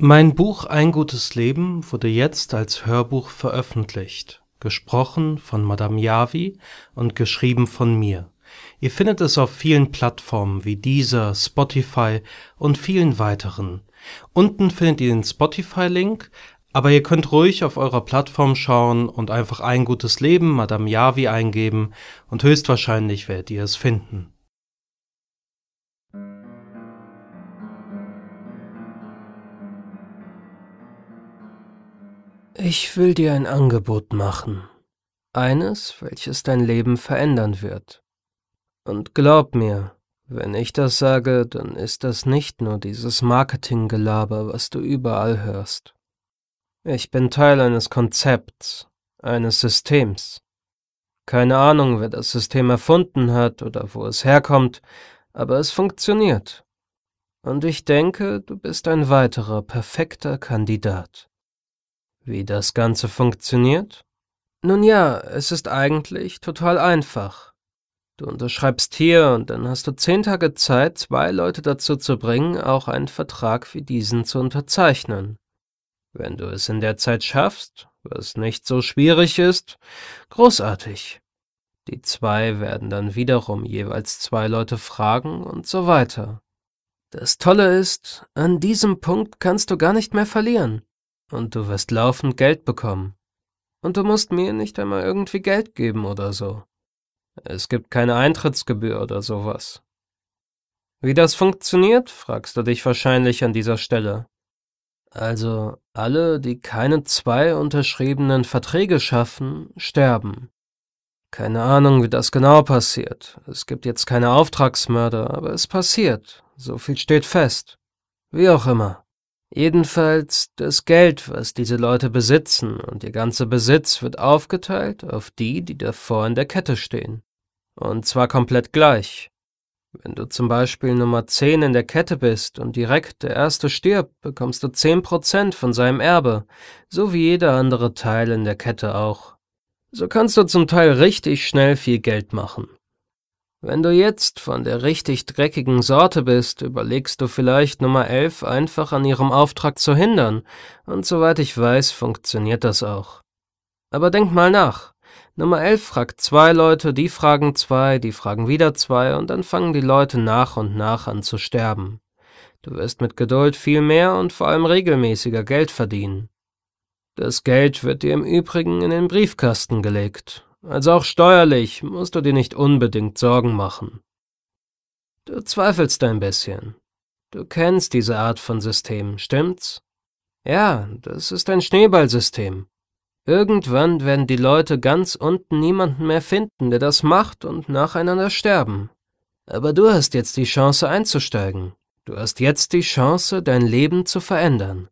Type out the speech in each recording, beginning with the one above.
Mein Buch Ein gutes Leben wurde jetzt als Hörbuch veröffentlicht, gesprochen von Madame Yavi und geschrieben von mir. Ihr findet es auf vielen Plattformen wie dieser, Spotify und vielen weiteren. Unten findet ihr den Spotify-Link, aber ihr könnt ruhig auf eurer Plattform schauen und einfach Ein gutes Leben Madame Yavi eingeben und höchstwahrscheinlich werdet ihr es finden. Ich will dir ein Angebot machen. Eines, welches dein Leben verändern wird. Und glaub mir, wenn ich das sage, dann ist das nicht nur dieses Marketinggelaber, was du überall hörst. Ich bin Teil eines Konzepts, eines Systems. Keine Ahnung, wer das System erfunden hat oder wo es herkommt, aber es funktioniert. Und ich denke, du bist ein weiterer perfekter Kandidat. Wie das Ganze funktioniert? Nun ja, es ist eigentlich total einfach. Du unterschreibst hier und dann hast du zehn Tage Zeit, zwei Leute dazu zu bringen, auch einen Vertrag wie diesen zu unterzeichnen. Wenn du es in der Zeit schaffst, was nicht so schwierig ist, großartig. Die zwei werden dann wiederum jeweils zwei Leute fragen und so weiter. Das Tolle ist, an diesem Punkt kannst du gar nicht mehr verlieren. Und du wirst laufend Geld bekommen. Und du musst mir nicht einmal irgendwie Geld geben oder so. Es gibt keine Eintrittsgebühr oder sowas. Wie das funktioniert, fragst du dich wahrscheinlich an dieser Stelle. Also alle, die keine zwei unterschriebenen Verträge schaffen, sterben. Keine Ahnung, wie das genau passiert. Es gibt jetzt keine Auftragsmörder, aber es passiert. So viel steht fest. Wie auch immer. Jedenfalls das Geld, was diese Leute besitzen, und ihr ganzer Besitz wird aufgeteilt auf die, die davor in der Kette stehen. Und zwar komplett gleich. Wenn du zum Beispiel Nummer 10 in der Kette bist und direkt der Erste stirbt, bekommst du 10% von seinem Erbe, so wie jeder andere Teil in der Kette auch. So kannst du zum Teil richtig schnell viel Geld machen. Wenn du jetzt von der richtig dreckigen Sorte bist, überlegst du vielleicht Nummer 11 einfach an ihrem Auftrag zu hindern, und soweit ich weiß, funktioniert das auch. Aber denk mal nach. Nummer 11 fragt zwei Leute, die fragen zwei, die fragen wieder zwei, und dann fangen die Leute nach und nach an zu sterben. Du wirst mit Geduld viel mehr und vor allem regelmäßiger Geld verdienen. Das Geld wird dir im Übrigen in den Briefkasten gelegt, also auch steuerlich musst du dir nicht unbedingt Sorgen machen. Du zweifelst ein bisschen. Du kennst diese Art von System, stimmt's? Ja, das ist ein Schneeballsystem. Irgendwann werden die Leute ganz unten niemanden mehr finden, der das macht und nacheinander sterben. Aber du hast jetzt die Chance einzusteigen. Du hast jetzt die Chance, dein Leben zu verändern.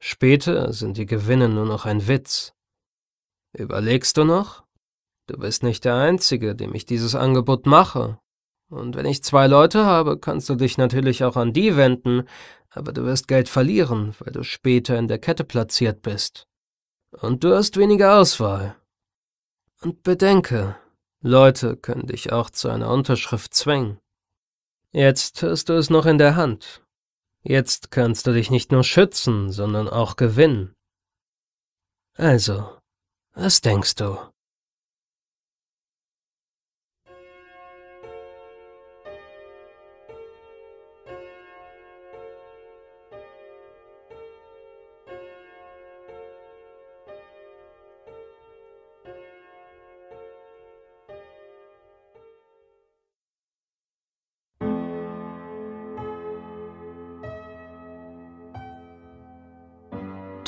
Später sind die Gewinne nur noch ein Witz. Überlegst du noch? Du bist nicht der Einzige, dem ich dieses Angebot mache. Und wenn ich zwei Leute habe, kannst du dich natürlich auch an die wenden, aber du wirst Geld verlieren, weil du später in der Kette platziert bist. Und du hast weniger Auswahl. Und bedenke, Leute können dich auch zu einer Unterschrift zwängen. Jetzt hast du es noch in der Hand. Jetzt kannst du dich nicht nur schützen, sondern auch gewinnen. Also, was denkst du?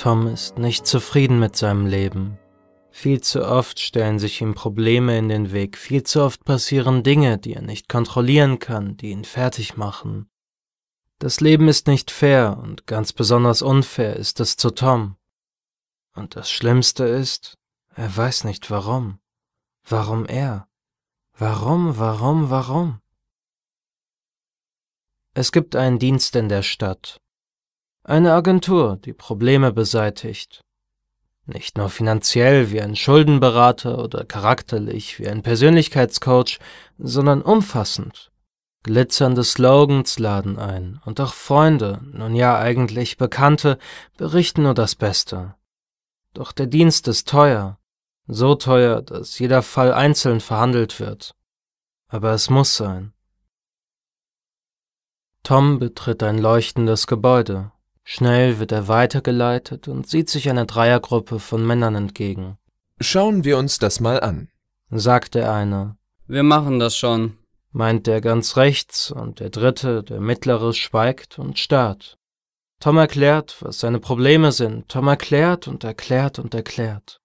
Tom ist nicht zufrieden mit seinem Leben. Viel zu oft stellen sich ihm Probleme in den Weg, viel zu oft passieren Dinge, die er nicht kontrollieren kann, die ihn fertig machen. Das Leben ist nicht fair und ganz besonders unfair ist es zu Tom. Und das Schlimmste ist, er weiß nicht warum. Warum er? Warum, warum, warum? Es gibt einen Dienst in der Stadt, eine Agentur, die Probleme beseitigt. Nicht nur finanziell wie ein Schuldenberater oder charakterlich wie ein Persönlichkeitscoach, sondern umfassend. Glitzernde Slogans laden ein und auch Freunde, nun ja eigentlich Bekannte, berichten nur das Beste. Doch der Dienst ist teuer, so teuer, dass jeder Fall einzeln verhandelt wird. Aber es muss sein. Tom betritt ein leuchtendes Gebäude. Schnell wird er weitergeleitet und sieht sich einer Dreiergruppe von Männern entgegen. Schauen wir uns das mal an, sagt der eine. Wir machen das schon, meint der ganz rechts, und der dritte, der mittlere, schweigt und starrt. Tom erklärt, was seine Probleme sind. Tom erklärt und erklärt und erklärt.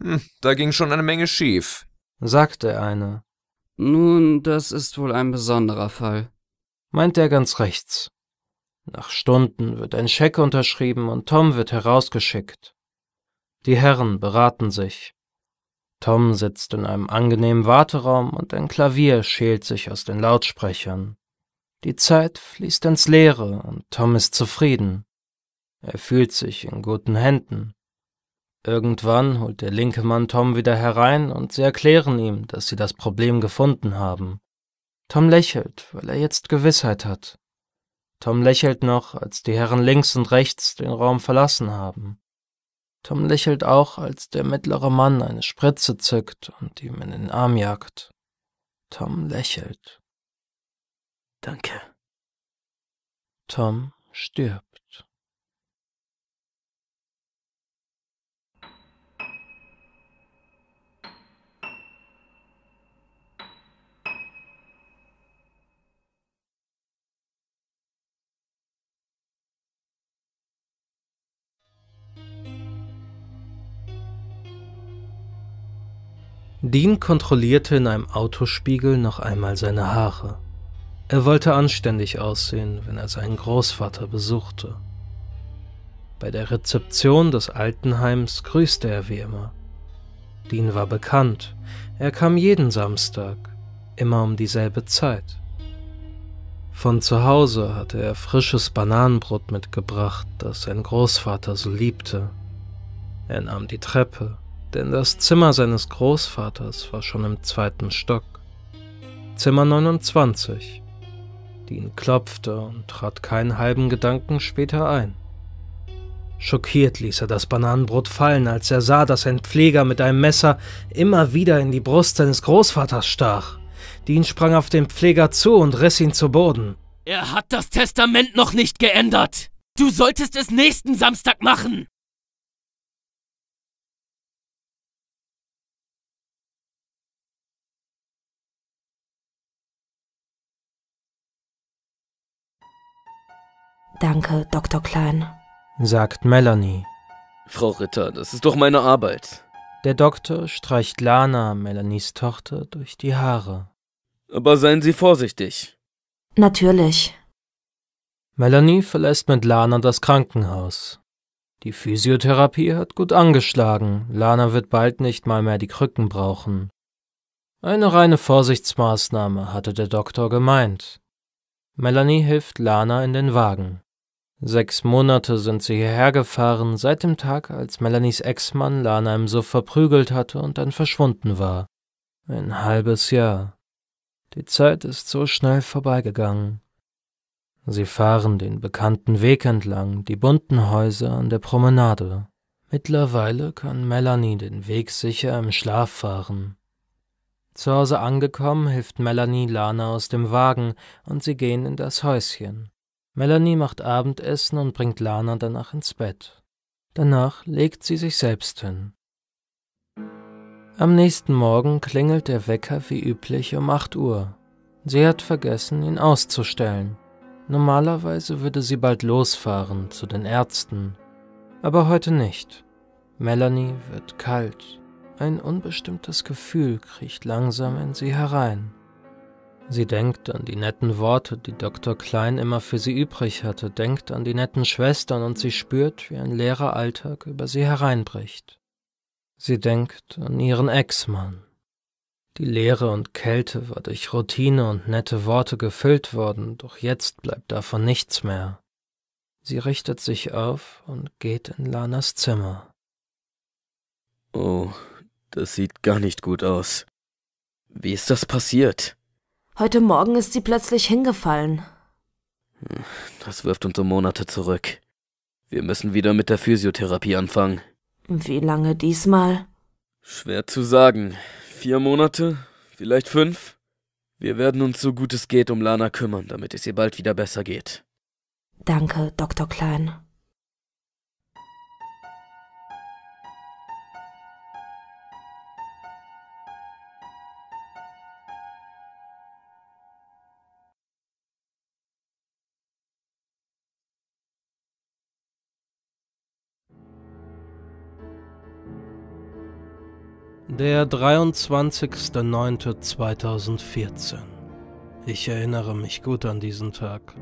Hm, da ging schon eine Menge schief, sagt der eine. Nun, das ist wohl ein besonderer Fall, meint der ganz rechts. Nach Stunden wird ein Scheck unterschrieben und Tom wird herausgeschickt. Die Herren beraten sich. Tom sitzt in einem angenehmen Warteraum und ein Klavier schält sich aus den Lautsprechern. Die Zeit fließt ins Leere und Tom ist zufrieden. Er fühlt sich in guten Händen. Irgendwann holt der linke Mann Tom wieder herein und sie erklären ihm, dass sie das Problem gefunden haben. Tom lächelt, weil er jetzt Gewissheit hat. Tom lächelt noch, als die Herren links und rechts den Raum verlassen haben. Tom lächelt auch, als der mittlere Mann eine Spritze zückt und ihm in den Arm jagt. Tom lächelt. Danke. Tom stirbt. Dean kontrollierte in einem Autospiegel noch einmal seine Haare. Er wollte anständig aussehen, wenn er seinen Großvater besuchte. Bei der Rezeption des Altenheims grüßte er wie immer. Dean war bekannt, er kam jeden Samstag, immer um dieselbe Zeit. Von zu Hause hatte er frisches Bananenbrot mitgebracht, das sein Großvater so liebte. Er nahm die Treppe, denn das Zimmer seines Großvaters war schon im zweiten Stock. Zimmer 29. Dean klopfte und trat keinen halben Gedanken später ein. Schockiert ließ er das Bananenbrot fallen, als er sah, dass ein Pfleger mit einem Messer immer wieder in die Brust seines Großvaters stach. Dean sprang auf den Pfleger zu und riss ihn zu Boden. Er hat das Testament noch nicht geändert! Du solltest es nächsten Samstag machen! Danke, Dr. Klein, sagt Melanie. Frau Ritter, das ist doch meine Arbeit. Der Doktor streicht Lana, Melanies Tochter, durch die Haare. Aber seien Sie vorsichtig. Natürlich. Melanie verlässt mit Lana das Krankenhaus. Die Physiotherapie hat gut angeschlagen, Lana wird bald nicht mal mehr die Krücken brauchen. Eine reine Vorsichtsmaßnahme, hatte der Doktor gemeint. Melanie hilft Lana in den Wagen. Sechs Monate sind sie hierher gefahren, seit dem Tag, als Melanies Ex-Mann Lana im Suff verprügelt hatte und dann verschwunden war. Ein halbes Jahr. Die Zeit ist so schnell vorbeigegangen. Sie fahren den bekannten Weg entlang, die bunten Häuser an der Promenade. Mittlerweile kann Melanie den Weg sicher im Schlaf fahren. Zu Hause angekommen, hilft Melanie Lana aus dem Wagen und sie gehen in das Häuschen. Melanie macht Abendessen und bringt Lana danach ins Bett. Danach legt sie sich selbst hin. Am nächsten Morgen klingelt der Wecker wie üblich um 8 Uhr. Sie hat vergessen, ihn auszustellen. Normalerweise würde sie bald losfahren zu den Ärzten, aber heute nicht. Melanie wird kalt. Ein unbestimmtes Gefühl kriecht langsam in sie herein. Sie denkt an die netten Worte, die Dr. Klein immer für sie übrig hatte, denkt an die netten Schwestern und sie spürt, wie ein leerer Alltag über sie hereinbricht. Sie denkt an ihren Ex-Mann. Die Leere und Kälte war durch Routine und nette Worte gefüllt worden, doch jetzt bleibt davon nichts mehr. Sie richtet sich auf und geht in Lanas Zimmer. Oh, das sieht gar nicht gut aus. Wie ist das passiert? Heute Morgen ist sie plötzlich hingefallen. Das wirft uns um Monate zurück. Wir müssen wieder mit der Physiotherapie anfangen. Wie lange diesmal? Schwer zu sagen. Vier Monate? Vielleicht fünf? Wir werden uns so gut es geht um Lana kümmern, damit es ihr bald wieder besser geht. Danke, Dr. Klein. Der 23.09.2014. Ich erinnere mich gut an diesen Tag.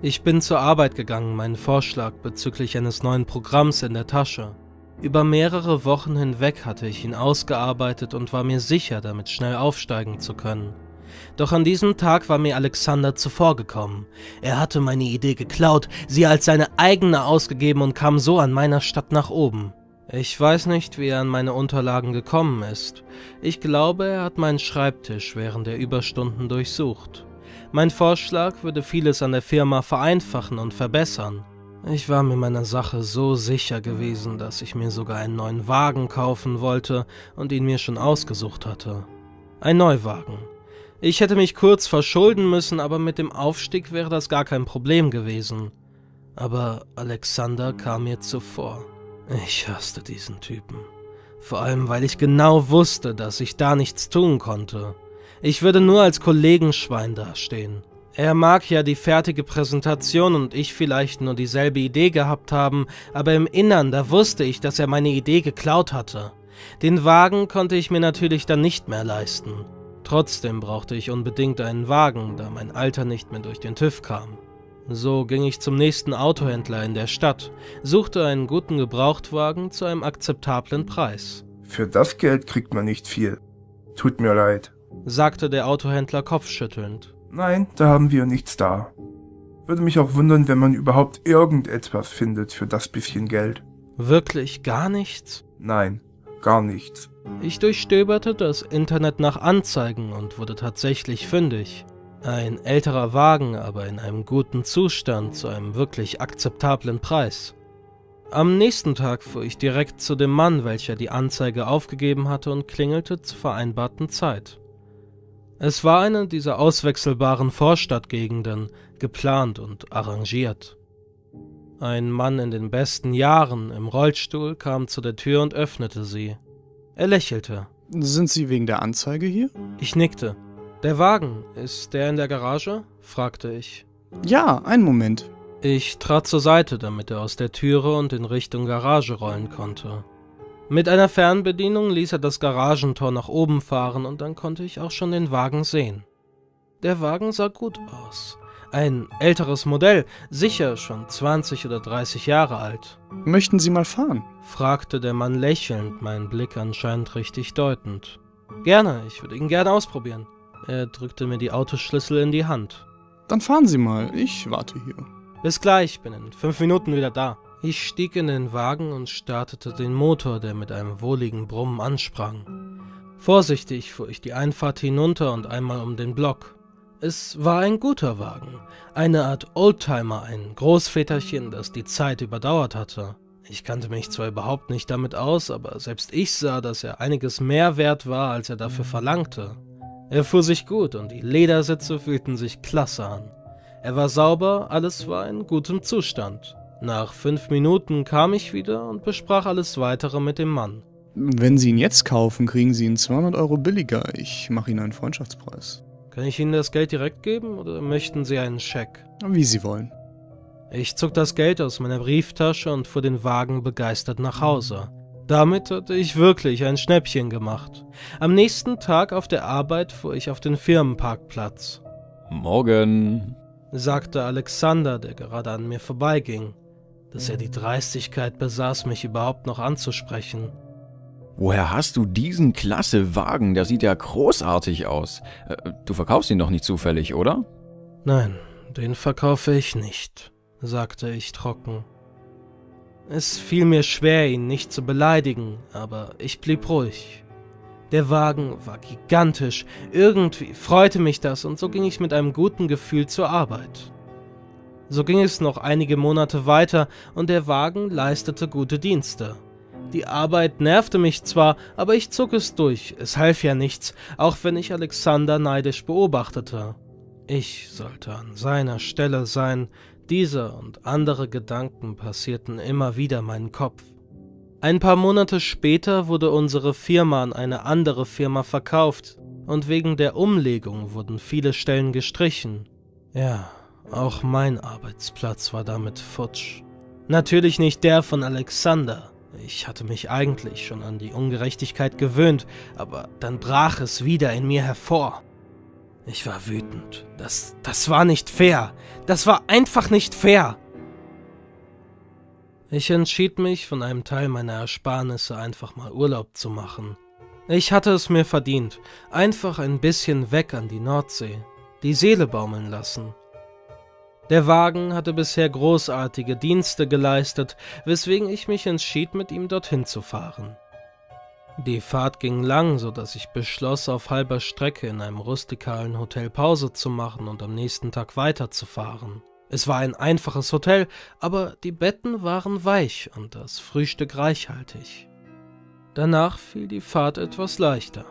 Ich bin zur Arbeit gegangen, meinen Vorschlag bezüglich eines neuen Programms in der Tasche. Über mehrere Wochen hinweg hatte ich ihn ausgearbeitet und war mir sicher, damit schnell aufsteigen zu können. Doch an diesem Tag war mir Alexander zuvorgekommen. Er hatte meine Idee geklaut, sie als seine eigene ausgegeben und kam so an meiner Stadt nach oben. Ich weiß nicht, wie er an meine Unterlagen gekommen ist. Ich glaube, er hat meinen Schreibtisch während der Überstunden durchsucht. Mein Vorschlag würde vieles an der Firma vereinfachen und verbessern. Ich war mir meiner Sache so sicher gewesen, dass ich mir sogar einen neuen Wagen kaufen wollte und ihn mir schon ausgesucht hatte. Ein Neuwagen. Ich hätte mich kurz verschulden müssen, aber mit dem Aufstieg wäre das gar kein Problem gewesen. Aber Alexander kam mir zuvor. Ich hasste diesen Typen. Vor allem, weil ich genau wusste, dass ich da nichts tun konnte. Ich würde nur als Kollegenschwein dastehen. Er mag ja die fertige Präsentation und ich vielleicht nur dieselbe Idee gehabt haben, aber im Innern, da wusste ich, dass er meine Idee geklaut hatte. Den Wagen konnte ich mir natürlich dann nicht mehr leisten. Trotzdem brauchte ich unbedingt einen Wagen, da mein Alter nicht mehr durch den TÜV kam. So ging ich zum nächsten Autohändler in der Stadt, suchte einen guten Gebrauchtwagen zu einem akzeptablen Preis. Für das Geld kriegt man nicht viel. Tut mir leid, sagte der Autohändler kopfschüttelnd. Nein, da haben wir nichts da. Würde mich auch wundern, wenn man überhaupt irgendetwas findet für das bisschen Geld. Wirklich gar nichts? Nein, gar nichts. Ich durchstöberte das Internet nach Anzeigen und wurde tatsächlich fündig. Ein älterer Wagen, aber in einem guten Zustand zu einem wirklich akzeptablen Preis. Am nächsten Tag fuhr ich direkt zu dem Mann, welcher die Anzeige aufgegeben hatte und klingelte zur vereinbarten Zeit. Es war eine dieser auswechselbaren Vorstadtgegenden, geplant und arrangiert. Ein Mann in den besten Jahren im Rollstuhl kam zu der Tür und öffnete sie. Er lächelte. Sind Sie wegen der Anzeige hier? Ich nickte. Der Wagen, ist der in der Garage? fragte ich. Ja, einen Moment. Ich trat zur Seite, damit er aus der Türe und in Richtung Garage rollen konnte. Mit einer Fernbedienung ließ er das Garagentor nach oben fahren und dann konnte ich auch schon den Wagen sehen. Der Wagen sah gut aus. Ein älteres Modell, sicher schon 20 oder 30 Jahre alt. Möchten Sie mal fahren? fragte der Mann lächelnd, meinen Blick anscheinend richtig deutend. Gerne, ich würde ihn gerne ausprobieren. Er drückte mir die Autoschlüssel in die Hand. Dann fahren Sie mal, ich warte hier. Bis gleich, bin in fünf Minuten wieder da. Ich stieg in den Wagen und startete den Motor, der mit einem wohligen Brummen ansprang. Vorsichtig fuhr ich die Einfahrt hinunter und einmal um den Block. Es war ein guter Wagen, eine Art Oldtimer, ein Großväterchen, das die Zeit überdauert hatte. Ich kannte mich zwar überhaupt nicht damit aus, aber selbst ich sah, dass er einiges mehr wert war, als er dafür verlangte. Er fuhr sich gut und die Ledersitze fühlten sich klasse an. Er war sauber, alles war in gutem Zustand. Nach fünf Minuten kam ich wieder und besprach alles weitere mit dem Mann. Wenn Sie ihn jetzt kaufen, kriegen Sie ihn 200 Euro billiger. Ich mache Ihnen einen Freundschaftspreis. Kann ich Ihnen das Geld direkt geben oder möchten Sie einen Scheck? Wie Sie wollen. Ich zog das Geld aus meiner Brieftasche und fuhr den Wagen begeistert nach Hause. Damit hatte ich wirklich ein Schnäppchen gemacht. Am nächsten Tag auf der Arbeit fuhr ich auf den Firmenparkplatz. Morgen, sagte Alexander, der gerade an mir vorbeiging, dass er die Dreistigkeit besaß, mich überhaupt noch anzusprechen. Woher hast du diesen klasse Wagen? Der sieht ja großartig aus. Äh, du verkaufst ihn doch nicht zufällig, oder? Nein, den verkaufe ich nicht, sagte ich trocken. Es fiel mir schwer, ihn nicht zu beleidigen, aber ich blieb ruhig. Der Wagen war gigantisch, irgendwie freute mich das und so ging ich mit einem guten Gefühl zur Arbeit. So ging es noch einige Monate weiter und der Wagen leistete gute Dienste. Die Arbeit nervte mich zwar, aber ich zog es durch, es half ja nichts, auch wenn ich Alexander neidisch beobachtete. Ich sollte an seiner Stelle sein, diese und andere Gedanken passierten immer wieder meinen Kopf. Ein paar Monate später wurde unsere Firma an eine andere Firma verkauft und wegen der Umlegung wurden viele Stellen gestrichen. Ja, auch mein Arbeitsplatz war damit futsch. Natürlich nicht der von Alexander. Ich hatte mich eigentlich schon an die Ungerechtigkeit gewöhnt, aber dann brach es wieder in mir hervor. Ich war wütend. Das, das war nicht fair. Das war einfach nicht fair. Ich entschied mich, von einem Teil meiner Ersparnisse einfach mal Urlaub zu machen. Ich hatte es mir verdient, einfach ein bisschen weg an die Nordsee, die Seele baumeln lassen. Der Wagen hatte bisher großartige Dienste geleistet, weswegen ich mich entschied, mit ihm dorthin zu fahren. Die Fahrt ging lang, so dass ich beschloss, auf halber Strecke in einem rustikalen Hotel Pause zu machen und am nächsten Tag weiterzufahren. Es war ein einfaches Hotel, aber die Betten waren weich und das Frühstück reichhaltig. Danach fiel die Fahrt etwas leichter.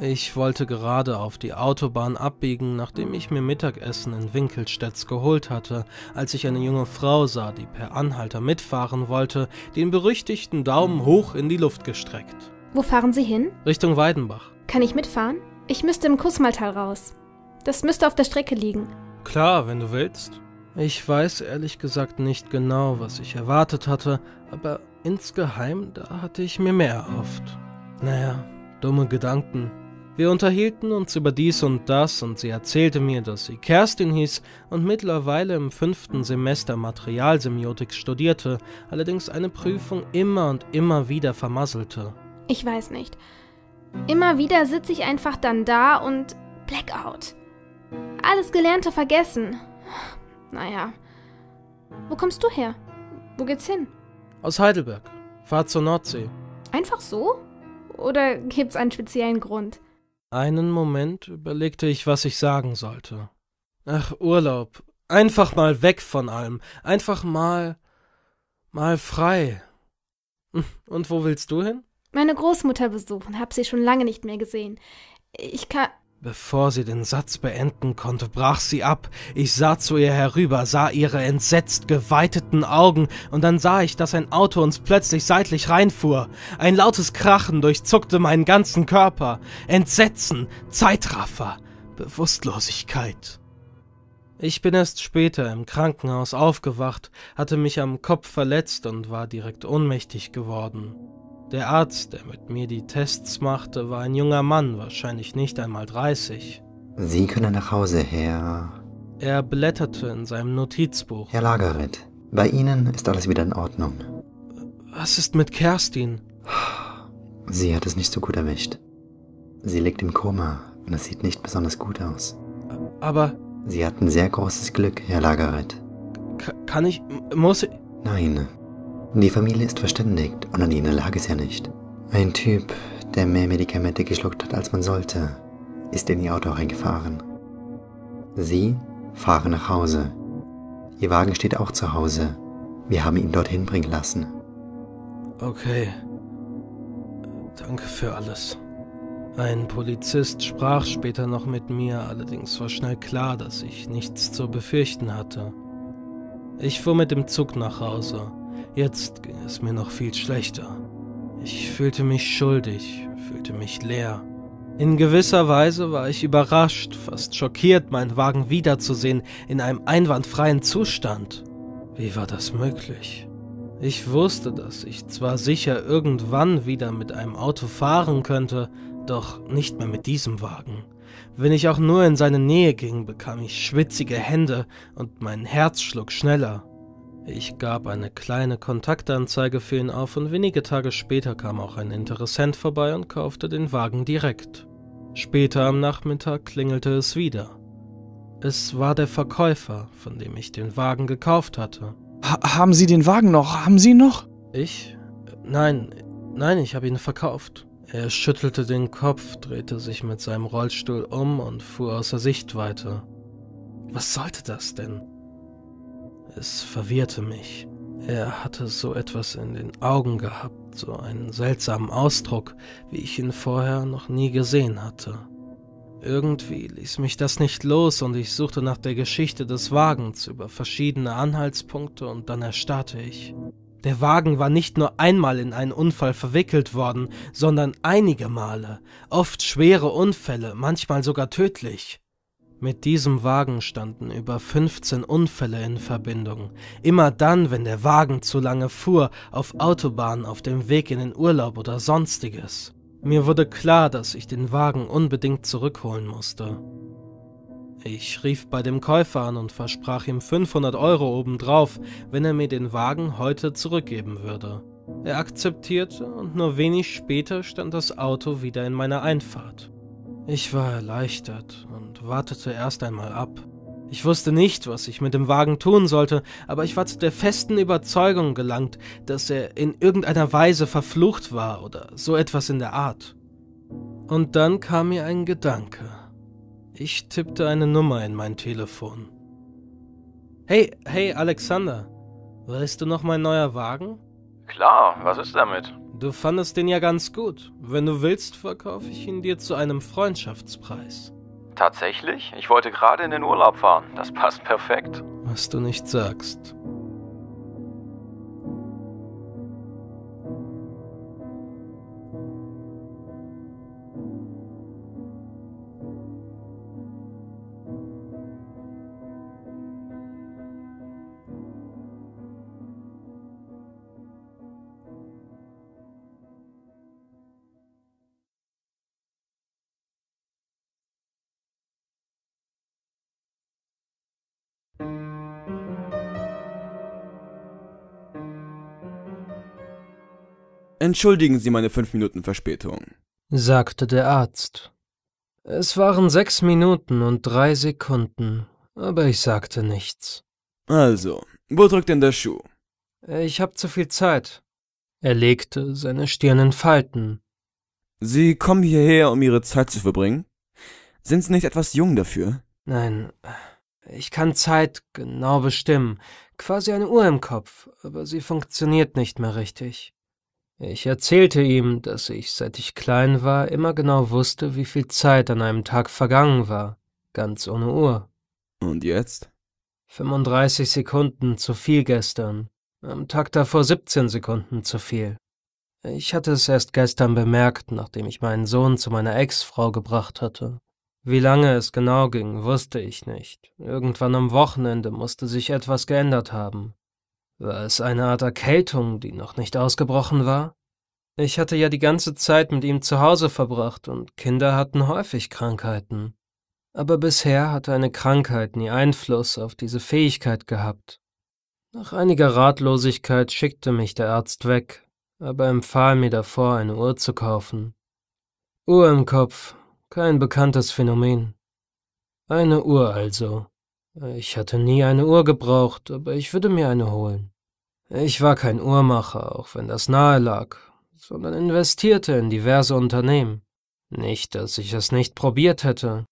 Ich wollte gerade auf die Autobahn abbiegen, nachdem ich mir Mittagessen in Winkelstädts geholt hatte, als ich eine junge Frau sah, die per Anhalter mitfahren wollte, den berüchtigten Daumen hoch in die Luft gestreckt. Wo fahren Sie hin? Richtung Weidenbach. Kann ich mitfahren? Ich müsste im Kussmaltal raus. Das müsste auf der Strecke liegen. Klar, wenn du willst. Ich weiß ehrlich gesagt nicht genau, was ich erwartet hatte, aber insgeheim, da hatte ich mir mehr erhofft. Naja, dumme Gedanken. Wir unterhielten uns über dies und das und sie erzählte mir, dass sie Kerstin hieß und mittlerweile im fünften Semester Materialsemiotik studierte, allerdings eine Prüfung immer und immer wieder vermasselte. Ich weiß nicht. Immer wieder sitze ich einfach dann da und Blackout. Alles Gelernte vergessen. Naja. Wo kommst du her? Wo geht's hin? Aus Heidelberg. Fahrt zur Nordsee. Einfach so? Oder gibt's einen speziellen Grund? Einen Moment überlegte ich, was ich sagen sollte. Ach, Urlaub. Einfach mal weg von allem. Einfach mal. mal frei. Hm, und wo willst du hin? meine Großmutter besuchen, hab sie schon lange nicht mehr gesehen. Ich kann. Bevor sie den Satz beenden konnte, brach sie ab. Ich sah zu ihr herüber, sah ihre entsetzt geweiteten Augen, und dann sah ich, dass ein Auto uns plötzlich seitlich reinfuhr. Ein lautes Krachen durchzuckte meinen ganzen Körper. Entsetzen, Zeitraffer, Bewusstlosigkeit. Ich bin erst später im Krankenhaus aufgewacht, hatte mich am Kopf verletzt und war direkt ohnmächtig geworden. Der Arzt, der mit mir die Tests machte, war ein junger Mann, wahrscheinlich nicht einmal 30. Sie können nach Hause, Herr. Er blätterte in seinem Notizbuch. Herr Lageret, bei Ihnen ist alles wieder in Ordnung. Was ist mit Kerstin? Sie hat es nicht so gut erwischt. Sie liegt im Koma und es sieht nicht besonders gut aus. Aber. Sie hatten sehr großes Glück, Herr Lageret. Kann ich. Muss ich. Nein, die Familie ist verständigt und an ihnen lag es ja nicht. Ein Typ, der mehr Medikamente geschluckt hat, als man sollte, ist in ihr Auto reingefahren. Sie fahren nach Hause. Ihr Wagen steht auch zu Hause. Wir haben ihn dorthin bringen lassen. Okay. Danke für alles. Ein Polizist sprach später noch mit mir, allerdings war schnell klar, dass ich nichts zu befürchten hatte. Ich fuhr mit dem Zug nach Hause. Jetzt ging es mir noch viel schlechter. Ich fühlte mich schuldig, fühlte mich leer. In gewisser Weise war ich überrascht, fast schockiert, meinen Wagen wiederzusehen in einem einwandfreien Zustand. Wie war das möglich? Ich wusste, dass ich zwar sicher irgendwann wieder mit einem Auto fahren könnte, doch nicht mehr mit diesem Wagen. Wenn ich auch nur in seine Nähe ging, bekam ich schwitzige Hände und mein Herz schlug schneller. Ich gab eine kleine Kontaktanzeige für ihn auf und wenige Tage später kam auch ein Interessent vorbei und kaufte den Wagen direkt. Später am Nachmittag klingelte es wieder. Es war der Verkäufer, von dem ich den Wagen gekauft hatte. Ha haben Sie den Wagen noch? Haben Sie ihn noch? Ich? Nein, nein, ich habe ihn verkauft. Er schüttelte den Kopf, drehte sich mit seinem Rollstuhl um und fuhr außer Sichtweite. Was sollte das denn? Es verwirrte mich. Er hatte so etwas in den Augen gehabt, so einen seltsamen Ausdruck, wie ich ihn vorher noch nie gesehen hatte. Irgendwie ließ mich das nicht los und ich suchte nach der Geschichte des Wagens über verschiedene Anhaltspunkte und dann erstarrte ich. Der Wagen war nicht nur einmal in einen Unfall verwickelt worden, sondern einige Male, oft schwere Unfälle, manchmal sogar tödlich. Mit diesem Wagen standen über 15 Unfälle in Verbindung. Immer dann, wenn der Wagen zu lange fuhr, auf Autobahnen, auf dem Weg in den Urlaub oder sonstiges. Mir wurde klar, dass ich den Wagen unbedingt zurückholen musste. Ich rief bei dem Käufer an und versprach ihm 500 Euro obendrauf, wenn er mir den Wagen heute zurückgeben würde. Er akzeptierte und nur wenig später stand das Auto wieder in meiner Einfahrt. Ich war erleichtert und wartete erst einmal ab. Ich wusste nicht, was ich mit dem Wagen tun sollte, aber ich war zu der festen Überzeugung gelangt, dass er in irgendeiner Weise verflucht war oder so etwas in der Art. Und dann kam mir ein Gedanke. Ich tippte eine Nummer in mein Telefon. Hey, hey, Alexander. Weißt du noch mein neuer Wagen? Klar, was ist damit? du fandest den ja ganz gut. Wenn du willst, verkaufe ich ihn dir zu einem Freundschaftspreis. Tatsächlich? Ich wollte gerade in den Urlaub fahren. Das passt perfekt. Was du nicht sagst. Entschuldigen Sie meine fünf Minuten Verspätung, sagte der Arzt. Es waren sechs Minuten und drei Sekunden, aber ich sagte nichts. Also, wo drückt denn der Schuh? Ich habe zu viel Zeit. Er legte seine Stirn in Falten. Sie kommen hierher, um Ihre Zeit zu verbringen? Sind Sie nicht etwas jung dafür? Nein, ich kann Zeit genau bestimmen. Quasi eine Uhr im Kopf, aber sie funktioniert nicht mehr richtig. Ich erzählte ihm, dass ich, seit ich klein war, immer genau wusste, wie viel Zeit an einem Tag vergangen war, ganz ohne Uhr. Und jetzt? 35 Sekunden zu viel gestern, am Tag davor 17 Sekunden zu viel. Ich hatte es erst gestern bemerkt, nachdem ich meinen Sohn zu meiner Ex-Frau gebracht hatte. Wie lange es genau ging, wusste ich nicht. Irgendwann am Wochenende musste sich etwas geändert haben. War es eine Art Erkältung, die noch nicht ausgebrochen war? Ich hatte ja die ganze Zeit mit ihm zu Hause verbracht und Kinder hatten häufig Krankheiten. Aber bisher hatte eine Krankheit nie Einfluss auf diese Fähigkeit gehabt. Nach einiger Ratlosigkeit schickte mich der Arzt weg, aber empfahl mir davor, eine Uhr zu kaufen. Uhr im Kopf, kein bekanntes Phänomen. Eine Uhr also. Ich hatte nie eine Uhr gebraucht, aber ich würde mir eine holen. Ich war kein Uhrmacher, auch wenn das nahe lag, sondern investierte in diverse Unternehmen. Nicht, dass ich es nicht probiert hätte.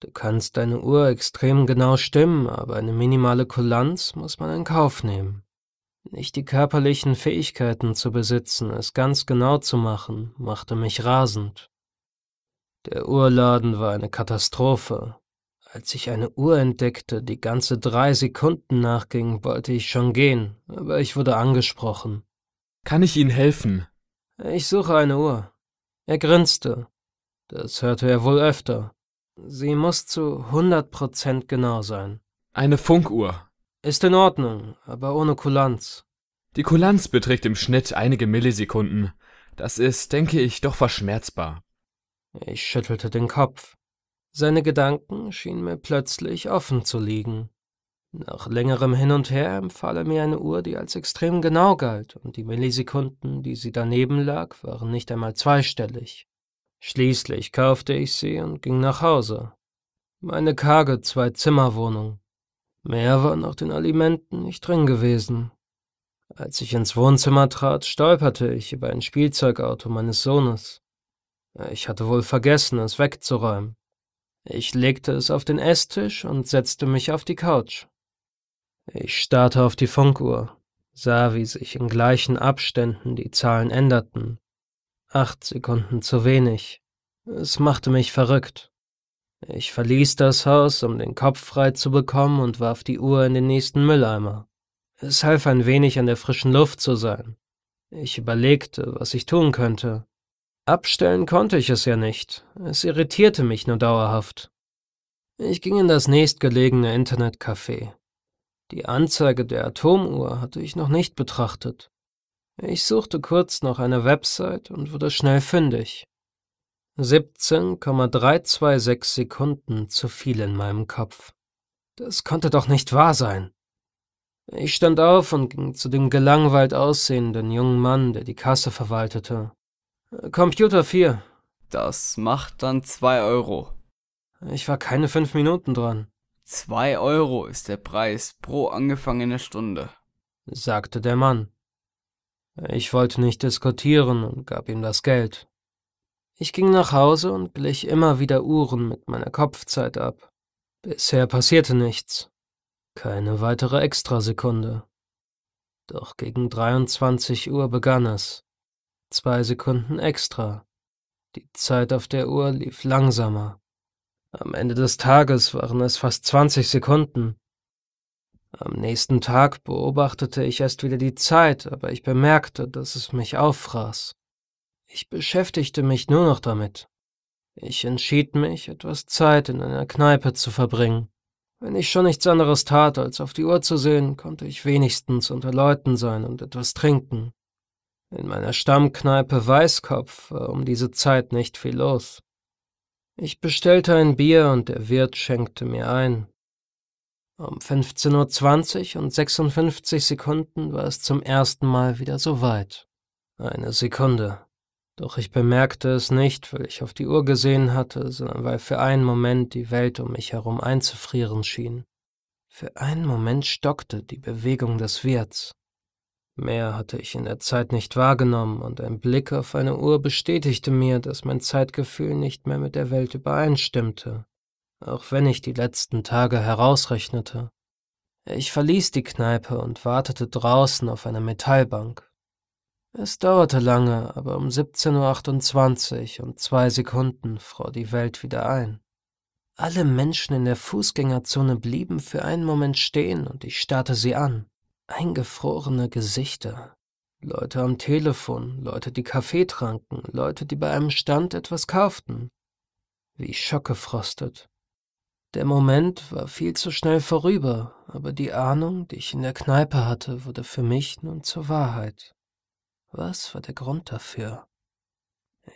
Du kannst deine Uhr extrem genau stimmen, aber eine minimale Kulanz muss man in Kauf nehmen. Nicht die körperlichen Fähigkeiten zu besitzen, es ganz genau zu machen, machte mich rasend. Der Uhrladen war eine Katastrophe. Als ich eine Uhr entdeckte, die ganze drei Sekunden nachging, wollte ich schon gehen, aber ich wurde angesprochen. Kann ich Ihnen helfen? Ich suche eine Uhr. Er grinste. Das hörte er wohl öfter. Sie muss zu hundert Prozent genau sein. Eine Funkuhr. Ist in Ordnung, aber ohne Kulanz. Die Kulanz beträgt im Schnitt einige Millisekunden. Das ist, denke ich, doch verschmerzbar. Ich schüttelte den Kopf. Seine Gedanken schienen mir plötzlich offen zu liegen. Nach längerem Hin und Her empfahl er mir eine Uhr, die als extrem genau galt, und die Millisekunden, die sie daneben lag, waren nicht einmal zweistellig. Schließlich kaufte ich sie und ging nach Hause. Meine karge Zwei-Zimmer-Wohnung. Mehr war nach den Alimenten nicht drin gewesen. Als ich ins Wohnzimmer trat, stolperte ich über ein Spielzeugauto meines Sohnes. Ich hatte wohl vergessen, es wegzuräumen. Ich legte es auf den Esstisch und setzte mich auf die Couch. Ich starrte auf die Funkuhr, sah, wie sich in gleichen Abständen die Zahlen änderten. Acht Sekunden zu wenig. Es machte mich verrückt. Ich verließ das Haus, um den Kopf frei zu bekommen und warf die Uhr in den nächsten Mülleimer. Es half ein wenig, an der frischen Luft zu sein. Ich überlegte, was ich tun könnte. Abstellen konnte ich es ja nicht. Es irritierte mich nur dauerhaft. Ich ging in das nächstgelegene Internetcafé. Die Anzeige der Atomuhr hatte ich noch nicht betrachtet. Ich suchte kurz nach einer Website und wurde schnell fündig. 17,326 Sekunden zu viel in meinem Kopf. Das konnte doch nicht wahr sein. Ich stand auf und ging zu dem gelangweilt aussehenden jungen Mann, der die Kasse verwaltete. Computer 4. Das macht dann 2 Euro. Ich war keine 5 Minuten dran. 2 Euro ist der Preis pro angefangene Stunde, sagte der Mann. Ich wollte nicht diskutieren und gab ihm das Geld. Ich ging nach Hause und glich immer wieder Uhren mit meiner Kopfzeit ab. Bisher passierte nichts. Keine weitere Extrasekunde. Doch gegen 23 Uhr begann es. Zwei Sekunden extra. Die Zeit auf der Uhr lief langsamer. Am Ende des Tages waren es fast 20 Sekunden. Am nächsten Tag beobachtete ich erst wieder die Zeit, aber ich bemerkte, dass es mich auffraß. Ich beschäftigte mich nur noch damit. Ich entschied mich, etwas Zeit in einer Kneipe zu verbringen. Wenn ich schon nichts anderes tat, als auf die Uhr zu sehen, konnte ich wenigstens unter Leuten sein und etwas trinken. In meiner Stammkneipe Weißkopf war um diese Zeit nicht viel los. Ich bestellte ein Bier und der Wirt schenkte mir ein. Um 15.20 Uhr und 56 Sekunden war es zum ersten Mal wieder so weit. Eine Sekunde. Doch ich bemerkte es nicht, weil ich auf die Uhr gesehen hatte, sondern weil für einen Moment die Welt um mich herum einzufrieren schien. Für einen Moment stockte die Bewegung des Wirts. Mehr hatte ich in der Zeit nicht wahrgenommen, und ein Blick auf eine Uhr bestätigte mir, dass mein Zeitgefühl nicht mehr mit der Welt übereinstimmte, auch wenn ich die letzten Tage herausrechnete. Ich verließ die Kneipe und wartete draußen auf einer Metallbank. Es dauerte lange, aber um 17.28 Uhr und zwei Sekunden fror die Welt wieder ein. Alle Menschen in der Fußgängerzone blieben für einen Moment stehen und ich starrte sie an. Eingefrorene Gesichter. Leute am Telefon, Leute, die Kaffee tranken, Leute, die bei einem Stand etwas kauften. Wie schockgefrostet. Der Moment war viel zu schnell vorüber, aber die Ahnung, die ich in der Kneipe hatte, wurde für mich nun zur Wahrheit. Was war der Grund dafür?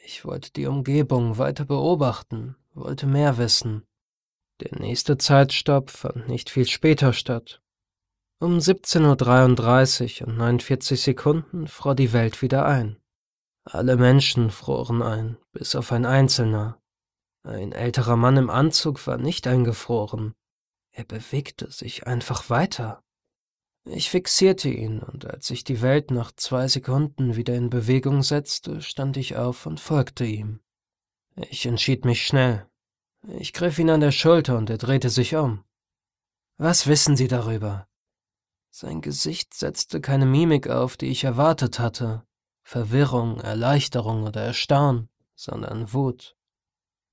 Ich wollte die Umgebung weiter beobachten, wollte mehr wissen. Der nächste Zeitstopp fand nicht viel später statt. Um 17.33 Uhr und 49 Sekunden fror die Welt wieder ein. Alle Menschen froren ein, bis auf ein Einzelner. Ein älterer Mann im Anzug war nicht eingefroren. Er bewegte sich einfach weiter. Ich fixierte ihn, und als sich die Welt nach zwei Sekunden wieder in Bewegung setzte, stand ich auf und folgte ihm. Ich entschied mich schnell. Ich griff ihn an der Schulter und er drehte sich um. Was wissen Sie darüber? Sein Gesicht setzte keine Mimik auf, die ich erwartet hatte. Verwirrung, Erleichterung oder Erstaunen, sondern Wut.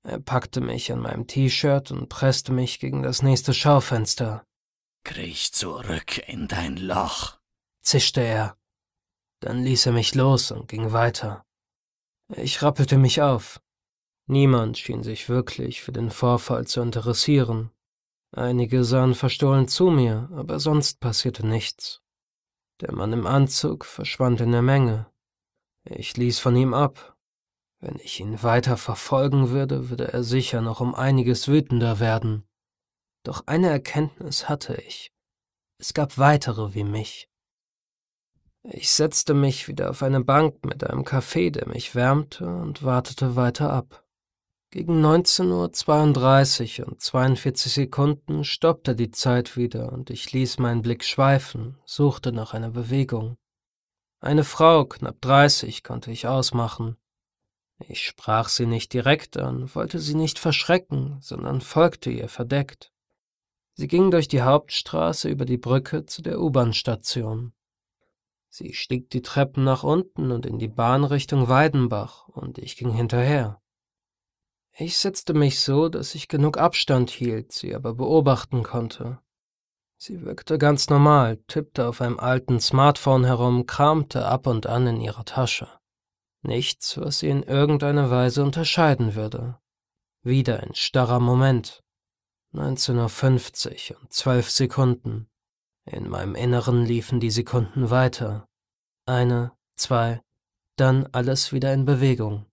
Er packte mich an meinem T-Shirt und presste mich gegen das nächste Schaufenster. Kriech zurück in dein Loch, zischte er. Dann ließ er mich los und ging weiter. Ich rappelte mich auf. Niemand schien sich wirklich für den Vorfall zu interessieren. Einige sahen verstohlen zu mir, aber sonst passierte nichts. Der Mann im Anzug verschwand in der Menge. Ich ließ von ihm ab. Wenn ich ihn weiter verfolgen würde, würde er sicher noch um einiges wütender werden. Doch eine Erkenntnis hatte ich. Es gab weitere wie mich. Ich setzte mich wieder auf eine Bank mit einem Kaffee, der mich wärmte, und wartete weiter ab. Gegen 19.32 Uhr und 42 Sekunden stoppte die Zeit wieder und ich ließ meinen Blick schweifen, suchte nach einer Bewegung. Eine Frau, knapp 30, konnte ich ausmachen. Ich sprach sie nicht direkt an, wollte sie nicht verschrecken, sondern folgte ihr verdeckt. Sie ging durch die Hauptstraße über die Brücke zu der U-Bahn-Station. Sie stieg die Treppen nach unten und in die Bahn Richtung Weidenbach, und ich ging hinterher. Ich setzte mich so, dass ich genug Abstand hielt, sie aber beobachten konnte. Sie wirkte ganz normal, tippte auf einem alten Smartphone herum, kramte ab und an in ihrer Tasche. Nichts, was sie in irgendeiner Weise unterscheiden würde. Wieder ein starrer Moment. 19.50 Uhr und zwölf Sekunden. In meinem Inneren liefen die Sekunden weiter. Eine, zwei, dann alles wieder in Bewegung.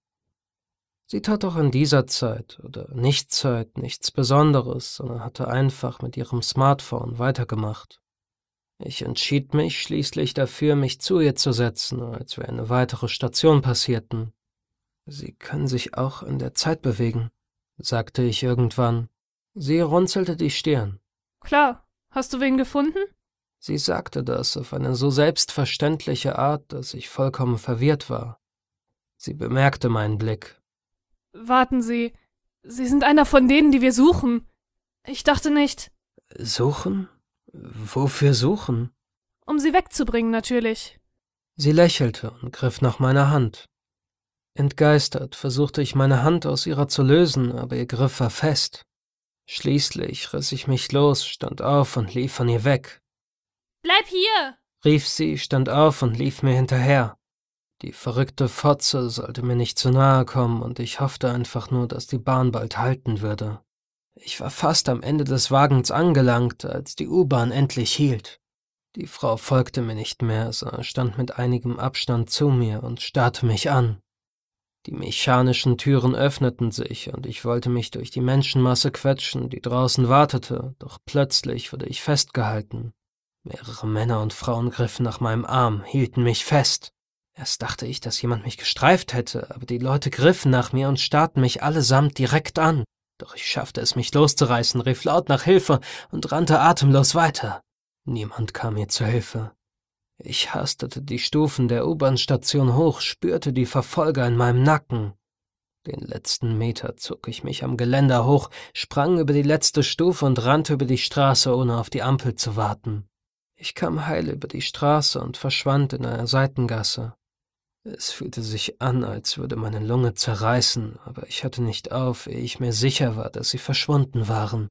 Sie tat auch in dieser Zeit oder Nichtzeit nichts Besonderes, sondern hatte einfach mit ihrem Smartphone weitergemacht. Ich entschied mich schließlich dafür, mich zu ihr zu setzen, als wir eine weitere Station passierten. Sie können sich auch in der Zeit bewegen, sagte ich irgendwann. Sie runzelte die Stirn. Klar, hast du wen gefunden? Sie sagte das auf eine so selbstverständliche Art, dass ich vollkommen verwirrt war. Sie bemerkte meinen Blick. Warten Sie. Sie sind einer von denen, die wir suchen. Ich dachte nicht. Suchen? Wofür suchen? Um sie wegzubringen, natürlich. Sie lächelte und griff nach meiner Hand. Entgeistert versuchte ich meine Hand aus ihrer zu lösen, aber ihr Griff war fest. Schließlich riss ich mich los, stand auf und lief von ihr weg. Bleib hier! rief sie, stand auf und lief mir hinterher. Die verrückte Fotze sollte mir nicht zu nahe kommen und ich hoffte einfach nur, dass die Bahn bald halten würde. Ich war fast am Ende des Wagens angelangt, als die U-Bahn endlich hielt. Die Frau folgte mir nicht mehr, sondern stand mit einigem Abstand zu mir und starrte mich an. Die mechanischen Türen öffneten sich und ich wollte mich durch die Menschenmasse quetschen, die draußen wartete, doch plötzlich wurde ich festgehalten. Mehrere Männer und Frauen griffen nach meinem Arm, hielten mich fest. Erst dachte ich, dass jemand mich gestreift hätte, aber die Leute griffen nach mir und starrten mich allesamt direkt an. Doch ich schaffte es, mich loszureißen, rief laut nach Hilfe und rannte atemlos weiter. Niemand kam mir zur Hilfe. Ich hastete die Stufen der U-Bahn-Station hoch, spürte die Verfolger in meinem Nacken. Den letzten Meter zog ich mich am Geländer hoch, sprang über die letzte Stufe und rannte über die Straße, ohne auf die Ampel zu warten. Ich kam heil über die Straße und verschwand in einer Seitengasse. Es fühlte sich an, als würde meine Lunge zerreißen, aber ich hatte nicht auf, ehe ich mir sicher war, dass sie verschwunden waren.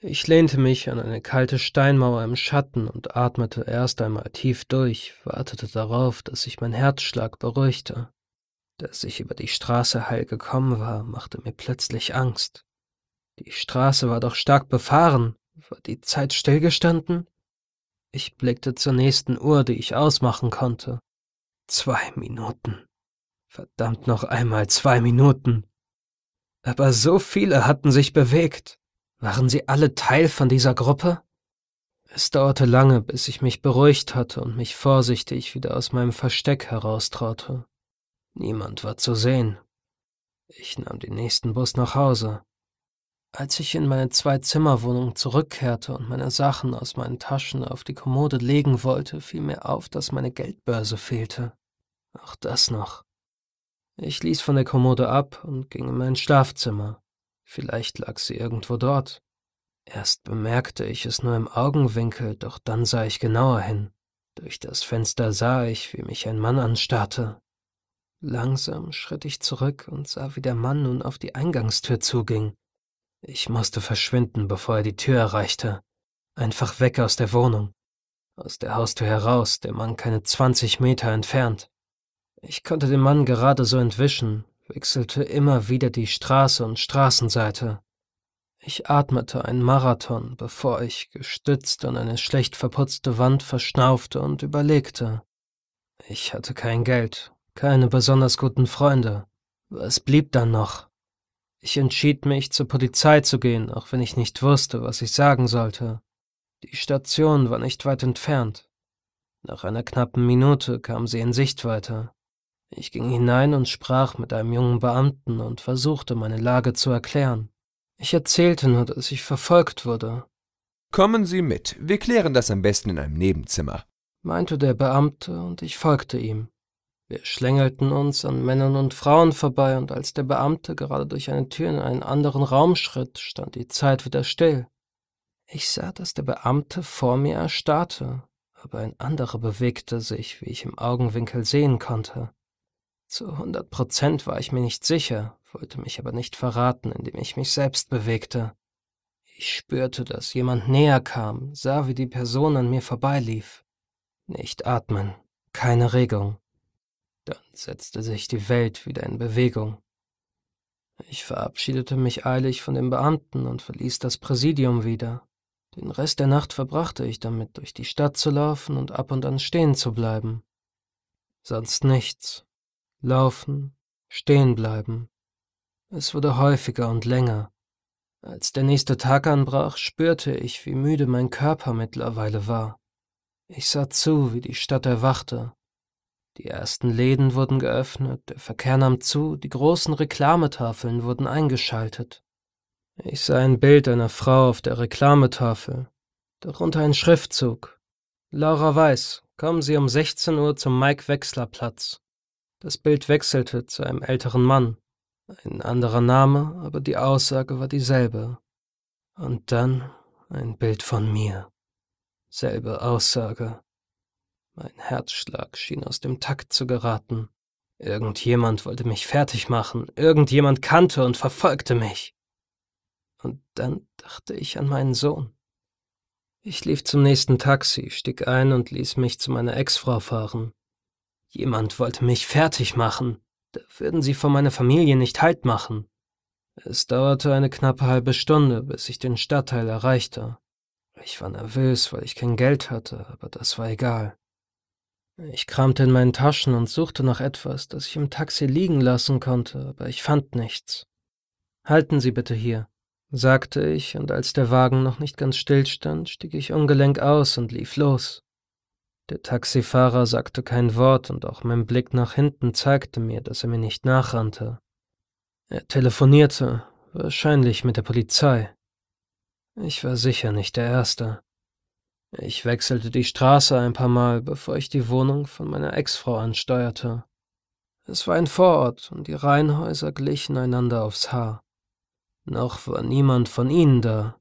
Ich lehnte mich an eine kalte Steinmauer im Schatten und atmete erst einmal tief durch, wartete darauf, dass sich mein Herzschlag beruhigte. Dass ich über die Straße heil gekommen war, machte mir plötzlich Angst. Die Straße war doch stark befahren. War die Zeit stillgestanden? Ich blickte zur nächsten Uhr, die ich ausmachen konnte. Zwei Minuten. Verdammt noch einmal zwei Minuten. Aber so viele hatten sich bewegt. Waren sie alle Teil von dieser Gruppe? Es dauerte lange, bis ich mich beruhigt hatte und mich vorsichtig wieder aus meinem Versteck heraustraute. Niemand war zu sehen. Ich nahm den nächsten Bus nach Hause. Als ich in meine Zwei-Zimmer-Wohnung zurückkehrte und meine Sachen aus meinen Taschen auf die Kommode legen wollte, fiel mir auf, dass meine Geldbörse fehlte. Auch das noch. Ich ließ von der Kommode ab und ging in mein Schlafzimmer. Vielleicht lag sie irgendwo dort. Erst bemerkte ich es nur im Augenwinkel, doch dann sah ich genauer hin. Durch das Fenster sah ich, wie mich ein Mann anstarrte. Langsam schritt ich zurück und sah, wie der Mann nun auf die Eingangstür zuging. Ich musste verschwinden, bevor er die Tür erreichte. Einfach weg aus der Wohnung. Aus der Haustür heraus, der Mann keine 20 Meter entfernt. Ich konnte den Mann gerade so entwischen, wechselte immer wieder die Straße und Straßenseite. Ich atmete einen Marathon, bevor ich, gestützt an eine schlecht verputzte Wand, verschnaufte und überlegte. Ich hatte kein Geld, keine besonders guten Freunde. Was blieb dann noch? Ich entschied mich, zur Polizei zu gehen, auch wenn ich nicht wusste, was ich sagen sollte. Die Station war nicht weit entfernt. Nach einer knappen Minute kam sie in Sichtweite. Ich ging hinein und sprach mit einem jungen Beamten und versuchte, meine Lage zu erklären. Ich erzählte nur, dass ich verfolgt wurde. Kommen Sie mit, wir klären das am besten in einem Nebenzimmer, meinte der Beamte, und ich folgte ihm. Wir schlängelten uns an Männern und Frauen vorbei, und als der Beamte gerade durch eine Tür in einen anderen Raum schritt, stand die Zeit wieder still. Ich sah, dass der Beamte vor mir erstarrte, aber ein anderer bewegte sich, wie ich im Augenwinkel sehen konnte. Zu hundert Prozent war ich mir nicht sicher, wollte mich aber nicht verraten, indem ich mich selbst bewegte. Ich spürte, dass jemand näher kam, sah, wie die Person an mir vorbeilief. Nicht atmen, keine Regung. Dann setzte sich die Welt wieder in Bewegung. Ich verabschiedete mich eilig von den Beamten und verließ das Präsidium wieder. Den Rest der Nacht verbrachte ich damit, durch die Stadt zu laufen und ab und an stehen zu bleiben. Sonst nichts. Laufen, stehen bleiben. Es wurde häufiger und länger. Als der nächste Tag anbrach, spürte ich, wie müde mein Körper mittlerweile war. Ich sah zu, wie die Stadt erwachte. Die ersten Läden wurden geöffnet, der Verkehr nahm zu, die großen Reklametafeln wurden eingeschaltet. Ich sah ein Bild einer Frau auf der Reklametafel, darunter ein Schriftzug. Laura Weiß, kommen Sie um 16 Uhr zum Mike Wechsler Platz. Das Bild wechselte zu einem älteren Mann. Ein anderer Name, aber die Aussage war dieselbe. Und dann ein Bild von mir. Selbe Aussage. Mein Herzschlag schien aus dem Takt zu geraten. Irgendjemand wollte mich fertig machen, irgendjemand kannte und verfolgte mich. Und dann dachte ich an meinen Sohn. Ich lief zum nächsten Taxi, stieg ein und ließ mich zu meiner Ex-Frau fahren. Jemand wollte mich fertig machen. Da würden sie vor meiner Familie nicht Halt machen. Es dauerte eine knappe halbe Stunde, bis ich den Stadtteil erreichte. Ich war nervös, weil ich kein Geld hatte, aber das war egal. Ich kramte in meinen Taschen und suchte nach etwas, das ich im Taxi liegen lassen konnte, aber ich fand nichts. Halten Sie bitte hier, sagte ich, und als der Wagen noch nicht ganz stillstand, stieg ich ungelenk aus und lief los. Der Taxifahrer sagte kein Wort und auch mein Blick nach hinten zeigte mir, dass er mir nicht nachrannte. Er telefonierte, wahrscheinlich mit der Polizei. Ich war sicher nicht der Erste. Ich wechselte die Straße ein paar Mal, bevor ich die Wohnung von meiner Ex-Frau ansteuerte. Es war ein Vorort und die Reihenhäuser glichen einander aufs Haar. Noch war niemand von ihnen da.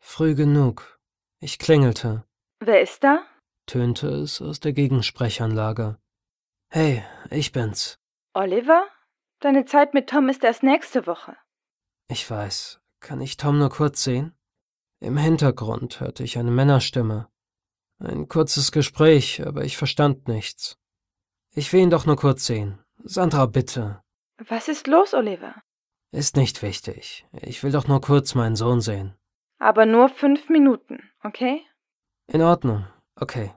Früh genug. Ich klingelte. Wer ist da? tönte es aus der Gegensprechanlage. Hey, ich bin's. Oliver? Deine Zeit mit Tom ist erst nächste Woche. Ich weiß. Kann ich Tom nur kurz sehen? Im Hintergrund hörte ich eine Männerstimme. Ein kurzes Gespräch, aber ich verstand nichts. Ich will ihn doch nur kurz sehen. Sandra, bitte. Was ist los, Oliver? Ist nicht wichtig. Ich will doch nur kurz meinen Sohn sehen. Aber nur fünf Minuten, okay? In Ordnung, okay.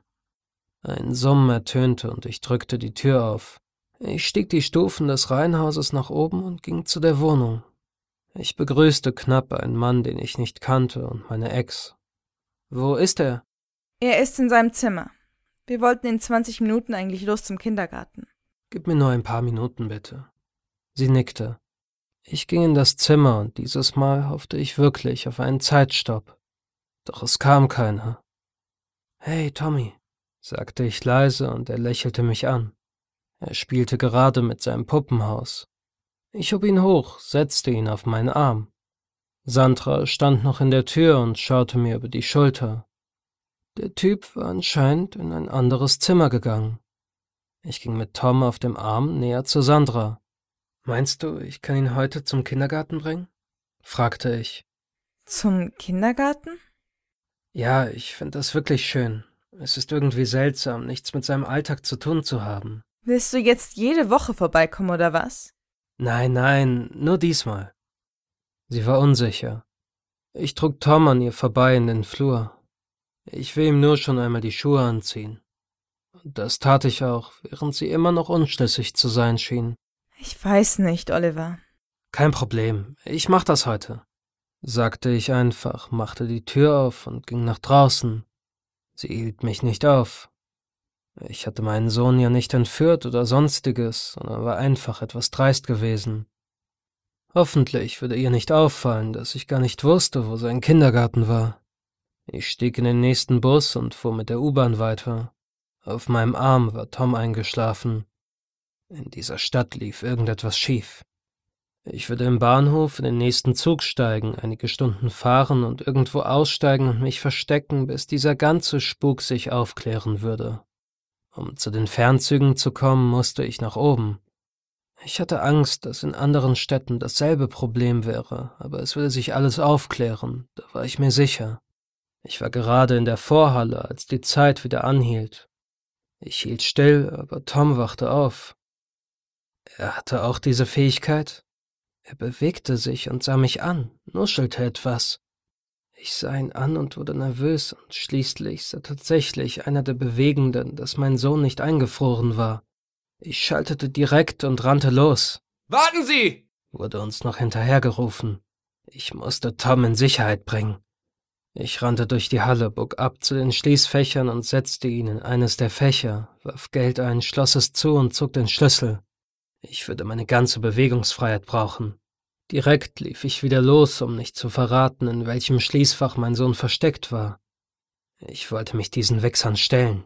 Ein Summen ertönte und ich drückte die Tür auf. Ich stieg die Stufen des Reihenhauses nach oben und ging zu der Wohnung. Ich begrüßte knapp einen Mann, den ich nicht kannte, und meine Ex. Wo ist er? Er ist in seinem Zimmer. Wir wollten in 20 Minuten eigentlich los zum Kindergarten. Gib mir nur ein paar Minuten bitte. Sie nickte. Ich ging in das Zimmer und dieses Mal hoffte ich wirklich auf einen Zeitstopp. Doch es kam keiner. Hey, Tommy, sagte ich leise und er lächelte mich an. Er spielte gerade mit seinem Puppenhaus. Ich hob ihn hoch, setzte ihn auf meinen Arm. Sandra stand noch in der Tür und schaute mir über die Schulter. Der Typ war anscheinend in ein anderes Zimmer gegangen. Ich ging mit Tom auf dem Arm näher zu Sandra. Meinst du, ich kann ihn heute zum Kindergarten bringen? fragte ich. Zum Kindergarten? Ja, ich finde das wirklich schön. Es ist irgendwie seltsam, nichts mit seinem Alltag zu tun zu haben. Willst du jetzt jede Woche vorbeikommen oder was? Nein, nein, nur diesmal. Sie war unsicher. Ich trug Tom an ihr vorbei in den Flur. Ich will ihm nur schon einmal die Schuhe anziehen. Das tat ich auch, während sie immer noch unschlüssig zu sein schien. Ich weiß nicht, Oliver. Kein Problem, ich mach das heute, sagte ich einfach, machte die Tür auf und ging nach draußen. Sie hielt mich nicht auf. Ich hatte meinen Sohn ja nicht entführt oder sonstiges, sondern war einfach etwas dreist gewesen. Hoffentlich würde ihr nicht auffallen, dass ich gar nicht wusste, wo sein Kindergarten war. Ich stieg in den nächsten Bus und fuhr mit der U-Bahn weiter. Auf meinem Arm war Tom eingeschlafen. In dieser Stadt lief irgendetwas schief. Ich würde im Bahnhof in den nächsten Zug steigen, einige Stunden fahren und irgendwo aussteigen und mich verstecken, bis dieser ganze Spuk sich aufklären würde. Um zu den Fernzügen zu kommen, musste ich nach oben. Ich hatte Angst, dass in anderen Städten dasselbe Problem wäre, aber es würde sich alles aufklären, da war ich mir sicher. Ich war gerade in der Vorhalle, als die Zeit wieder anhielt. Ich hielt still, aber Tom wachte auf. Er hatte auch diese Fähigkeit? Er bewegte sich und sah mich an, nuschelte etwas. Ich sah ihn an und wurde nervös, und schließlich sah tatsächlich einer der Bewegenden, dass mein Sohn nicht eingefroren war. Ich schaltete direkt und rannte los. Warten Sie! wurde uns noch hinterhergerufen. Ich musste Tom in Sicherheit bringen. Ich rannte durch die Halle, bog ab zu den Schließfächern und setzte ihn in eines der Fächer, warf Geld ein, schloss es zu und zog den Schlüssel. Ich würde meine ganze Bewegungsfreiheit brauchen. Direkt lief ich wieder los, um nicht zu verraten, in welchem Schließfach mein Sohn versteckt war. Ich wollte mich diesen Wechsern stellen.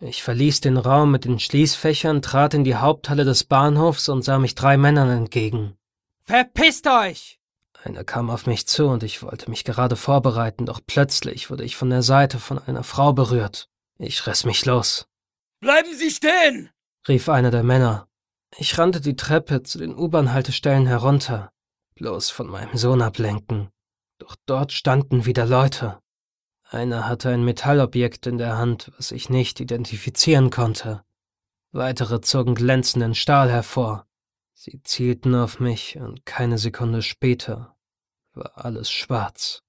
Ich verließ den Raum mit den Schließfächern, trat in die Haupthalle des Bahnhofs und sah mich drei Männern entgegen. Verpisst euch! Einer kam auf mich zu und ich wollte mich gerade vorbereiten, doch plötzlich wurde ich von der Seite von einer Frau berührt. Ich riss mich los. Bleiben Sie stehen! rief einer der Männer. Ich rannte die Treppe zu den U-Bahn-Haltestellen herunter, bloß von meinem Sohn ablenken. Doch dort standen wieder Leute. Einer hatte ein Metallobjekt in der Hand, was ich nicht identifizieren konnte. Weitere zogen glänzenden Stahl hervor. Sie zielten auf mich und keine Sekunde später war alles schwarz.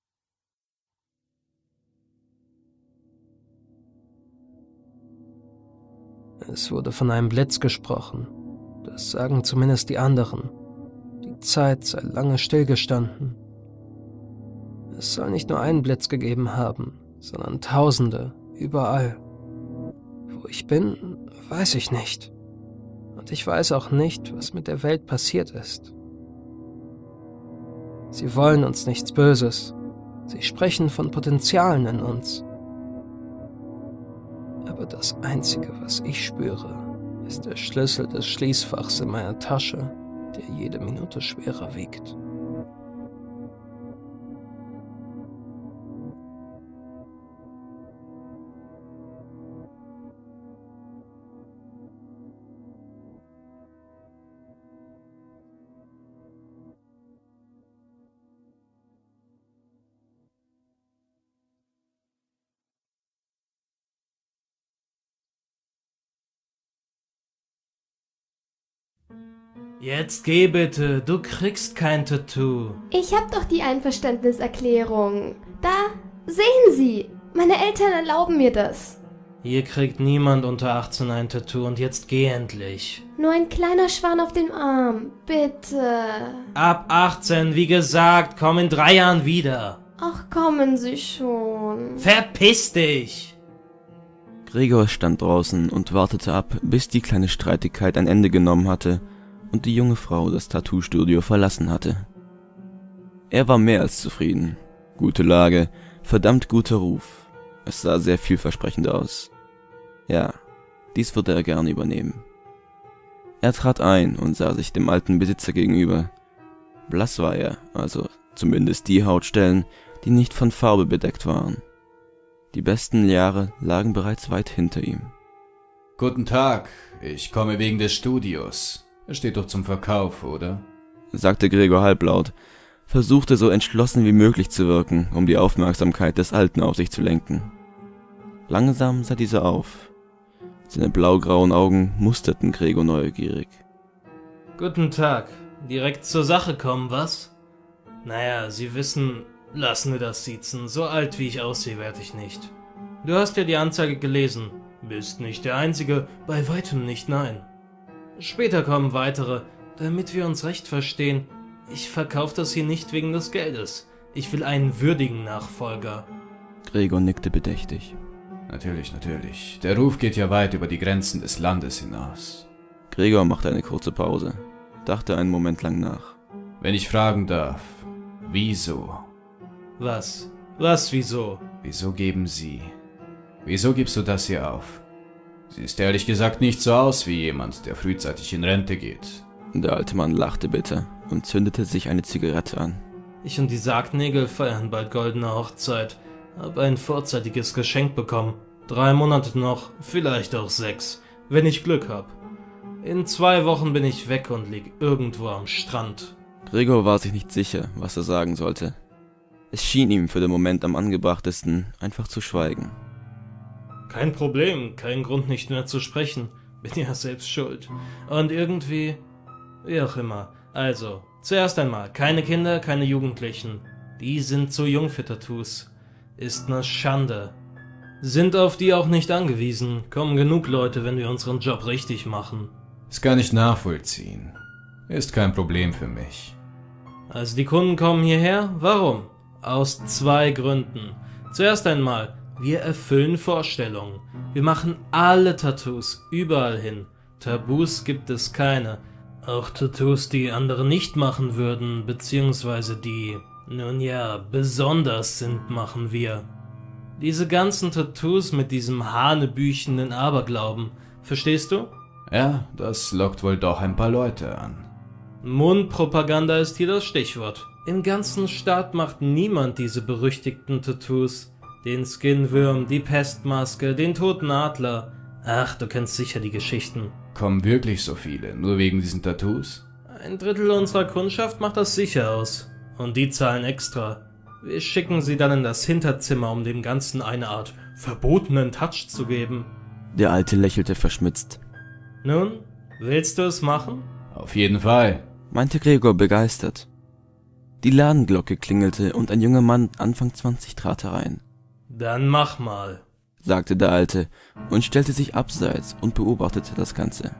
Es wurde von einem Blitz gesprochen. Das sagen zumindest die anderen. Die Zeit sei lange stillgestanden. Es soll nicht nur einen Blitz gegeben haben, sondern Tausende, überall. Wo ich bin, weiß ich nicht und ich weiß auch nicht, was mit der Welt passiert ist. Sie wollen uns nichts Böses. Sie sprechen von Potenzialen in uns. Aber das Einzige, was ich spüre, ist der Schlüssel des Schließfachs in meiner Tasche, der jede Minute schwerer wiegt. Jetzt geh bitte, du kriegst kein Tattoo. Ich hab doch die Einverständniserklärung. Da, sehen Sie, meine Eltern erlauben mir das. Hier kriegt niemand unter 18 ein Tattoo und jetzt geh endlich. Nur ein kleiner Schwan auf dem Arm, bitte. Ab 18, wie gesagt, komm in drei Jahren wieder. Ach, kommen Sie schon. Verpiss dich! Gregor stand draußen und wartete ab, bis die kleine Streitigkeit ein Ende genommen hatte und die junge Frau das Tattoo-Studio verlassen hatte. Er war mehr als zufrieden. Gute Lage, verdammt guter Ruf. Es sah sehr vielversprechend aus. Ja, dies würde er gerne übernehmen. Er trat ein und sah sich dem alten Besitzer gegenüber. Blass war er, also zumindest die Hautstellen, die nicht von Farbe bedeckt waren. Die besten Jahre lagen bereits weit hinter ihm. Guten Tag, ich komme wegen des Studios. Es steht doch zum Verkauf, oder? sagte Gregor halblaut, versuchte so entschlossen wie möglich zu wirken, um die Aufmerksamkeit des Alten auf sich zu lenken. Langsam sah dieser auf. Seine blaugrauen Augen musterten Gregor neugierig. Guten Tag. Direkt zur Sache kommen, was? Naja, Sie wissen, Lassen wir das sitzen. So alt wie ich aussehe, werde ich nicht. Du hast ja die Anzeige gelesen. Bist nicht der Einzige. Bei weitem nicht, nein. Später kommen weitere. Damit wir uns recht verstehen, ich verkaufe das hier nicht wegen des Geldes. Ich will einen würdigen Nachfolger. Gregor nickte bedächtig. Natürlich, natürlich. Der Ruf geht ja weit über die Grenzen des Landes hinaus. Gregor machte eine kurze Pause, dachte einen Moment lang nach. Wenn ich fragen darf, wieso was? Was, wieso? Wieso geben Sie? Wieso gibst du das hier auf? Sie ist ehrlich gesagt nicht so aus wie jemand, der frühzeitig in Rente geht. Der alte Mann lachte bitter und zündete sich eine Zigarette an. Ich und die Sargnägel feiern bald goldene Hochzeit. Hab ein vorzeitiges Geschenk bekommen. Drei Monate noch, vielleicht auch sechs, wenn ich Glück hab. In zwei Wochen bin ich weg und lieg irgendwo am Strand. Gregor war sich nicht sicher, was er sagen sollte. Es schien ihm für den Moment am angebrachtesten, einfach zu schweigen. Kein Problem, kein Grund nicht mehr zu sprechen. Bin ja selbst schuld. Und irgendwie. Wie auch immer. Also, zuerst einmal, keine Kinder, keine Jugendlichen. Die sind zu jung für Tattoos. Ist ne Schande. Sind auf die auch nicht angewiesen. Kommen genug Leute, wenn wir unseren Job richtig machen. Ist gar nicht nachvollziehen. Ist kein Problem für mich. Also die Kunden kommen hierher? Warum? Aus zwei Gründen. Zuerst einmal, wir erfüllen Vorstellungen. Wir machen alle Tattoos überall hin. Tabus gibt es keine. Auch Tattoos, die andere nicht machen würden, beziehungsweise die, nun ja, besonders sind, machen wir. Diese ganzen Tattoos mit diesem hanebüchenden Aberglauben, verstehst du? Ja, das lockt wohl doch ein paar Leute an. Mundpropaganda ist hier das Stichwort. Im ganzen Staat macht niemand diese berüchtigten Tattoos. Den Skinwürm, die Pestmaske, den toten Adler. Ach, du kennst sicher die Geschichten. Kommen wirklich so viele, nur wegen diesen Tattoos? Ein Drittel unserer Kundschaft macht das sicher aus. Und die zahlen extra. Wir schicken sie dann in das Hinterzimmer, um dem Ganzen eine Art verbotenen Touch zu geben. Der Alte lächelte verschmitzt. Nun, willst du es machen? Auf jeden Fall, meinte Gregor begeistert. Die Ladenglocke klingelte und ein junger Mann Anfang 20 trat herein. Dann mach mal, sagte der Alte und stellte sich abseits und beobachtete das Ganze.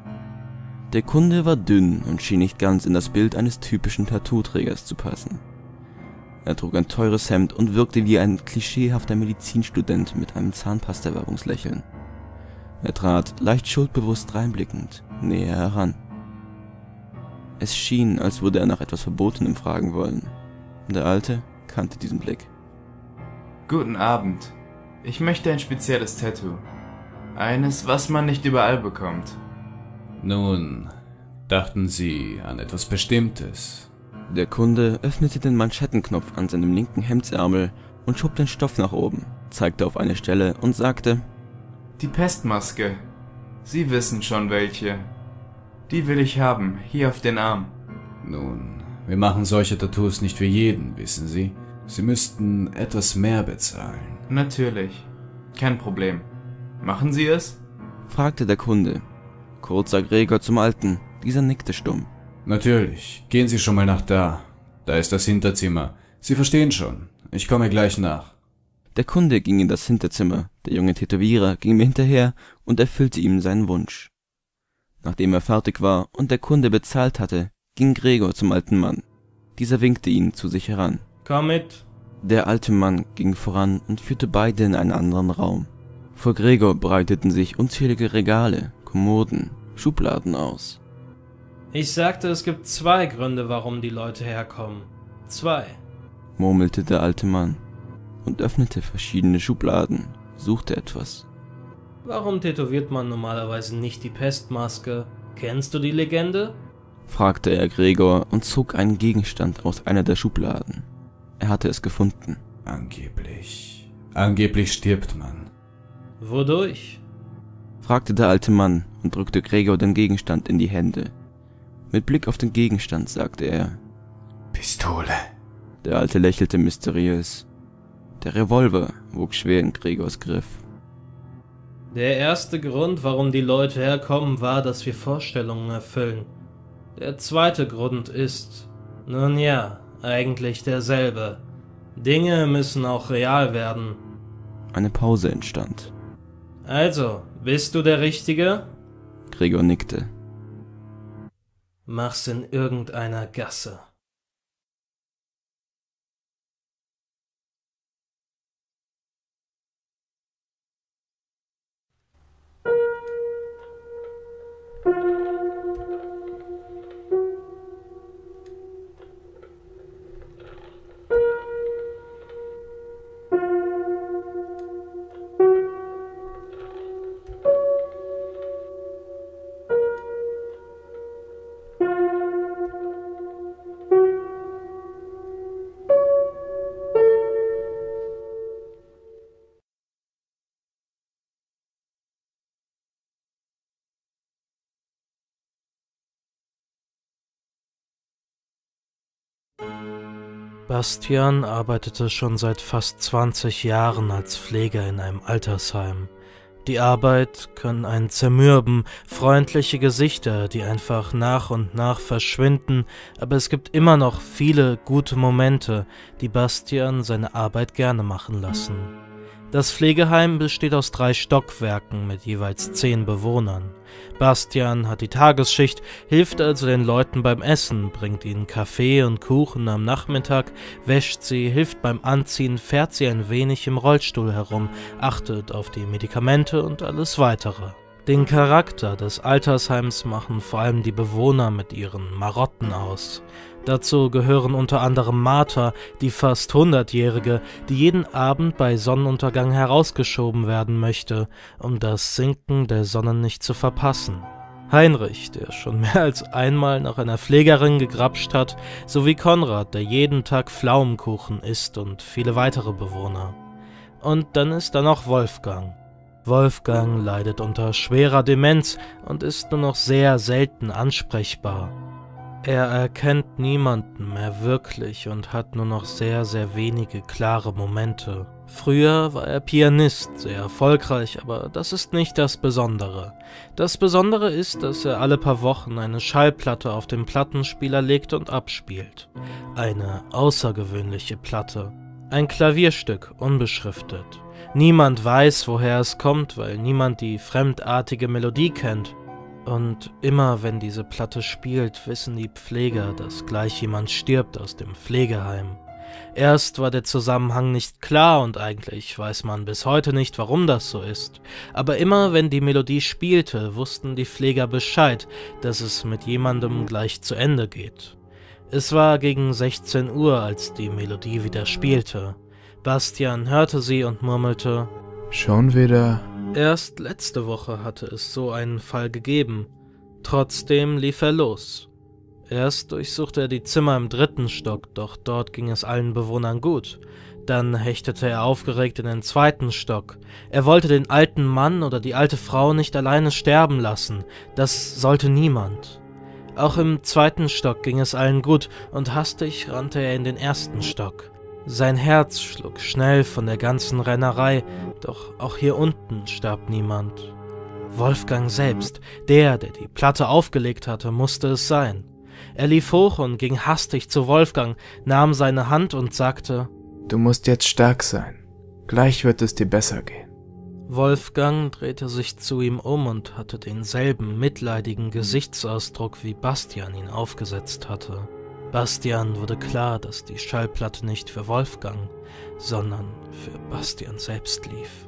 Der Kunde war dünn und schien nicht ganz in das Bild eines typischen Tattooträgers zu passen. Er trug ein teures Hemd und wirkte wie ein klischeehafter Medizinstudent mit einem Zahnpasta-Werbungslächeln. Er trat, leicht schuldbewusst reinblickend, näher heran. Es schien, als würde er nach etwas Verbotenem fragen wollen. Der Alte kannte diesen Blick. Guten Abend. Ich möchte ein spezielles Tattoo. Eines, was man nicht überall bekommt. Nun, dachten Sie an etwas Bestimmtes? Der Kunde öffnete den Manschettenknopf an seinem linken Hemdsärmel und schob den Stoff nach oben, zeigte auf eine Stelle und sagte, Die Pestmaske. Sie wissen schon welche. Die will ich haben, hier auf den Arm. Nun, wir machen solche Tattoos nicht für jeden, wissen Sie. Sie müssten etwas mehr bezahlen. Natürlich. Kein Problem. Machen Sie es? fragte der Kunde. Kurz sah Gregor zum Alten. Dieser nickte stumm. Natürlich. Gehen Sie schon mal nach da. Da ist das Hinterzimmer. Sie verstehen schon. Ich komme gleich nach. Der Kunde ging in das Hinterzimmer, der junge Tätowierer ging mir hinterher und erfüllte ihm seinen Wunsch. Nachdem er fertig war und der Kunde bezahlt hatte, ging Gregor zum alten Mann. Dieser winkte ihn zu sich heran. Komm mit. Der alte Mann ging voran und führte beide in einen anderen Raum. Vor Gregor breiteten sich unzählige Regale, Kommoden, Schubladen aus. Ich sagte, es gibt zwei Gründe, warum die Leute herkommen. Zwei, murmelte der alte Mann und öffnete verschiedene Schubladen, suchte etwas. Warum tätowiert man normalerweise nicht die Pestmaske? Kennst du die Legende? fragte er Gregor und zog einen Gegenstand aus einer der Schubladen. Er hatte es gefunden. Angeblich. Angeblich stirbt man. Wodurch? fragte der alte Mann und drückte Gregor den Gegenstand in die Hände. Mit Blick auf den Gegenstand sagte er: Pistole. Der Alte lächelte mysteriös. Der Revolver wog schwer in Gregors Griff. Der erste Grund, warum die Leute herkommen, war, dass wir Vorstellungen erfüllen. Der zweite Grund ist, nun ja, eigentlich derselbe. Dinge müssen auch real werden. Eine Pause entstand. Also, bist du der Richtige? Gregor nickte. Mach's in irgendeiner Gasse. Bastian arbeitete schon seit fast 20 Jahren als Pfleger in einem Altersheim. Die Arbeit kann einen zermürben, freundliche Gesichter, die einfach nach und nach verschwinden, aber es gibt immer noch viele gute Momente, die Bastian seine Arbeit gerne machen lassen. Das Pflegeheim besteht aus drei Stockwerken mit jeweils zehn Bewohnern. Bastian hat die Tagesschicht, hilft also den Leuten beim Essen, bringt ihnen Kaffee und Kuchen am Nachmittag, wäscht sie, hilft beim Anziehen, fährt sie ein wenig im Rollstuhl herum, achtet auf die Medikamente und alles weitere. Den Charakter des Altersheims machen vor allem die Bewohner mit ihren Marotten aus. Dazu gehören unter anderem Martha, die fast 100-Jährige, die jeden Abend bei Sonnenuntergang herausgeschoben werden möchte, um das Sinken der Sonne nicht zu verpassen. Heinrich, der schon mehr als einmal nach einer Pflegerin gegrapscht hat, sowie Konrad, der jeden Tag Pflaumenkuchen isst und viele weitere Bewohner. Und dann ist da noch Wolfgang. Wolfgang leidet unter schwerer Demenz und ist nur noch sehr selten ansprechbar. Er erkennt niemanden mehr wirklich und hat nur noch sehr, sehr wenige klare Momente. Früher war er Pianist, sehr erfolgreich, aber das ist nicht das Besondere. Das Besondere ist, dass er alle paar Wochen eine Schallplatte auf den Plattenspieler legt und abspielt. Eine außergewöhnliche Platte. Ein Klavierstück, unbeschriftet. Niemand weiß, woher es kommt, weil niemand die fremdartige Melodie kennt. Und immer wenn diese Platte spielt, wissen die Pfleger, dass gleich jemand stirbt aus dem Pflegeheim. Erst war der Zusammenhang nicht klar und eigentlich weiß man bis heute nicht, warum das so ist. Aber immer wenn die Melodie spielte, wussten die Pfleger Bescheid, dass es mit jemandem gleich zu Ende geht. Es war gegen 16 Uhr, als die Melodie wieder spielte. Bastian hörte sie und murmelte: Schon wieder Erst letzte Woche hatte es so einen Fall gegeben. Trotzdem lief er los. Erst durchsuchte er die Zimmer im dritten Stock, doch dort ging es allen Bewohnern gut. Dann hechtete er aufgeregt in den zweiten Stock. Er wollte den alten Mann oder die alte Frau nicht alleine sterben lassen. Das sollte niemand. Auch im zweiten Stock ging es allen gut und hastig rannte er in den ersten Stock. Sein Herz schlug schnell von der ganzen Rennerei, doch auch hier unten starb niemand. Wolfgang selbst, der, der die Platte aufgelegt hatte, musste es sein. Er lief hoch und ging hastig zu Wolfgang, nahm seine Hand und sagte Du musst jetzt stark sein. Gleich wird es dir besser gehen. Wolfgang drehte sich zu ihm um und hatte denselben mitleidigen Gesichtsausdruck, wie Bastian ihn aufgesetzt hatte. Bastian wurde klar, dass die Schallplatte nicht für Wolfgang, sondern für Bastian selbst lief.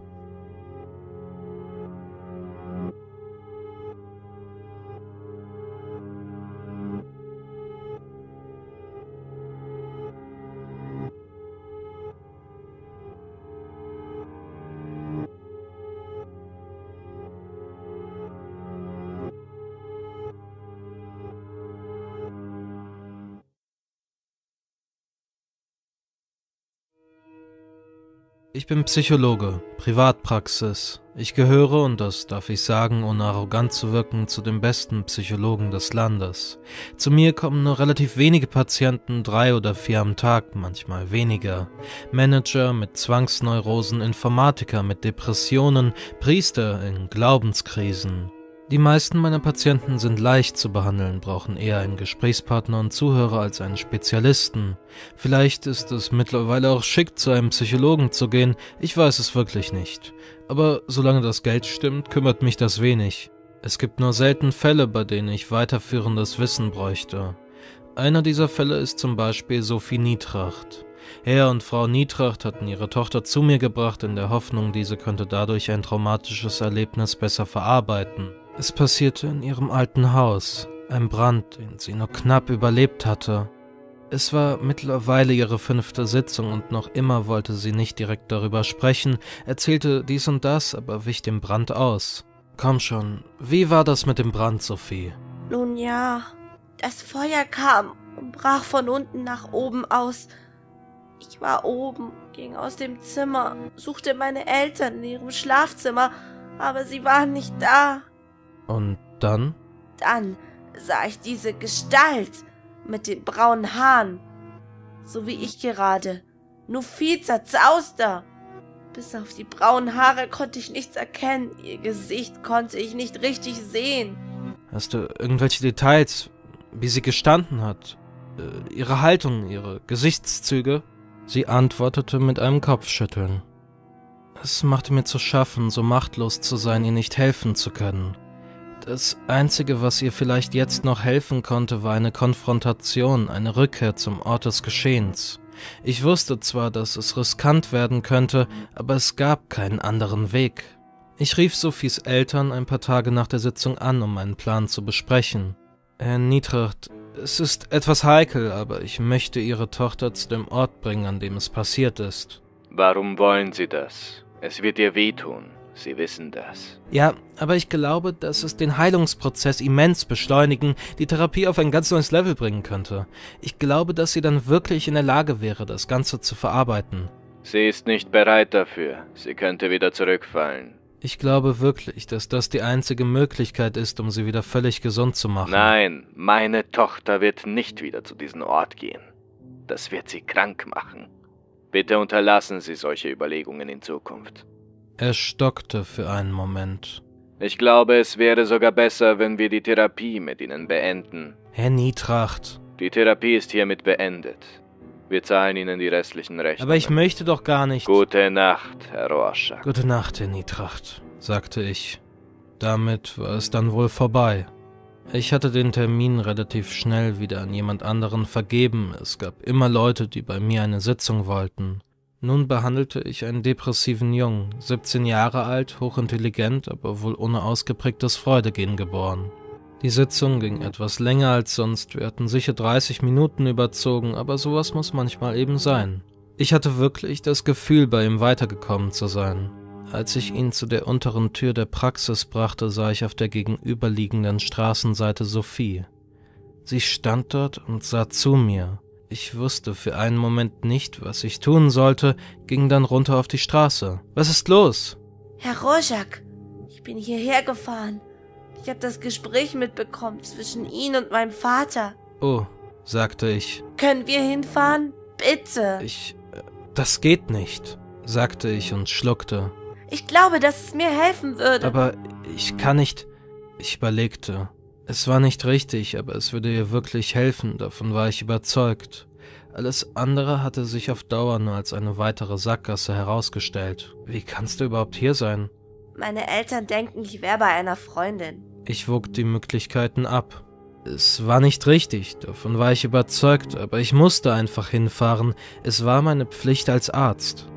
Ich bin Psychologe, Privatpraxis. Ich gehöre, und das darf ich sagen, ohne arrogant zu wirken, zu den besten Psychologen des Landes. Zu mir kommen nur relativ wenige Patienten, drei oder vier am Tag, manchmal weniger. Manager mit Zwangsneurosen, Informatiker mit Depressionen, Priester in Glaubenskrisen. Die meisten meiner Patienten sind leicht zu behandeln, brauchen eher einen Gesprächspartner und Zuhörer als einen Spezialisten. Vielleicht ist es mittlerweile auch schick, zu einem Psychologen zu gehen, ich weiß es wirklich nicht. Aber solange das Geld stimmt, kümmert mich das wenig. Es gibt nur selten Fälle, bei denen ich weiterführendes Wissen bräuchte. Einer dieser Fälle ist zum Beispiel Sophie Nietracht. Herr und Frau Nietracht hatten ihre Tochter zu mir gebracht in der Hoffnung, diese könnte dadurch ein traumatisches Erlebnis besser verarbeiten. Es passierte in ihrem alten Haus, ein Brand, den sie nur knapp überlebt hatte. Es war mittlerweile ihre fünfte Sitzung und noch immer wollte sie nicht direkt darüber sprechen, erzählte dies und das, aber wich dem Brand aus. Komm schon, wie war das mit dem Brand, Sophie? Nun ja, das Feuer kam und brach von unten nach oben aus. Ich war oben, ging aus dem Zimmer, suchte meine Eltern in ihrem Schlafzimmer, aber sie waren nicht da. Und dann? Dann sah ich diese Gestalt mit den braunen Haaren, so wie ich gerade, nur viel zerzauster. Bis auf die braunen Haare konnte ich nichts erkennen, ihr Gesicht konnte ich nicht richtig sehen. Hast du irgendwelche Details, wie sie gestanden hat? Äh, ihre Haltung, ihre Gesichtszüge? Sie antwortete mit einem Kopfschütteln. Es machte mir zu schaffen, so machtlos zu sein, ihr nicht helfen zu können. Das Einzige, was ihr vielleicht jetzt noch helfen konnte, war eine Konfrontation, eine Rückkehr zum Ort des Geschehens. Ich wusste zwar, dass es riskant werden könnte, aber es gab keinen anderen Weg. Ich rief Sophies Eltern ein paar Tage nach der Sitzung an, um meinen Plan zu besprechen. Herr Nietracht, es ist etwas heikel, aber ich möchte Ihre Tochter zu dem Ort bringen, an dem es passiert ist. Warum wollen Sie das? Es wird ihr wehtun. Sie wissen das. Ja, aber ich glaube, dass es den Heilungsprozess immens beschleunigen, die Therapie auf ein ganz neues Level bringen könnte. Ich glaube, dass sie dann wirklich in der Lage wäre, das Ganze zu verarbeiten. Sie ist nicht bereit dafür. Sie könnte wieder zurückfallen. Ich glaube wirklich, dass das die einzige Möglichkeit ist, um sie wieder völlig gesund zu machen. Nein, meine Tochter wird nicht wieder zu diesem Ort gehen. Das wird sie krank machen. Bitte unterlassen Sie solche Überlegungen in Zukunft. Er stockte für einen Moment. Ich glaube, es wäre sogar besser, wenn wir die Therapie mit Ihnen beenden. Herr Nietracht. Die Therapie ist hiermit beendet. Wir zahlen Ihnen die restlichen Rechte. Aber ich möchte doch gar nicht. Gute Nacht, Herr Rorschach. Gute Nacht, Herr Nietracht, sagte ich. Damit war es dann wohl vorbei. Ich hatte den Termin relativ schnell wieder an jemand anderen vergeben. Es gab immer Leute, die bei mir eine Sitzung wollten. Nun behandelte ich einen depressiven Jungen, 17 Jahre alt, hochintelligent, aber wohl ohne ausgeprägtes Freudegehen geboren. Die Sitzung ging etwas länger als sonst, wir hatten sicher 30 Minuten überzogen, aber sowas muss manchmal eben sein. Ich hatte wirklich das Gefühl, bei ihm weitergekommen zu sein. Als ich ihn zu der unteren Tür der Praxis brachte, sah ich auf der gegenüberliegenden Straßenseite Sophie. Sie stand dort und sah zu mir. Ich wusste für einen Moment nicht, was ich tun sollte, ging dann runter auf die Straße. Was ist los? Herr Rojak, ich bin hierher gefahren. Ich habe das Gespräch mitbekommen zwischen Ihnen und meinem Vater. Oh, sagte ich. Können wir hinfahren? Bitte. Ich. Das geht nicht, sagte ich und schluckte. Ich glaube, dass es mir helfen würde. Aber ich kann nicht. Ich überlegte. Es war nicht richtig, aber es würde ihr wirklich helfen, davon war ich überzeugt. Alles andere hatte sich auf Dauer nur als eine weitere Sackgasse herausgestellt. Wie kannst du überhaupt hier sein? Meine Eltern denken, ich wäre bei einer Freundin. Ich wog die Möglichkeiten ab. Es war nicht richtig, davon war ich überzeugt, aber ich musste einfach hinfahren. Es war meine Pflicht als Arzt.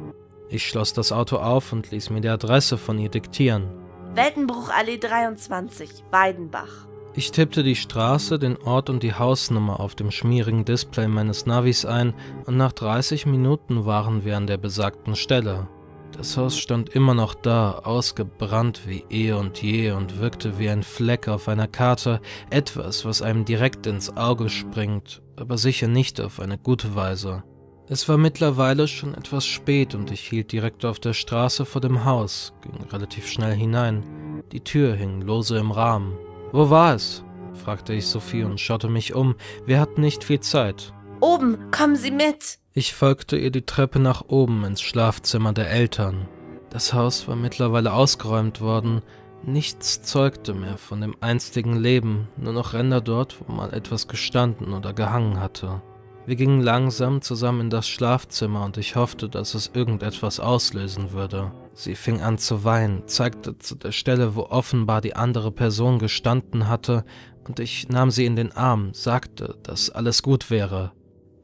Ich schloss das Auto auf und ließ mir die Adresse von ihr diktieren. Weltenbruch Allee 23, Weidenbach. Ich tippte die Straße, den Ort und die Hausnummer auf dem schmierigen Display meines Navis ein und nach 30 Minuten waren wir an der besagten Stelle. Das Haus stand immer noch da, ausgebrannt wie eh und je und wirkte wie ein Fleck auf einer Karte, etwas, was einem direkt ins Auge springt, aber sicher nicht auf eine gute Weise. Es war mittlerweile schon etwas spät und ich hielt direkt auf der Straße vor dem Haus, ging relativ schnell hinein. Die Tür hing lose im Rahmen. Wo war es? fragte ich Sophie und schaute mich um. Wir hatten nicht viel Zeit. Oben, kommen Sie mit! Ich folgte ihr die Treppe nach oben ins Schlafzimmer der Eltern. Das Haus war mittlerweile ausgeräumt worden. Nichts zeugte mehr von dem einstigen Leben, nur noch Ränder dort, wo mal etwas gestanden oder gehangen hatte. Wir gingen langsam zusammen in das Schlafzimmer und ich hoffte, dass es irgendetwas auslösen würde. Sie fing an zu weinen, zeigte zu der Stelle, wo offenbar die andere Person gestanden hatte, und ich nahm sie in den Arm, sagte, dass alles gut wäre.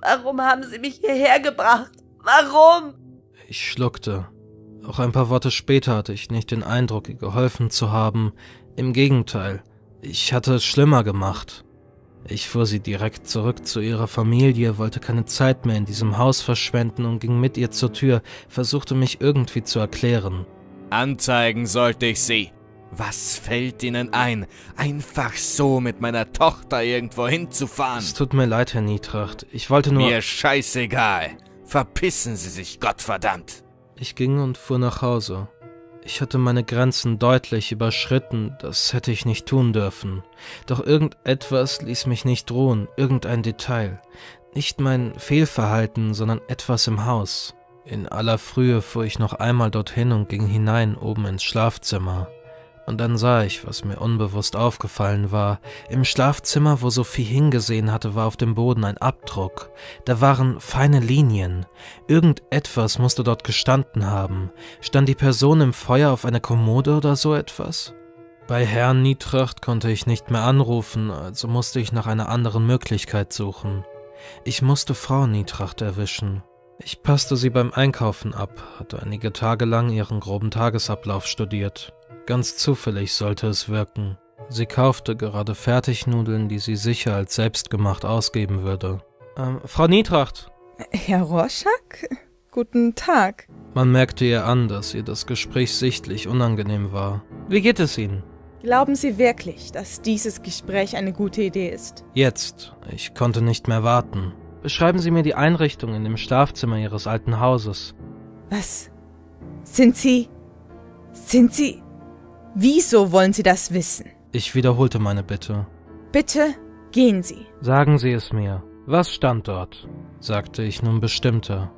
Warum haben Sie mich hierher gebracht? Warum? Ich schluckte. Auch ein paar Worte später hatte ich nicht den Eindruck, ihr geholfen zu haben. Im Gegenteil, ich hatte es schlimmer gemacht. Ich fuhr sie direkt zurück zu ihrer Familie, wollte keine Zeit mehr in diesem Haus verschwenden und ging mit ihr zur Tür, versuchte mich irgendwie zu erklären. Anzeigen sollte ich sie. Was fällt Ihnen ein, einfach so mit meiner Tochter irgendwo hinzufahren? Es tut mir leid, Herr Nietracht. Ich wollte nur. Mir scheißegal. Verpissen Sie sich, Gottverdammt. Ich ging und fuhr nach Hause. Ich hatte meine Grenzen deutlich überschritten, das hätte ich nicht tun dürfen. Doch irgendetwas ließ mich nicht ruhen, irgendein Detail. Nicht mein Fehlverhalten, sondern etwas im Haus. In aller Frühe fuhr ich noch einmal dorthin und ging hinein oben ins Schlafzimmer. Und dann sah ich, was mir unbewusst aufgefallen war. Im Schlafzimmer, wo Sophie hingesehen hatte, war auf dem Boden ein Abdruck. Da waren feine Linien. Irgendetwas musste dort gestanden haben. Stand die Person im Feuer auf einer Kommode oder so etwas? Bei Herrn Nietracht konnte ich nicht mehr anrufen, also musste ich nach einer anderen Möglichkeit suchen. Ich musste Frau Nietracht erwischen. Ich passte sie beim Einkaufen ab, hatte einige Tage lang ihren groben Tagesablauf studiert. Ganz zufällig sollte es wirken. Sie kaufte gerade Fertignudeln, die sie sicher als selbstgemacht ausgeben würde. Ähm, Frau Niedracht. Herr Rorschach? Guten Tag. Man merkte ihr an, dass ihr das Gespräch sichtlich unangenehm war. Wie geht es Ihnen? Glauben Sie wirklich, dass dieses Gespräch eine gute Idee ist? Jetzt. Ich konnte nicht mehr warten. Beschreiben Sie mir die Einrichtung in dem Schlafzimmer Ihres alten Hauses. Was? Sind Sie. Sind Sie. Wieso wollen Sie das wissen? Ich wiederholte meine Bitte. Bitte gehen Sie. Sagen Sie es mir. Was stand dort? sagte ich nun bestimmter.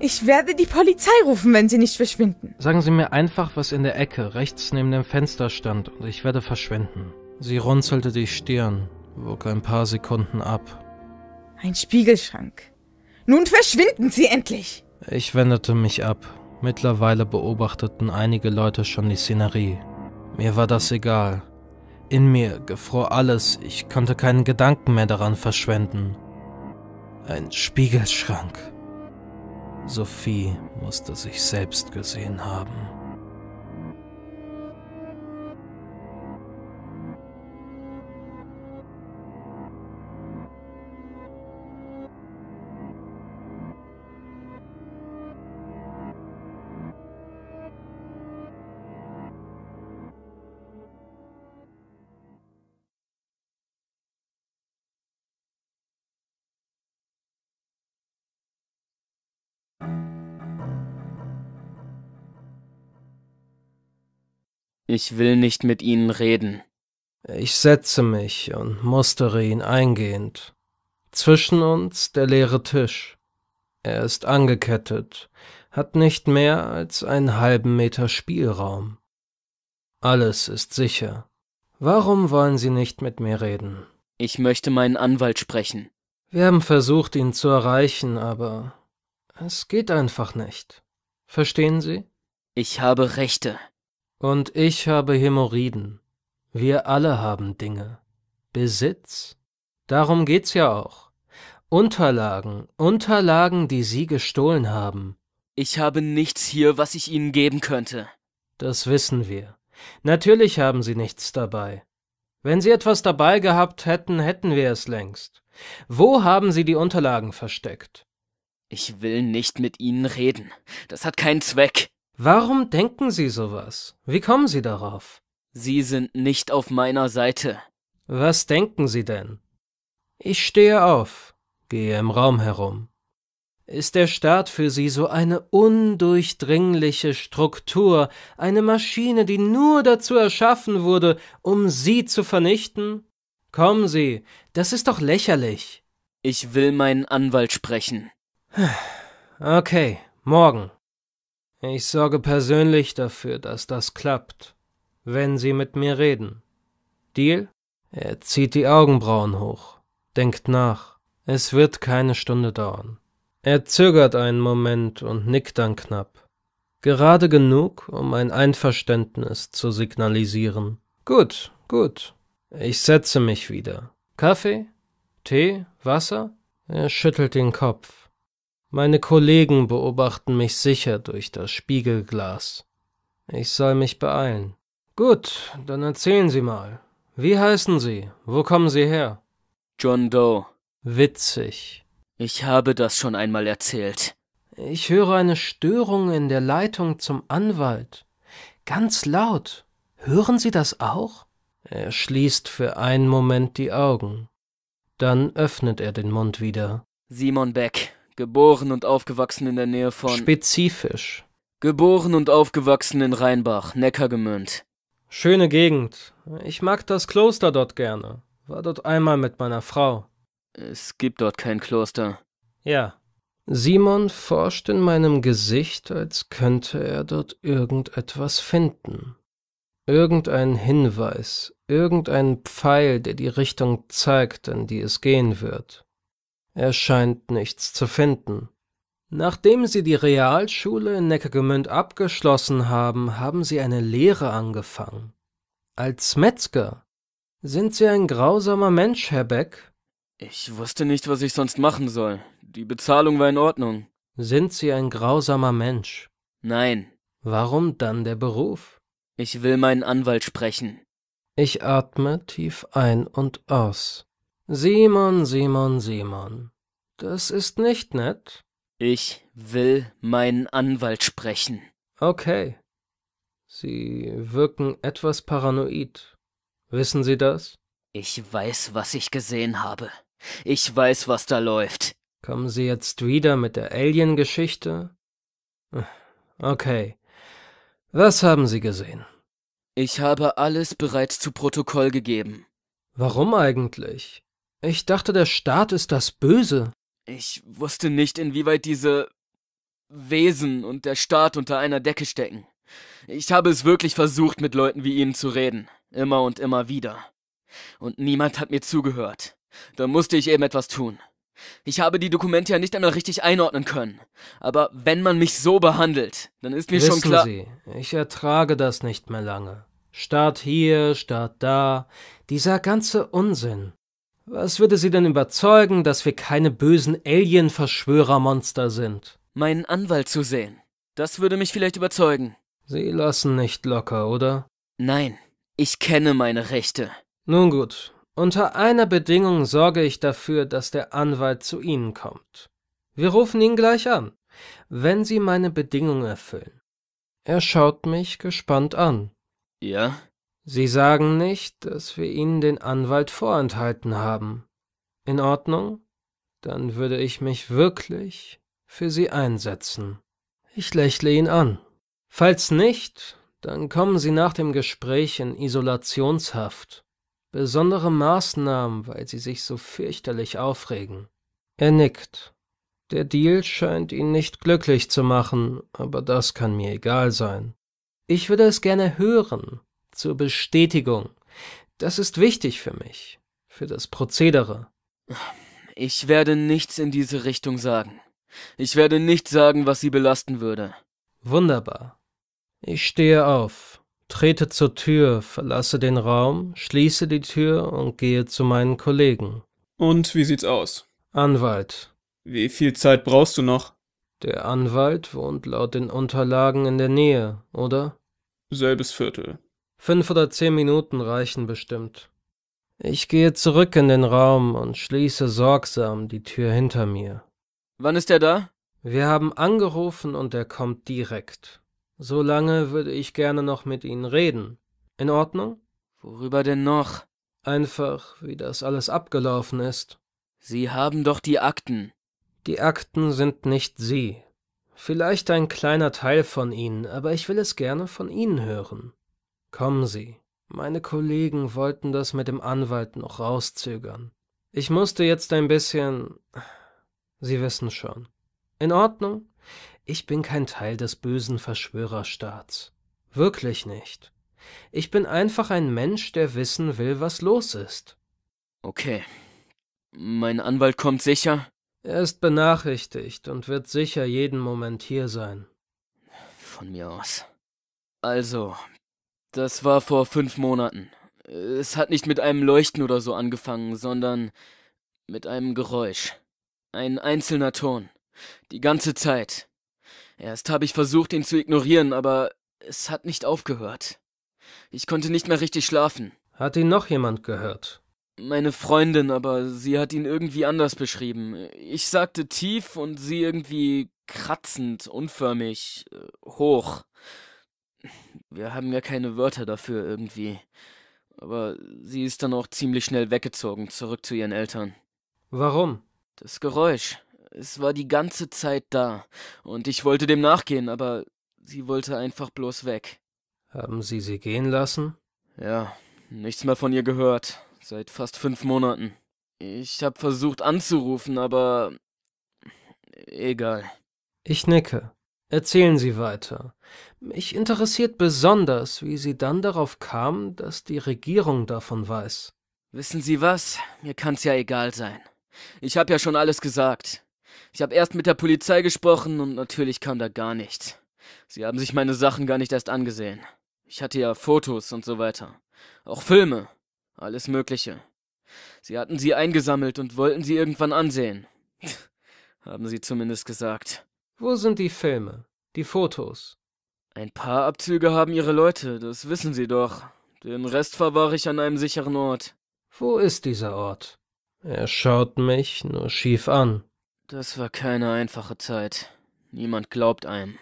Ich werde die Polizei rufen, wenn Sie nicht verschwinden. Sagen Sie mir einfach, was in der Ecke rechts neben dem Fenster stand, und ich werde verschwinden. Sie runzelte die Stirn, wog ein paar Sekunden ab. Ein Spiegelschrank. Nun verschwinden Sie endlich! Ich wendete mich ab. Mittlerweile beobachteten einige Leute schon die Szenerie. Mir war das egal. In mir gefror alles, ich konnte keinen Gedanken mehr daran verschwenden. Ein Spiegelschrank. Sophie musste sich selbst gesehen haben. Ich will nicht mit Ihnen reden. Ich setze mich und mustere ihn eingehend. Zwischen uns der leere Tisch. Er ist angekettet, hat nicht mehr als einen halben Meter Spielraum. Alles ist sicher. Warum wollen Sie nicht mit mir reden? Ich möchte meinen Anwalt sprechen. Wir haben versucht, ihn zu erreichen, aber es geht einfach nicht. Verstehen Sie? Ich habe Rechte. Und ich habe Hämorrhoiden. Wir alle haben Dinge. Besitz. Darum geht's ja auch. Unterlagen, Unterlagen, die Sie gestohlen haben. Ich habe nichts hier, was ich Ihnen geben könnte. Das wissen wir. Natürlich haben Sie nichts dabei. Wenn Sie etwas dabei gehabt hätten, hätten wir es längst. Wo haben Sie die Unterlagen versteckt? Ich will nicht mit Ihnen reden. Das hat keinen Zweck. Warum denken Sie sowas? Wie kommen Sie darauf? Sie sind nicht auf meiner Seite. Was denken Sie denn? Ich stehe auf, gehe im Raum herum. Ist der Staat für Sie so eine undurchdringliche Struktur, eine Maschine, die nur dazu erschaffen wurde, um Sie zu vernichten? Kommen Sie, das ist doch lächerlich. Ich will meinen Anwalt sprechen. Okay, morgen. Ich sorge persönlich dafür, dass das klappt, wenn Sie mit mir reden. Deal? Er zieht die Augenbrauen hoch, denkt nach. Es wird keine Stunde dauern. Er zögert einen Moment und nickt dann knapp. Gerade genug, um ein Einverständnis zu signalisieren. Gut, gut. Ich setze mich wieder. Kaffee? Tee? Wasser? Er schüttelt den Kopf. Meine Kollegen beobachten mich sicher durch das Spiegelglas. Ich soll mich beeilen. Gut, dann erzählen Sie mal. Wie heißen Sie? Wo kommen Sie her? John Doe. Witzig. Ich habe das schon einmal erzählt. Ich höre eine Störung in der Leitung zum Anwalt. Ganz laut. Hören Sie das auch? Er schließt für einen Moment die Augen. Dann öffnet er den Mund wieder. Simon Beck, Geboren und aufgewachsen in der Nähe von. Spezifisch. Geboren und aufgewachsen in Rheinbach, Neckargemünd. Schöne Gegend. Ich mag das Kloster dort gerne. War dort einmal mit meiner Frau. Es gibt dort kein Kloster. Ja. Simon forscht in meinem Gesicht, als könnte er dort irgendetwas finden. Irgendeinen Hinweis, irgendeinen Pfeil, der die Richtung zeigt, in die es gehen wird. Er scheint nichts zu finden. Nachdem sie die Realschule in Neckargemünd abgeschlossen haben, haben sie eine Lehre angefangen. Als Metzger. Sind Sie ein grausamer Mensch, Herr Beck? Ich wusste nicht, was ich sonst machen soll. Die Bezahlung war in Ordnung. Sind Sie ein grausamer Mensch? Nein. Warum dann der Beruf? Ich will meinen Anwalt sprechen. Ich atme tief ein und aus. Simon, Simon, Simon, das ist nicht nett. Ich will meinen Anwalt sprechen. Okay. Sie wirken etwas paranoid. Wissen Sie das? Ich weiß, was ich gesehen habe. Ich weiß, was da läuft. Kommen Sie jetzt wieder mit der Alien-Geschichte? Okay. Was haben Sie gesehen? Ich habe alles bereits zu Protokoll gegeben. Warum eigentlich? Ich dachte, der Staat ist das Böse. Ich wusste nicht, inwieweit diese Wesen und der Staat unter einer Decke stecken. Ich habe es wirklich versucht, mit Leuten wie Ihnen zu reden. Immer und immer wieder. Und niemand hat mir zugehört. Da musste ich eben etwas tun. Ich habe die Dokumente ja nicht einmal richtig einordnen können. Aber wenn man mich so behandelt, dann ist mir Wissen schon klar. Sie, ich ertrage das nicht mehr lange. Staat hier, Staat da, dieser ganze Unsinn. Was würde Sie denn überzeugen, dass wir keine bösen Alien-Verschwörermonster sind? Meinen Anwalt zu sehen. Das würde mich vielleicht überzeugen. Sie lassen nicht locker, oder? Nein, ich kenne meine Rechte. Nun gut, unter einer Bedingung sorge ich dafür, dass der Anwalt zu Ihnen kommt. Wir rufen ihn gleich an, wenn Sie meine Bedingung erfüllen. Er schaut mich gespannt an. Ja? Sie sagen nicht, dass wir Ihnen den Anwalt vorenthalten haben. In Ordnung? Dann würde ich mich wirklich für Sie einsetzen. Ich lächle ihn an. Falls nicht, dann kommen Sie nach dem Gespräch in Isolationshaft. Besondere Maßnahmen, weil Sie sich so fürchterlich aufregen. Er nickt. Der Deal scheint ihn nicht glücklich zu machen, aber das kann mir egal sein. Ich würde es gerne hören, zur Bestätigung. Das ist wichtig für mich, für das Prozedere. Ich werde nichts in diese Richtung sagen. Ich werde nicht sagen, was sie belasten würde. Wunderbar. Ich stehe auf, trete zur Tür, verlasse den Raum, schließe die Tür und gehe zu meinen Kollegen. Und wie sieht's aus? Anwalt. Wie viel Zeit brauchst du noch? Der Anwalt wohnt laut den Unterlagen in der Nähe, oder? Selbes Viertel. Fünf oder zehn Minuten reichen bestimmt. Ich gehe zurück in den Raum und schließe sorgsam die Tür hinter mir. Wann ist er da? Wir haben angerufen und er kommt direkt. So lange würde ich gerne noch mit Ihnen reden. In Ordnung? Worüber denn noch? Einfach, wie das alles abgelaufen ist. Sie haben doch die Akten. Die Akten sind nicht Sie. Vielleicht ein kleiner Teil von Ihnen, aber ich will es gerne von Ihnen hören. Kommen Sie. Meine Kollegen wollten das mit dem Anwalt noch rauszögern. Ich musste jetzt ein bisschen. Sie wissen schon. In Ordnung? Ich bin kein Teil des bösen Verschwörerstaats. Wirklich nicht. Ich bin einfach ein Mensch, der wissen will, was los ist. Okay. Mein Anwalt kommt sicher? Er ist benachrichtigt und wird sicher jeden Moment hier sein. Von mir aus. Also, das war vor fünf Monaten. Es hat nicht mit einem Leuchten oder so angefangen, sondern mit einem Geräusch. Ein einzelner Ton. Die ganze Zeit. Erst habe ich versucht, ihn zu ignorieren, aber es hat nicht aufgehört. Ich konnte nicht mehr richtig schlafen. Hat ihn noch jemand gehört? Meine Freundin, aber sie hat ihn irgendwie anders beschrieben. Ich sagte tief und sie irgendwie kratzend, unförmig, äh, hoch. Wir haben ja keine Wörter dafür irgendwie. Aber sie ist dann auch ziemlich schnell weggezogen, zurück zu ihren Eltern. Warum? Das Geräusch. Es war die ganze Zeit da. Und ich wollte dem nachgehen, aber sie wollte einfach bloß weg. Haben Sie sie gehen lassen? Ja, nichts mehr von ihr gehört. Seit fast fünf Monaten. Ich hab versucht anzurufen, aber egal. Ich nicke. Erzählen Sie weiter. Mich interessiert besonders, wie Sie dann darauf kamen, dass die Regierung davon weiß. Wissen Sie was? Mir kann's ja egal sein. Ich hab ja schon alles gesagt. Ich hab erst mit der Polizei gesprochen und natürlich kam da gar nichts. Sie haben sich meine Sachen gar nicht erst angesehen. Ich hatte ja Fotos und so weiter. Auch Filme. Alles Mögliche. Sie hatten sie eingesammelt und wollten sie irgendwann ansehen. haben sie zumindest gesagt. Wo sind die Filme? Die Fotos? Ein paar Abzüge haben ihre Leute, das wissen sie doch. Den Rest verwahre ich an einem sicheren Ort. Wo ist dieser Ort? Er schaut mich nur schief an. Das war keine einfache Zeit. Niemand glaubt einem.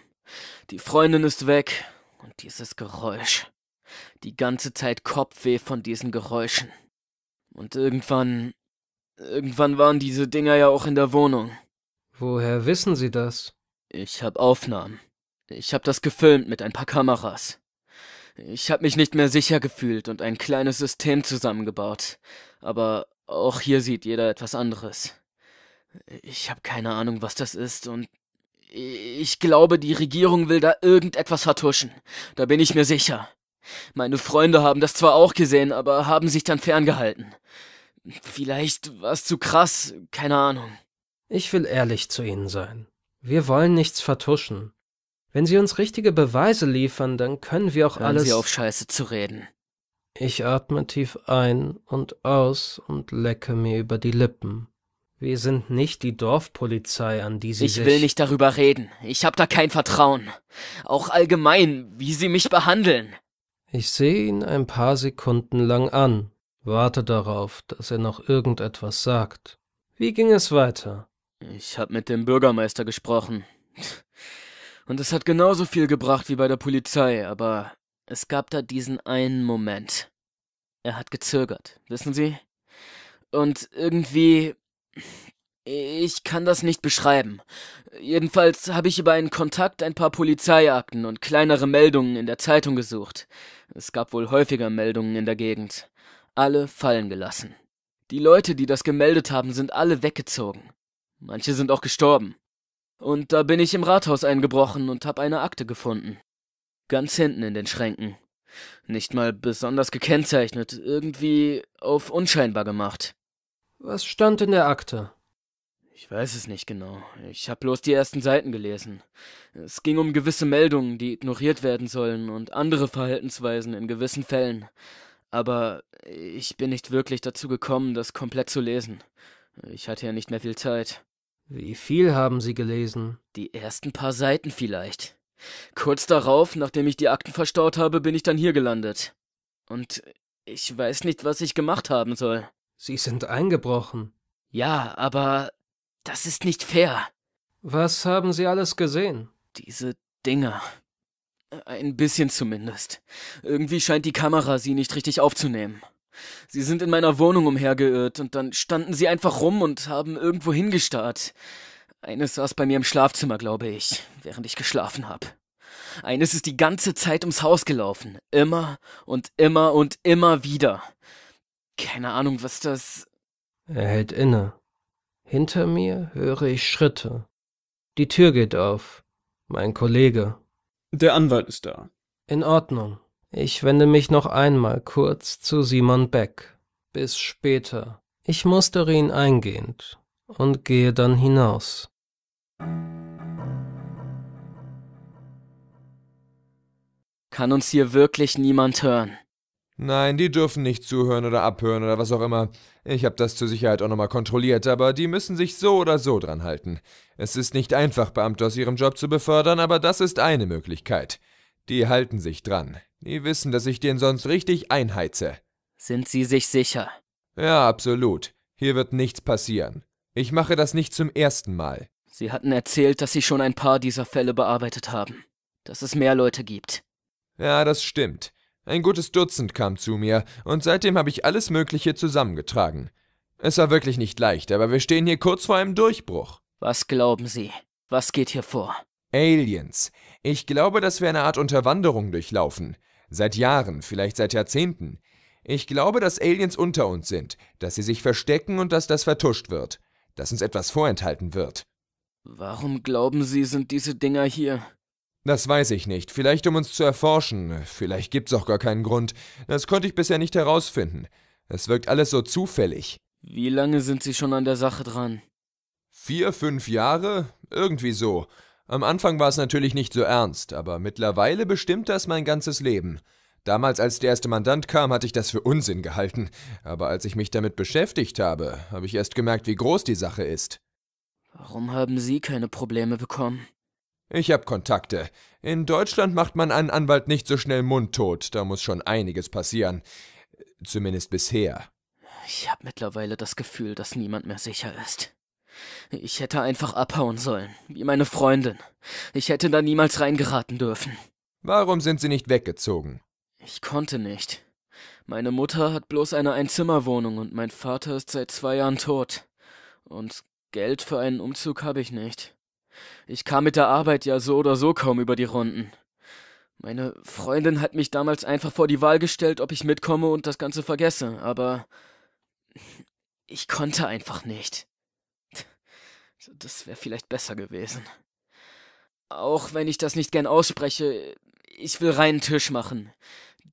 Die Freundin ist weg und dieses Geräusch. Die ganze Zeit Kopfweh von diesen Geräuschen. Und irgendwann. Irgendwann waren diese Dinger ja auch in der Wohnung. Woher wissen Sie das? Ich hab Aufnahmen. Ich hab das gefilmt mit ein paar Kameras. Ich hab mich nicht mehr sicher gefühlt und ein kleines System zusammengebaut. Aber auch hier sieht jeder etwas anderes. Ich hab keine Ahnung, was das ist und ich glaube, die Regierung will da irgendetwas vertuschen. Da bin ich mir sicher. Meine Freunde haben das zwar auch gesehen, aber haben sich dann ferngehalten. Vielleicht war es zu krass, keine Ahnung. Ich will ehrlich zu Ihnen sein. Wir wollen nichts vertuschen. Wenn sie uns richtige Beweise liefern, dann können wir auch Hören alles. Sie auf Scheiße zu reden. Ich atme tief ein und aus und lecke mir über die Lippen. Wir sind nicht die Dorfpolizei, an die Sie Ich sich will nicht darüber reden. Ich hab da kein Vertrauen. Auch allgemein, wie Sie mich behandeln. Ich sehe ihn ein paar Sekunden lang an, warte darauf, dass er noch irgendetwas sagt. Wie ging es weiter? Ich hab mit dem Bürgermeister gesprochen. Und es hat genauso viel gebracht wie bei der Polizei, aber es gab da diesen einen Moment. Er hat gezögert, wissen Sie? Und irgendwie. Ich kann das nicht beschreiben. Jedenfalls habe ich über einen Kontakt ein paar Polizeiakten und kleinere Meldungen in der Zeitung gesucht. Es gab wohl häufiger Meldungen in der Gegend. Alle fallen gelassen. Die Leute, die das gemeldet haben, sind alle weggezogen. Manche sind auch gestorben. Und da bin ich im Rathaus eingebrochen und hab eine Akte gefunden. Ganz hinten in den Schränken. Nicht mal besonders gekennzeichnet, irgendwie auf unscheinbar gemacht. Was stand in der Akte? Ich weiß es nicht genau. Ich habe bloß die ersten Seiten gelesen. Es ging um gewisse Meldungen, die ignoriert werden sollen und andere Verhaltensweisen in gewissen Fällen. Aber ich bin nicht wirklich dazu gekommen, das komplett zu lesen. Ich hatte ja nicht mehr viel Zeit. Wie viel haben Sie gelesen? Die ersten paar Seiten vielleicht. Kurz darauf, nachdem ich die Akten verstaut habe, bin ich dann hier gelandet. Und ich weiß nicht, was ich gemacht haben soll. Sie sind eingebrochen. Ja, aber das ist nicht fair. Was haben Sie alles gesehen? Diese Dinger. Ein bisschen zumindest. Irgendwie scheint die Kamera sie nicht richtig aufzunehmen. Sie sind in meiner Wohnung umhergeirrt und dann standen sie einfach rum und haben irgendwo hingestarrt. Eines saß bei mir im Schlafzimmer, glaube ich, während ich geschlafen habe. Eines ist die ganze Zeit ums Haus gelaufen. Immer und immer und immer wieder. Keine Ahnung, was das. Er hält inne. Hinter mir höre ich Schritte. Die Tür geht auf. Mein Kollege. Der Anwalt ist da. In Ordnung. Ich wende mich noch einmal kurz zu Simon Beck. Bis später. Ich mustere ihn eingehend und gehe dann hinaus. Kann uns hier wirklich niemand hören? Nein, die dürfen nicht zuhören oder abhören oder was auch immer. Ich habe das zur Sicherheit auch nochmal kontrolliert, aber die müssen sich so oder so dran halten. Es ist nicht einfach, Beamte aus ihrem Job zu befördern, aber das ist eine Möglichkeit. Die halten sich dran. Die wissen, dass ich den sonst richtig einheize. Sind Sie sich sicher? Ja, absolut. Hier wird nichts passieren. Ich mache das nicht zum ersten Mal. Sie hatten erzählt, dass Sie schon ein paar dieser Fälle bearbeitet haben. Dass es mehr Leute gibt. Ja, das stimmt. Ein gutes Dutzend kam zu mir, und seitdem habe ich alles Mögliche zusammengetragen. Es war wirklich nicht leicht, aber wir stehen hier kurz vor einem Durchbruch. Was glauben Sie? Was geht hier vor? Aliens. Ich glaube, dass wir eine Art Unterwanderung durchlaufen. Seit Jahren, vielleicht seit Jahrzehnten. Ich glaube, dass Aliens unter uns sind, dass sie sich verstecken und dass das vertuscht wird, dass uns etwas vorenthalten wird. Warum glauben Sie, sind diese Dinger hier? Das weiß ich nicht. Vielleicht um uns zu erforschen. Vielleicht gibt's auch gar keinen Grund. Das konnte ich bisher nicht herausfinden. Es wirkt alles so zufällig. Wie lange sind Sie schon an der Sache dran? Vier, fünf Jahre? Irgendwie so. Am Anfang war es natürlich nicht so ernst, aber mittlerweile bestimmt das mein ganzes Leben. Damals, als der erste Mandant kam, hatte ich das für Unsinn gehalten, aber als ich mich damit beschäftigt habe, habe ich erst gemerkt, wie groß die Sache ist. Warum haben Sie keine Probleme bekommen? Ich habe Kontakte. In Deutschland macht man einen Anwalt nicht so schnell mundtot, da muss schon einiges passieren. Zumindest bisher. Ich habe mittlerweile das Gefühl, dass niemand mehr sicher ist. Ich hätte einfach abhauen sollen, wie meine Freundin. Ich hätte da niemals reingeraten dürfen. Warum sind Sie nicht weggezogen? Ich konnte nicht. Meine Mutter hat bloß eine Einzimmerwohnung und mein Vater ist seit zwei Jahren tot. Und Geld für einen Umzug habe ich nicht. Ich kam mit der Arbeit ja so oder so kaum über die Runden. Meine Freundin hat mich damals einfach vor die Wahl gestellt, ob ich mitkomme und das Ganze vergesse, aber ich konnte einfach nicht. Das wäre vielleicht besser gewesen. Auch wenn ich das nicht gern ausspreche, ich will reinen Tisch machen.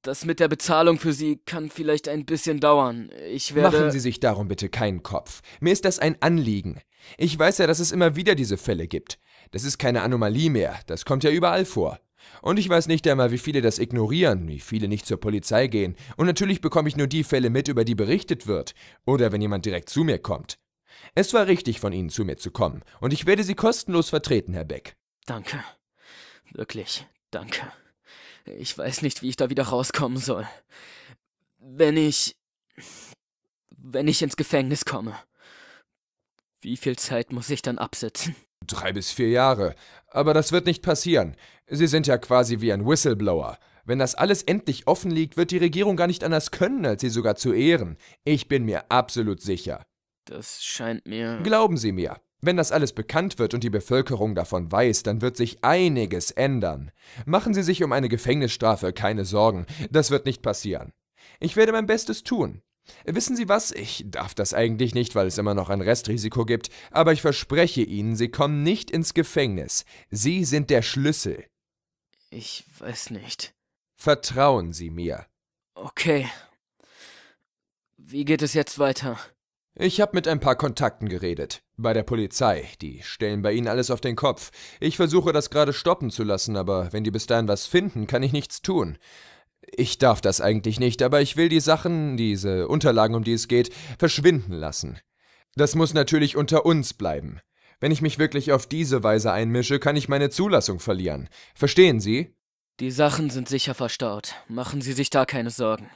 Das mit der Bezahlung für Sie kann vielleicht ein bisschen dauern. Ich werde. Machen Sie sich darum bitte keinen Kopf. Mir ist das ein Anliegen. Ich weiß ja, dass es immer wieder diese Fälle gibt. Das ist keine Anomalie mehr. Das kommt ja überall vor. Und ich weiß nicht einmal, wie viele das ignorieren, wie viele nicht zur Polizei gehen. Und natürlich bekomme ich nur die Fälle mit, über die berichtet wird. Oder wenn jemand direkt zu mir kommt. Es war richtig von Ihnen, zu mir zu kommen, und ich werde Sie kostenlos vertreten, Herr Beck. Danke. Wirklich, danke. Ich weiß nicht, wie ich da wieder rauskommen soll. Wenn ich. Wenn ich ins Gefängnis komme. Wie viel Zeit muss ich dann absitzen? Drei bis vier Jahre. Aber das wird nicht passieren. Sie sind ja quasi wie ein Whistleblower. Wenn das alles endlich offen liegt, wird die Regierung gar nicht anders können, als sie sogar zu ehren. Ich bin mir absolut sicher. Das scheint mir. Glauben Sie mir, wenn das alles bekannt wird und die Bevölkerung davon weiß, dann wird sich einiges ändern. Machen Sie sich um eine Gefängnisstrafe keine Sorgen, das wird nicht passieren. Ich werde mein Bestes tun. Wissen Sie was? Ich darf das eigentlich nicht, weil es immer noch ein Restrisiko gibt, aber ich verspreche Ihnen, Sie kommen nicht ins Gefängnis. Sie sind der Schlüssel. Ich weiß nicht. Vertrauen Sie mir. Okay. Wie geht es jetzt weiter? Ich habe mit ein paar Kontakten geredet. Bei der Polizei. Die stellen bei ihnen alles auf den Kopf. Ich versuche das gerade stoppen zu lassen, aber wenn die bis dahin was finden, kann ich nichts tun. Ich darf das eigentlich nicht, aber ich will die Sachen, diese Unterlagen, um die es geht, verschwinden lassen. Das muss natürlich unter uns bleiben. Wenn ich mich wirklich auf diese Weise einmische, kann ich meine Zulassung verlieren. Verstehen Sie? Die Sachen sind sicher verstaut. Machen Sie sich da keine Sorgen.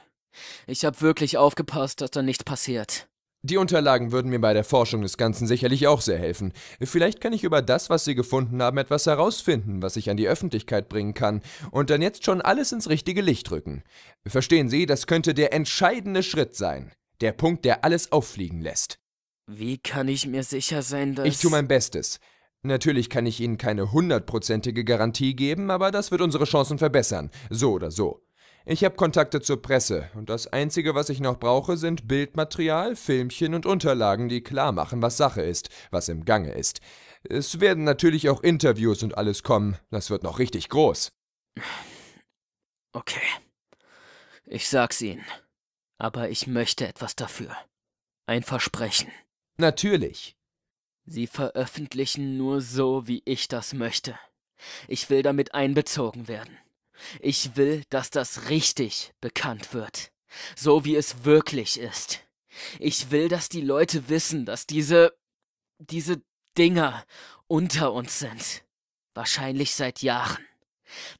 Ich habe wirklich aufgepasst, dass da nichts passiert. Die Unterlagen würden mir bei der Forschung des Ganzen sicherlich auch sehr helfen. Vielleicht kann ich über das, was Sie gefunden haben, etwas herausfinden, was ich an die Öffentlichkeit bringen kann und dann jetzt schon alles ins richtige Licht rücken. Verstehen Sie, das könnte der entscheidende Schritt sein. Der Punkt, der alles auffliegen lässt. Wie kann ich mir sicher sein, dass... Ich tue mein Bestes. Natürlich kann ich Ihnen keine hundertprozentige Garantie geben, aber das wird unsere Chancen verbessern, so oder so. Ich habe Kontakte zur Presse und das Einzige, was ich noch brauche, sind Bildmaterial, Filmchen und Unterlagen, die klar machen, was Sache ist, was im Gange ist. Es werden natürlich auch Interviews und alles kommen. Das wird noch richtig groß. Okay. Ich sag's Ihnen. Aber ich möchte etwas dafür. Ein Versprechen. Natürlich. Sie veröffentlichen nur so, wie ich das möchte. Ich will damit einbezogen werden. Ich will, dass das richtig bekannt wird. So wie es wirklich ist. Ich will, dass die Leute wissen, dass diese. diese Dinger unter uns sind. Wahrscheinlich seit Jahren.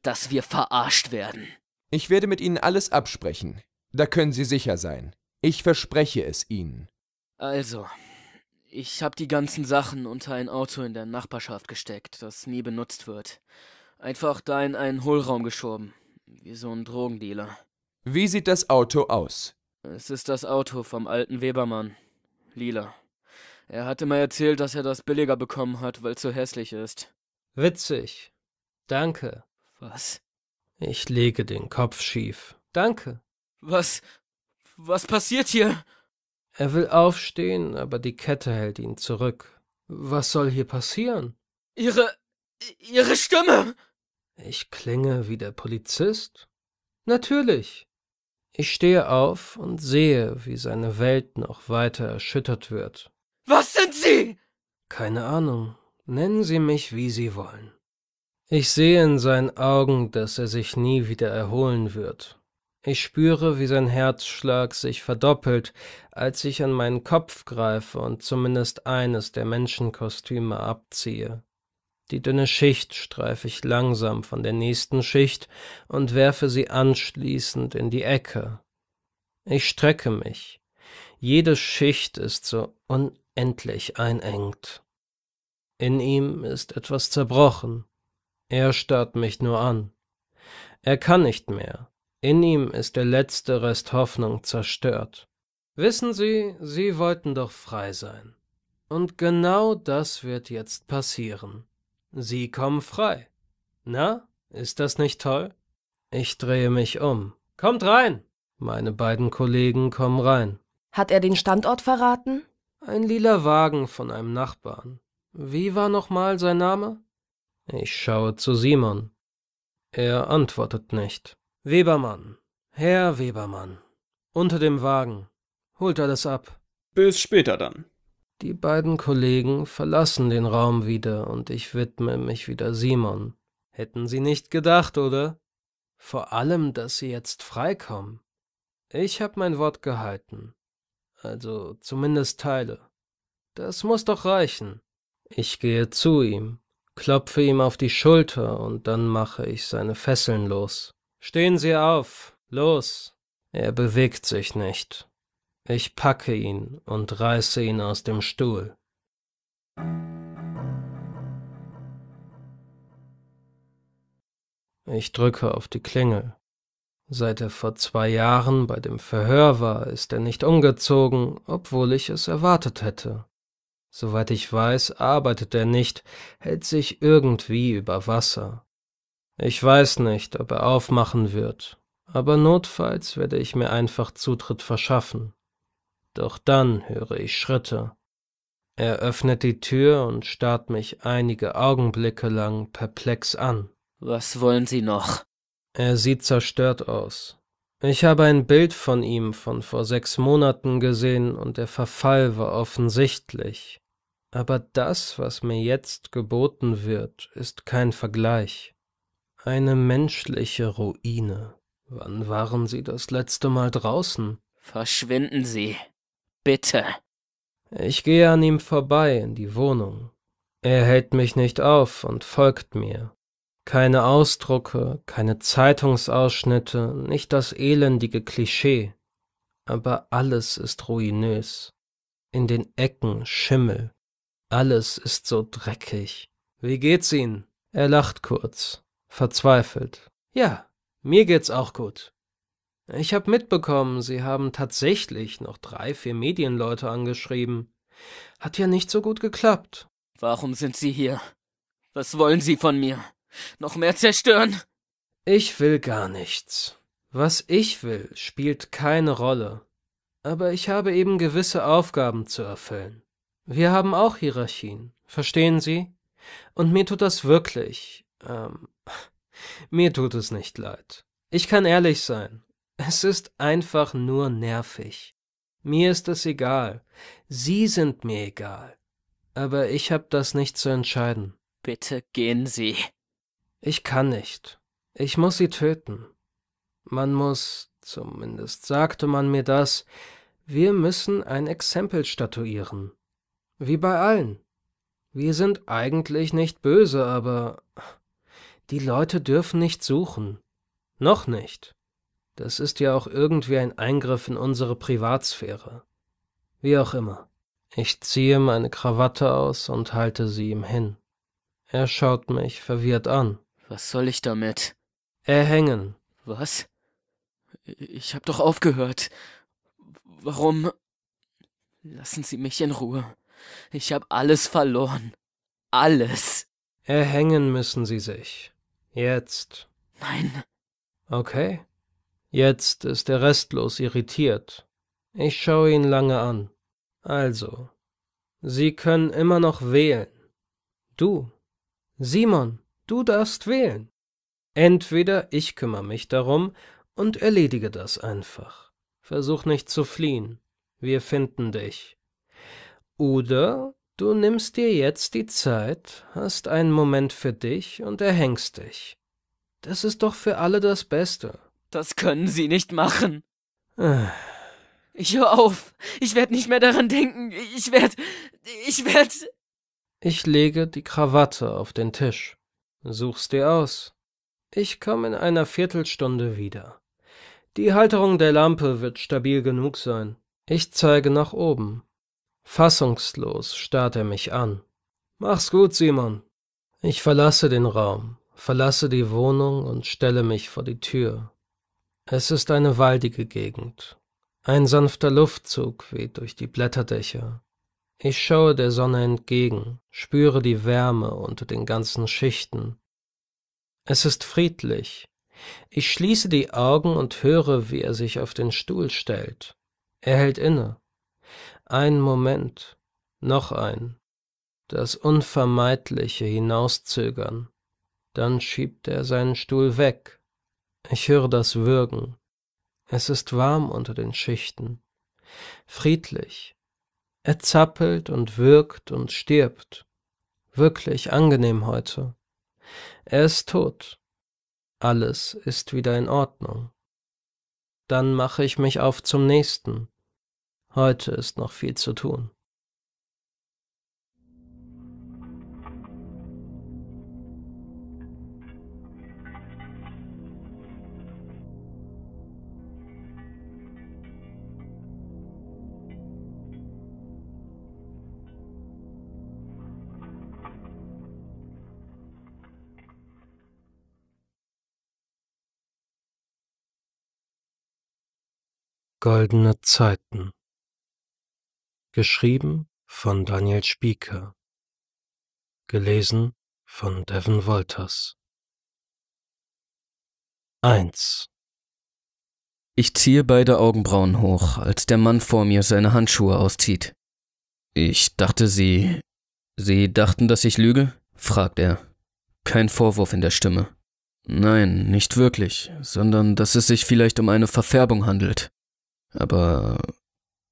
Dass wir verarscht werden. Ich werde mit Ihnen alles absprechen. Da können Sie sicher sein. Ich verspreche es Ihnen. Also, ich habe die ganzen Sachen unter ein Auto in der Nachbarschaft gesteckt, das nie benutzt wird einfach da in einen Hohlraum geschoben. Wie so ein Drogendealer. Wie sieht das Auto aus? Es ist das Auto vom alten Webermann. Lila. Er hat immer erzählt, dass er das billiger bekommen hat, weil es so hässlich ist. Witzig. Danke. Was? Ich lege den Kopf schief. Danke. Was? Was passiert hier? Er will aufstehen, aber die Kette hält ihn zurück. Was soll hier passieren? Ihre Ihre Stimme. Ich klinge wie der Polizist? Natürlich. Ich stehe auf und sehe, wie seine Welt noch weiter erschüttert wird. Was sind Sie? Keine Ahnung. Nennen Sie mich, wie Sie wollen. Ich sehe in seinen Augen, dass er sich nie wieder erholen wird. Ich spüre, wie sein Herzschlag sich verdoppelt, als ich an meinen Kopf greife und zumindest eines der Menschenkostüme abziehe. Die dünne Schicht streife ich langsam von der nächsten Schicht und werfe sie anschließend in die Ecke. Ich strecke mich. Jede Schicht ist so unendlich einengt. In ihm ist etwas zerbrochen. Er starrt mich nur an. Er kann nicht mehr. In ihm ist der letzte Rest Hoffnung zerstört. Wissen Sie, Sie wollten doch frei sein. Und genau das wird jetzt passieren. Sie kommen frei. Na, ist das nicht toll? Ich drehe mich um. Kommt rein! Meine beiden Kollegen kommen rein. Hat er den Standort verraten? Ein lila Wagen von einem Nachbarn. Wie war nochmal sein Name? Ich schaue zu Simon. Er antwortet nicht. Webermann. Herr Webermann. Unter dem Wagen. Holt alles ab. Bis später dann. Die beiden Kollegen verlassen den Raum wieder und ich widme mich wieder Simon. Hätten Sie nicht gedacht, oder? Vor allem, dass Sie jetzt freikommen. Ich habe mein Wort gehalten. Also zumindest Teile. Das muss doch reichen. Ich gehe zu ihm, klopfe ihm auf die Schulter und dann mache ich seine Fesseln los. Stehen Sie auf, los. Er bewegt sich nicht. Ich packe ihn und reiße ihn aus dem Stuhl. Ich drücke auf die Klingel. Seit er vor zwei Jahren bei dem Verhör war, ist er nicht umgezogen, obwohl ich es erwartet hätte. Soweit ich weiß, arbeitet er nicht, hält sich irgendwie über Wasser. Ich weiß nicht, ob er aufmachen wird, aber notfalls werde ich mir einfach Zutritt verschaffen. Doch dann höre ich Schritte. Er öffnet die Tür und starrt mich einige Augenblicke lang perplex an. Was wollen Sie noch? Er sieht zerstört aus. Ich habe ein Bild von ihm von vor sechs Monaten gesehen und der Verfall war offensichtlich. Aber das, was mir jetzt geboten wird, ist kein Vergleich. Eine menschliche Ruine. Wann waren Sie das letzte Mal draußen? Verschwinden Sie bitte. Ich gehe an ihm vorbei in die Wohnung. Er hält mich nicht auf und folgt mir. Keine Ausdrucke, keine Zeitungsausschnitte, nicht das elendige Klischee. Aber alles ist ruinös. In den Ecken Schimmel. Alles ist so dreckig. Wie geht's Ihnen? Er lacht kurz, verzweifelt. Ja, mir geht's auch gut. Ich habe mitbekommen, Sie haben tatsächlich noch drei, vier Medienleute angeschrieben. Hat ja nicht so gut geklappt. Warum sind Sie hier? Was wollen Sie von mir? Noch mehr zerstören? Ich will gar nichts. Was ich will, spielt keine Rolle. Aber ich habe eben gewisse Aufgaben zu erfüllen. Wir haben auch Hierarchien, verstehen Sie? Und mir tut das wirklich, ähm, mir tut es nicht leid. Ich kann ehrlich sein. Es ist einfach nur nervig. Mir ist es egal. Sie sind mir egal. Aber ich habe das nicht zu entscheiden. Bitte gehen Sie. Ich kann nicht. Ich muss sie töten. Man muss, zumindest sagte man mir das, wir müssen ein Exempel statuieren. Wie bei allen. Wir sind eigentlich nicht böse, aber die Leute dürfen nicht suchen. Noch nicht. Das ist ja auch irgendwie ein Eingriff in unsere Privatsphäre. Wie auch immer. Ich ziehe meine Krawatte aus und halte sie ihm hin. Er schaut mich verwirrt an. Was soll ich damit? Erhängen. Was? Ich hab doch aufgehört. Warum? Lassen Sie mich in Ruhe. Ich hab alles verloren. Alles. Erhängen müssen Sie sich. Jetzt. Nein. Okay. Jetzt ist er restlos irritiert. Ich schaue ihn lange an. Also, Sie können immer noch wählen. Du, Simon, du darfst wählen. Entweder ich kümmere mich darum und erledige das einfach. Versuch nicht zu fliehen. Wir finden dich. Oder du nimmst dir jetzt die Zeit, hast einen Moment für dich und erhängst dich. Das ist doch für alle das Beste. Das können Sie nicht machen. Äh. Ich höre auf. Ich werde nicht mehr daran denken. Ich werde. Ich werde. Ich lege die Krawatte auf den Tisch. Such's dir aus. Ich komme in einer Viertelstunde wieder. Die Halterung der Lampe wird stabil genug sein. Ich zeige nach oben. Fassungslos starrt er mich an. Mach's gut, Simon. Ich verlasse den Raum, verlasse die Wohnung und stelle mich vor die Tür. Es ist eine waldige Gegend. Ein sanfter Luftzug weht durch die Blätterdächer. Ich schaue der Sonne entgegen, spüre die Wärme unter den ganzen Schichten. Es ist friedlich. Ich schließe die Augen und höre, wie er sich auf den Stuhl stellt. Er hält inne. Ein Moment, noch ein. Das Unvermeidliche hinauszögern. Dann schiebt er seinen Stuhl weg ich höre das Würgen. Es ist warm unter den Schichten. Friedlich. Er zappelt und wirkt und stirbt. Wirklich angenehm heute. Er ist tot. Alles ist wieder in Ordnung. Dann mache ich mich auf zum nächsten. Heute ist noch viel zu tun. Goldene Zeiten. Geschrieben von Daniel Spieker. Gelesen von Devin Wolters. 1. Ich ziehe beide Augenbrauen hoch, als der Mann vor mir seine Handschuhe auszieht. Ich dachte, Sie. Sie dachten, dass ich lüge? fragt er. Kein Vorwurf in der Stimme. Nein, nicht wirklich, sondern dass es sich vielleicht um eine Verfärbung handelt aber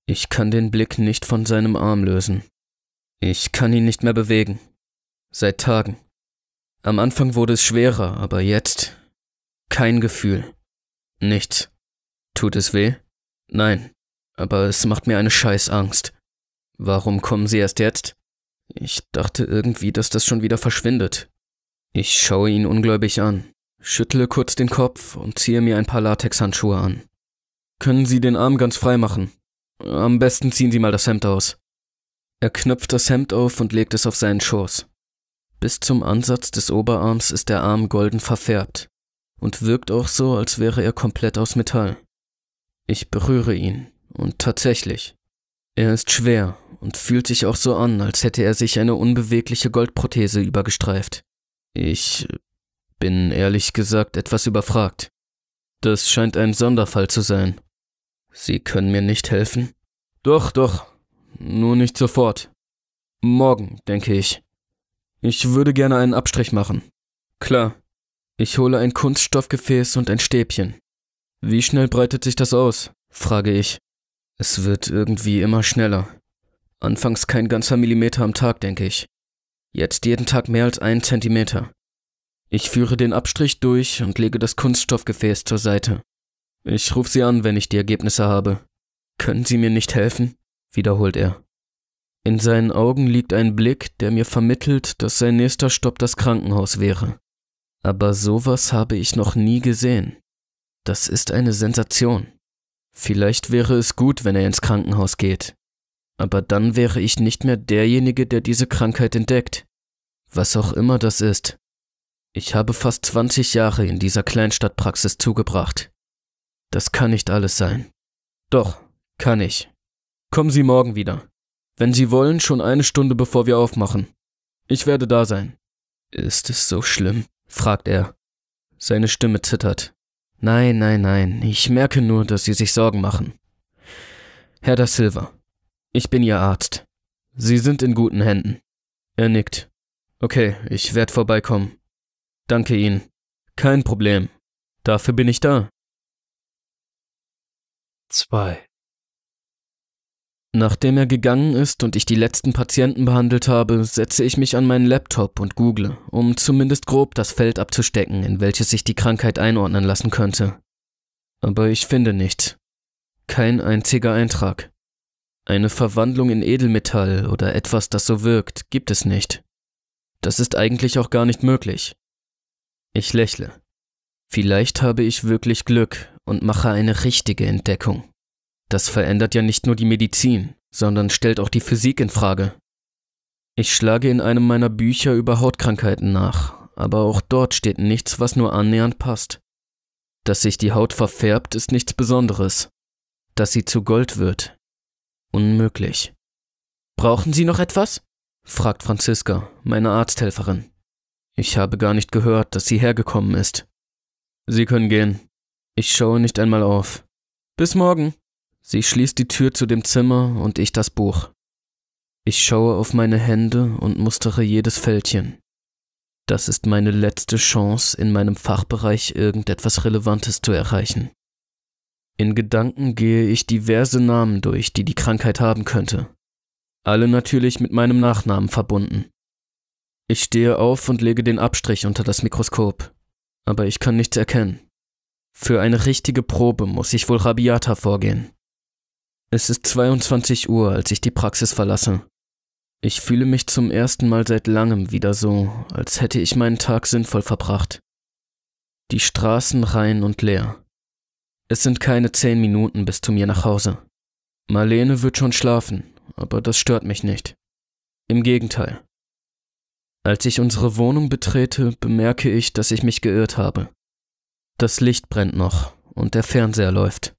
ich kann den Blick nicht von seinem Arm lösen. Ich kann ihn nicht mehr bewegen. Seit Tagen. Am Anfang wurde es schwerer, aber jetzt kein Gefühl. Nichts. Tut es weh? Nein, aber es macht mir eine Scheißangst. Warum kommen Sie erst jetzt? Ich dachte irgendwie, dass das schon wieder verschwindet. Ich schaue ihn ungläubig an, schüttle kurz den Kopf und ziehe mir ein paar Latexhandschuhe an. Können Sie den Arm ganz frei machen? Am besten ziehen Sie mal das Hemd aus. Er knöpft das Hemd auf und legt es auf seinen Schoß. Bis zum Ansatz des Oberarms ist der Arm golden verfärbt und wirkt auch so, als wäre er komplett aus Metall. Ich berühre ihn, und tatsächlich. Er ist schwer und fühlt sich auch so an, als hätte er sich eine unbewegliche Goldprothese übergestreift. Ich bin ehrlich gesagt etwas überfragt. Das scheint ein Sonderfall zu sein. Sie können mir nicht helfen? Doch, doch. Nur nicht sofort. Morgen, denke ich. Ich würde gerne einen Abstrich machen. Klar. Ich hole ein Kunststoffgefäß und ein Stäbchen. Wie schnell breitet sich das aus? frage ich. Es wird irgendwie immer schneller. Anfangs kein ganzer Millimeter am Tag, denke ich. Jetzt jeden Tag mehr als einen Zentimeter. Ich führe den Abstrich durch und lege das Kunststoffgefäß zur Seite. Ich rufe Sie an, wenn ich die Ergebnisse habe. Können Sie mir nicht helfen? wiederholt er. In seinen Augen liegt ein Blick, der mir vermittelt, dass sein nächster Stopp das Krankenhaus wäre. Aber sowas habe ich noch nie gesehen. Das ist eine Sensation. Vielleicht wäre es gut, wenn er ins Krankenhaus geht. Aber dann wäre ich nicht mehr derjenige, der diese Krankheit entdeckt. Was auch immer das ist. Ich habe fast 20 Jahre in dieser Kleinstadtpraxis zugebracht. Das kann nicht alles sein. Doch, kann ich. Kommen Sie morgen wieder. Wenn Sie wollen, schon eine Stunde bevor wir aufmachen. Ich werde da sein. Ist es so schlimm? fragt er. Seine Stimme zittert. Nein, nein, nein, ich merke nur, dass Sie sich Sorgen machen. Herr da Silva, ich bin Ihr Arzt. Sie sind in guten Händen. Er nickt. Okay, ich werde vorbeikommen. Danke Ihnen. Kein Problem. Dafür bin ich da. 2. Nachdem er gegangen ist und ich die letzten Patienten behandelt habe, setze ich mich an meinen Laptop und google, um zumindest grob das Feld abzustecken, in welches sich die Krankheit einordnen lassen könnte. Aber ich finde nichts. Kein einziger Eintrag. Eine Verwandlung in Edelmetall oder etwas, das so wirkt, gibt es nicht. Das ist eigentlich auch gar nicht möglich. Ich lächle. Vielleicht habe ich wirklich Glück und mache eine richtige Entdeckung. Das verändert ja nicht nur die Medizin, sondern stellt auch die Physik in Frage. Ich schlage in einem meiner Bücher über Hautkrankheiten nach, aber auch dort steht nichts, was nur annähernd passt. Dass sich die Haut verfärbt, ist nichts Besonderes. Dass sie zu Gold wird. Unmöglich. Brauchen Sie noch etwas? fragt Franziska, meine Arzthelferin. Ich habe gar nicht gehört, dass sie hergekommen ist. Sie können gehen. Ich schaue nicht einmal auf. Bis morgen. Sie schließt die Tür zu dem Zimmer und ich das Buch. Ich schaue auf meine Hände und mustere jedes Fältchen. Das ist meine letzte Chance, in meinem Fachbereich irgendetwas Relevantes zu erreichen. In Gedanken gehe ich diverse Namen durch, die die Krankheit haben könnte. Alle natürlich mit meinem Nachnamen verbunden. Ich stehe auf und lege den Abstrich unter das Mikroskop aber ich kann nichts erkennen. Für eine richtige Probe muss ich wohl rabiater vorgehen. Es ist 22 Uhr, als ich die Praxis verlasse. Ich fühle mich zum ersten Mal seit langem wieder so, als hätte ich meinen Tag sinnvoll verbracht. Die Straßen rein und leer. Es sind keine zehn Minuten bis zu mir nach Hause. Marlene wird schon schlafen, aber das stört mich nicht. Im Gegenteil, als ich unsere Wohnung betrete, bemerke ich, dass ich mich geirrt habe. Das Licht brennt noch und der Fernseher läuft.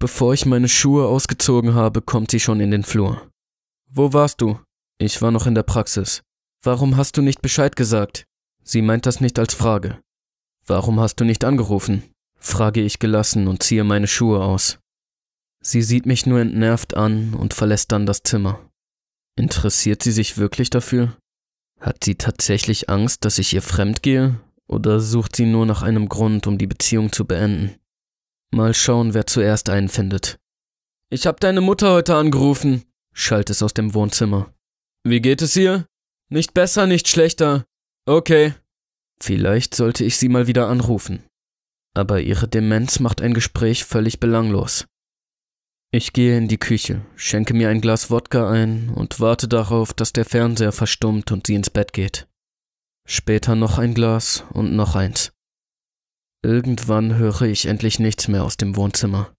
Bevor ich meine Schuhe ausgezogen habe, kommt sie schon in den Flur. Wo warst du? Ich war noch in der Praxis. Warum hast du nicht Bescheid gesagt? Sie meint das nicht als Frage. Warum hast du nicht angerufen? frage ich gelassen und ziehe meine Schuhe aus. Sie sieht mich nur entnervt an und verlässt dann das Zimmer. Interessiert sie sich wirklich dafür? Hat sie tatsächlich Angst, dass ich ihr fremd gehe? Oder sucht sie nur nach einem Grund, um die Beziehung zu beenden? Mal schauen, wer zuerst einen findet. Ich hab deine Mutter heute angerufen, schallt es aus dem Wohnzimmer. Wie geht es ihr? Nicht besser, nicht schlechter. Okay. Vielleicht sollte ich sie mal wieder anrufen. Aber ihre Demenz macht ein Gespräch völlig belanglos. Ich gehe in die Küche, schenke mir ein Glas Wodka ein und warte darauf, dass der Fernseher verstummt und sie ins Bett geht. Später noch ein Glas und noch eins. Irgendwann höre ich endlich nichts mehr aus dem Wohnzimmer.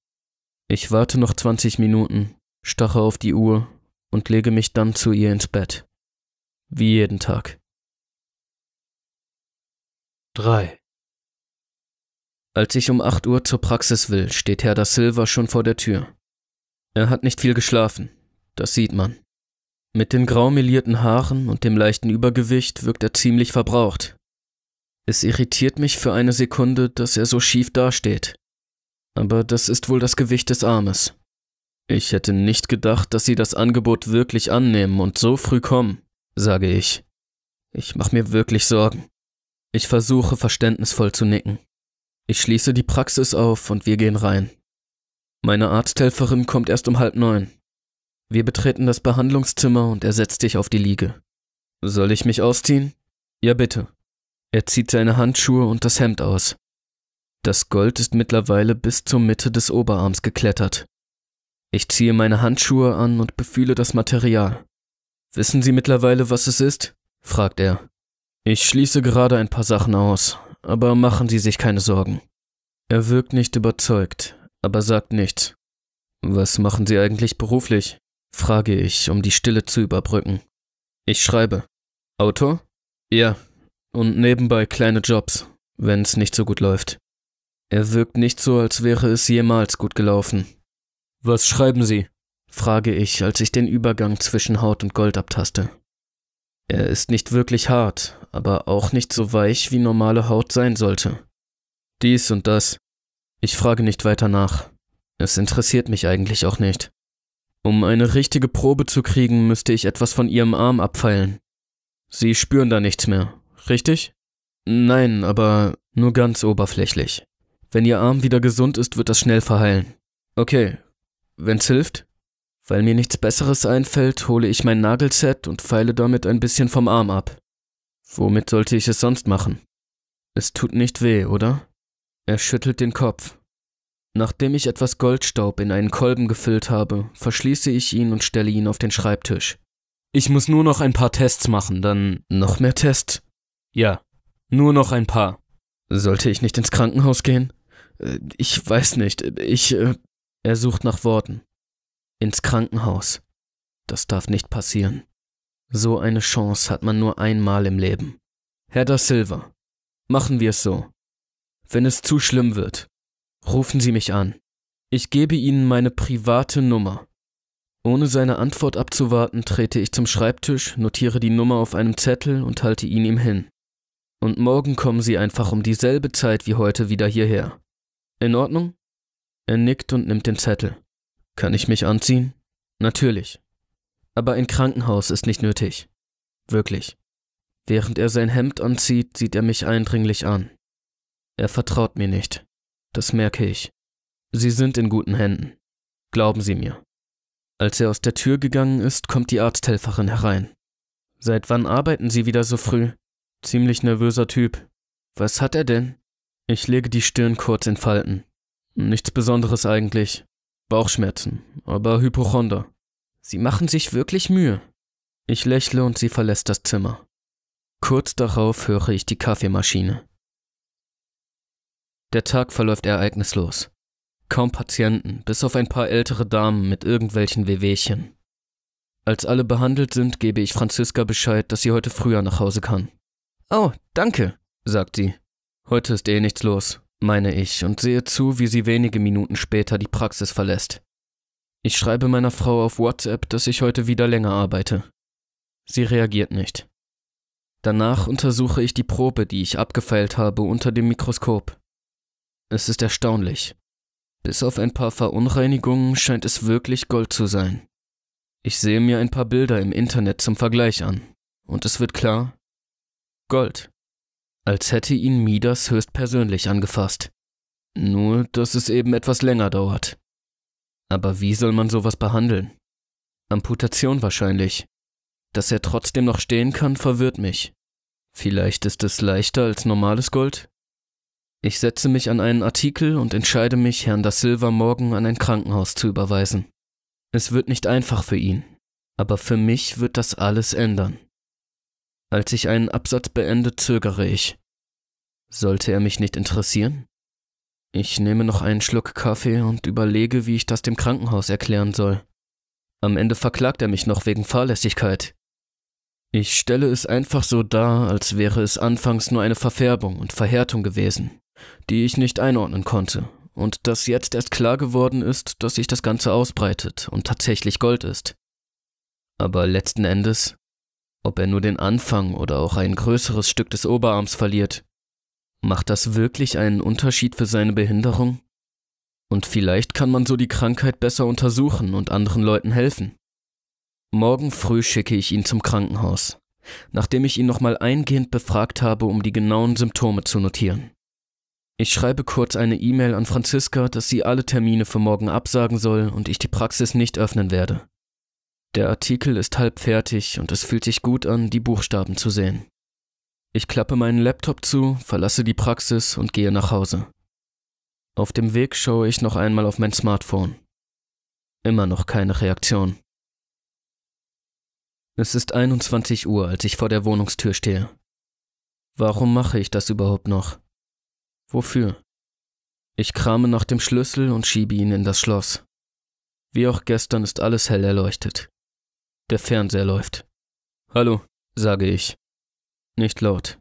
Ich warte noch 20 Minuten, stache auf die Uhr und lege mich dann zu ihr ins Bett. Wie jeden Tag. 3. Als ich um 8 Uhr zur Praxis will, steht Herr da Silva schon vor der Tür. Er hat nicht viel geschlafen, das sieht man. Mit den graumelierten Haaren und dem leichten Übergewicht wirkt er ziemlich verbraucht. Es irritiert mich für eine Sekunde, dass er so schief dasteht. Aber das ist wohl das Gewicht des Armes. Ich hätte nicht gedacht, dass Sie das Angebot wirklich annehmen und so früh kommen, sage ich. Ich mache mir wirklich Sorgen. Ich versuche verständnisvoll zu nicken. Ich schließe die Praxis auf und wir gehen rein. Meine Arzthelferin kommt erst um halb neun. Wir betreten das Behandlungszimmer und er setzt dich auf die Liege. Soll ich mich ausziehen? Ja, bitte. Er zieht seine Handschuhe und das Hemd aus. Das Gold ist mittlerweile bis zur Mitte des Oberarms geklettert. Ich ziehe meine Handschuhe an und befühle das Material. Wissen Sie mittlerweile, was es ist? fragt er. Ich schließe gerade ein paar Sachen aus, aber machen Sie sich keine Sorgen. Er wirkt nicht überzeugt, aber sagt nichts. Was machen Sie eigentlich beruflich? frage ich, um die Stille zu überbrücken. Ich schreibe. Autor? Ja. Und nebenbei kleine Jobs, wenn's nicht so gut läuft. Er wirkt nicht so, als wäre es jemals gut gelaufen. Was schreiben Sie? frage ich, als ich den Übergang zwischen Haut und Gold abtaste. Er ist nicht wirklich hart, aber auch nicht so weich, wie normale Haut sein sollte. Dies und das. Ich frage nicht weiter nach. Es interessiert mich eigentlich auch nicht. Um eine richtige Probe zu kriegen, müsste ich etwas von ihrem Arm abfeilen. Sie spüren da nichts mehr, richtig? Nein, aber nur ganz oberflächlich. Wenn ihr Arm wieder gesund ist, wird das schnell verheilen. Okay, wenn's hilft? Weil mir nichts Besseres einfällt, hole ich mein Nagelset und feile damit ein bisschen vom Arm ab. Womit sollte ich es sonst machen? Es tut nicht weh, oder? Er schüttelt den Kopf. Nachdem ich etwas Goldstaub in einen Kolben gefüllt habe, verschließe ich ihn und stelle ihn auf den Schreibtisch. Ich muss nur noch ein paar Tests machen, dann. Noch mehr Tests? Ja, nur noch ein paar. Sollte ich nicht ins Krankenhaus gehen? Äh, ich weiß nicht, ich. Äh, er sucht nach Worten. Ins Krankenhaus. Das darf nicht passieren. So eine Chance hat man nur einmal im Leben. Herr da Silva, machen wir es so. Wenn es zu schlimm wird, rufen Sie mich an. Ich gebe Ihnen meine private Nummer. Ohne seine Antwort abzuwarten, trete ich zum Schreibtisch, notiere die Nummer auf einem Zettel und halte ihn ihm hin. Und morgen kommen Sie einfach um dieselbe Zeit wie heute wieder hierher. In Ordnung? Er nickt und nimmt den Zettel. Kann ich mich anziehen? Natürlich. Aber ein Krankenhaus ist nicht nötig. Wirklich. Während er sein Hemd anzieht, sieht er mich eindringlich an. Er vertraut mir nicht. Das merke ich. Sie sind in guten Händen. Glauben Sie mir. Als er aus der Tür gegangen ist, kommt die Arzthelferin herein. Seit wann arbeiten Sie wieder so früh? Ziemlich nervöser Typ. Was hat er denn? Ich lege die Stirn kurz in Falten. Nichts Besonderes eigentlich. Bauchschmerzen, aber Hypochonder. Sie machen sich wirklich Mühe. Ich lächle und sie verlässt das Zimmer. Kurz darauf höre ich die Kaffeemaschine. Der Tag verläuft ereignislos. Kaum Patienten, bis auf ein paar ältere Damen mit irgendwelchen Wehwehchen. Als alle behandelt sind, gebe ich Franziska Bescheid, dass sie heute früher nach Hause kann. Oh, danke, sagt sie. Heute ist eh nichts los, meine ich und sehe zu, wie sie wenige Minuten später die Praxis verlässt. Ich schreibe meiner Frau auf WhatsApp, dass ich heute wieder länger arbeite. Sie reagiert nicht. Danach untersuche ich die Probe, die ich abgefeilt habe, unter dem Mikroskop. Es ist erstaunlich. Bis auf ein paar Verunreinigungen scheint es wirklich Gold zu sein. Ich sehe mir ein paar Bilder im Internet zum Vergleich an. Und es wird klar, Gold. Als hätte ihn Midas höchstpersönlich angefasst. Nur, dass es eben etwas länger dauert. Aber wie soll man sowas behandeln? Amputation wahrscheinlich. Dass er trotzdem noch stehen kann, verwirrt mich. Vielleicht ist es leichter als normales Gold? Ich setze mich an einen Artikel und entscheide mich, Herrn da Silva morgen an ein Krankenhaus zu überweisen. Es wird nicht einfach für ihn, aber für mich wird das alles ändern. Als ich einen Absatz beende, zögere ich. Sollte er mich nicht interessieren? Ich nehme noch einen Schluck Kaffee und überlege, wie ich das dem Krankenhaus erklären soll. Am Ende verklagt er mich noch wegen Fahrlässigkeit. Ich stelle es einfach so dar, als wäre es anfangs nur eine Verfärbung und Verhärtung gewesen die ich nicht einordnen konnte. Und dass jetzt erst klar geworden ist, dass sich das Ganze ausbreitet und tatsächlich Gold ist. Aber letzten Endes, ob er nur den Anfang oder auch ein größeres Stück des Oberarms verliert, macht das wirklich einen Unterschied für seine Behinderung? Und vielleicht kann man so die Krankheit besser untersuchen und anderen Leuten helfen. Morgen früh schicke ich ihn zum Krankenhaus, nachdem ich ihn nochmal eingehend befragt habe, um die genauen Symptome zu notieren. Ich schreibe kurz eine E-Mail an Franziska, dass sie alle Termine für morgen absagen soll und ich die Praxis nicht öffnen werde. Der Artikel ist halb fertig und es fühlt sich gut an, die Buchstaben zu sehen. Ich klappe meinen Laptop zu, verlasse die Praxis und gehe nach Hause. Auf dem Weg schaue ich noch einmal auf mein Smartphone. Immer noch keine Reaktion. Es ist 21 Uhr, als ich vor der Wohnungstür stehe. Warum mache ich das überhaupt noch? Wofür? Ich krame nach dem Schlüssel und schiebe ihn in das Schloss. Wie auch gestern ist alles hell erleuchtet. Der Fernseher läuft. Hallo, sage ich. Nicht laut.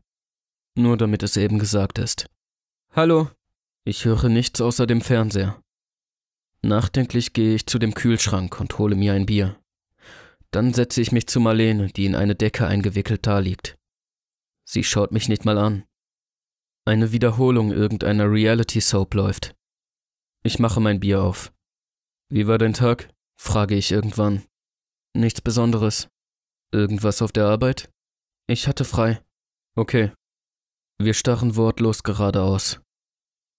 Nur damit es eben gesagt ist. Hallo. Ich höre nichts außer dem Fernseher. Nachdenklich gehe ich zu dem Kühlschrank und hole mir ein Bier. Dann setze ich mich zu Marlene, die in eine Decke eingewickelt da liegt. Sie schaut mich nicht mal an eine Wiederholung irgendeiner Reality Soap läuft. Ich mache mein Bier auf. Wie war dein Tag? frage ich irgendwann. Nichts Besonderes. Irgendwas auf der Arbeit? Ich hatte frei. Okay. Wir starren wortlos geradeaus.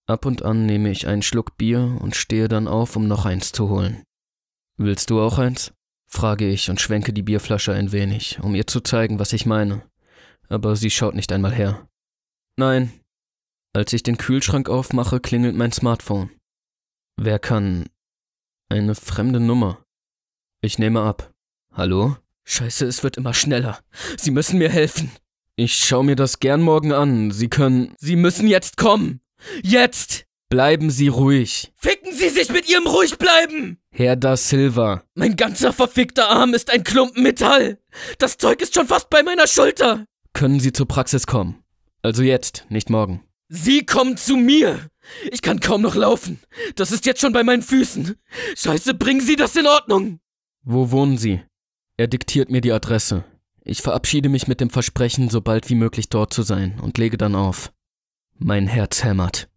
Ab und an nehme ich einen Schluck Bier und stehe dann auf, um noch eins zu holen. Willst du auch eins? frage ich und schwenke die Bierflasche ein wenig, um ihr zu zeigen, was ich meine. Aber sie schaut nicht einmal her. Nein, als ich den Kühlschrank aufmache, klingelt mein Smartphone. Wer kann? Eine fremde Nummer. Ich nehme ab. Hallo? Scheiße, es wird immer schneller. Sie müssen mir helfen. Ich schaue mir das gern morgen an. Sie können. Sie müssen jetzt kommen. Jetzt! Bleiben Sie ruhig. Ficken Sie sich mit Ihrem Ruhigbleiben! Herr da Silva. Mein ganzer verfickter Arm ist ein Klumpen Metall. Das Zeug ist schon fast bei meiner Schulter. Können Sie zur Praxis kommen? Also jetzt, nicht morgen. Sie kommen zu mir! Ich kann kaum noch laufen. Das ist jetzt schon bei meinen Füßen. Scheiße, bringen Sie das in Ordnung! Wo wohnen Sie? Er diktiert mir die Adresse. Ich verabschiede mich mit dem Versprechen, so bald wie möglich dort zu sein und lege dann auf. Mein Herz hämmert.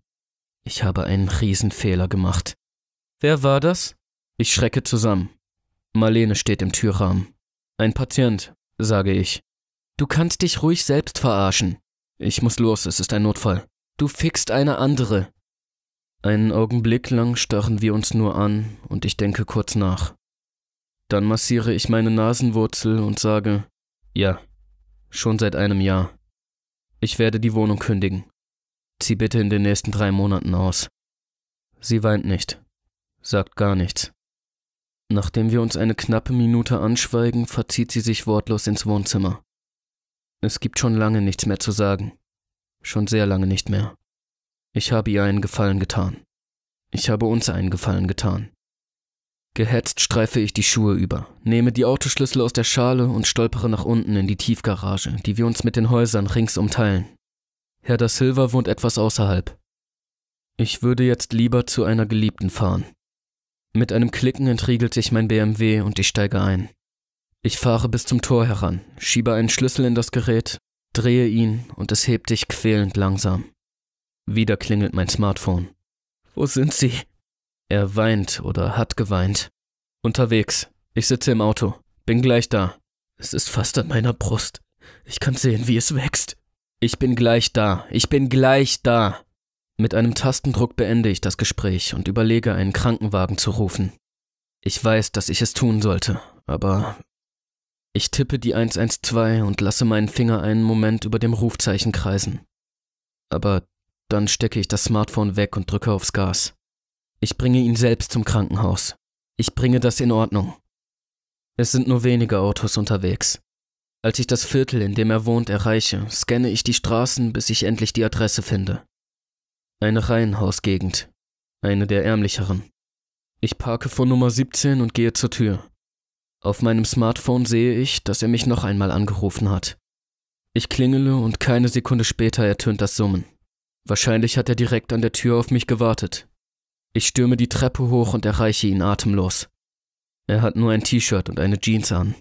Ich habe einen Riesenfehler gemacht. Wer war das? Ich schrecke zusammen. Marlene steht im Türrahmen. Ein Patient, sage ich. Du kannst dich ruhig selbst verarschen. Ich muss los, es ist ein Notfall. Du fickst eine andere. Einen Augenblick lang starren wir uns nur an und ich denke kurz nach. Dann massiere ich meine Nasenwurzel und sage, ja, schon seit einem Jahr. Ich werde die Wohnung kündigen. Zieh bitte in den nächsten drei Monaten aus. Sie weint nicht, sagt gar nichts. Nachdem wir uns eine knappe Minute anschweigen, verzieht sie sich wortlos ins Wohnzimmer. Es gibt schon lange nichts mehr zu sagen. Schon sehr lange nicht mehr. Ich habe ihr einen Gefallen getan. Ich habe uns einen Gefallen getan. Gehetzt streife ich die Schuhe über, nehme die Autoschlüssel aus der Schale und stolpere nach unten in die Tiefgarage, die wir uns mit den Häusern rings umteilen. Herr da Silva wohnt etwas außerhalb. Ich würde jetzt lieber zu einer Geliebten fahren. Mit einem Klicken entriegelt sich mein BMW und ich steige ein. Ich fahre bis zum Tor heran, schiebe einen Schlüssel in das Gerät drehe ihn und es hebt dich quälend langsam. Wieder klingelt mein Smartphone. Wo sind Sie? Er weint oder hat geweint. Unterwegs. Ich sitze im Auto. Bin gleich da. Es ist fast an meiner Brust. Ich kann sehen, wie es wächst. Ich bin gleich da. Ich bin gleich da. Mit einem Tastendruck beende ich das Gespräch und überlege, einen Krankenwagen zu rufen. Ich weiß, dass ich es tun sollte, aber ich tippe die 112 und lasse meinen Finger einen Moment über dem Rufzeichen kreisen. Aber dann stecke ich das Smartphone weg und drücke aufs Gas. Ich bringe ihn selbst zum Krankenhaus. Ich bringe das in Ordnung. Es sind nur wenige Autos unterwegs. Als ich das Viertel, in dem er wohnt, erreiche, scanne ich die Straßen, bis ich endlich die Adresse finde. Eine Reihenhausgegend. Eine der ärmlicheren. Ich parke vor Nummer 17 und gehe zur Tür. Auf meinem Smartphone sehe ich, dass er mich noch einmal angerufen hat. Ich klingele und keine Sekunde später ertönt das Summen. Wahrscheinlich hat er direkt an der Tür auf mich gewartet. Ich stürme die Treppe hoch und erreiche ihn atemlos. Er hat nur ein T-Shirt und eine Jeans an.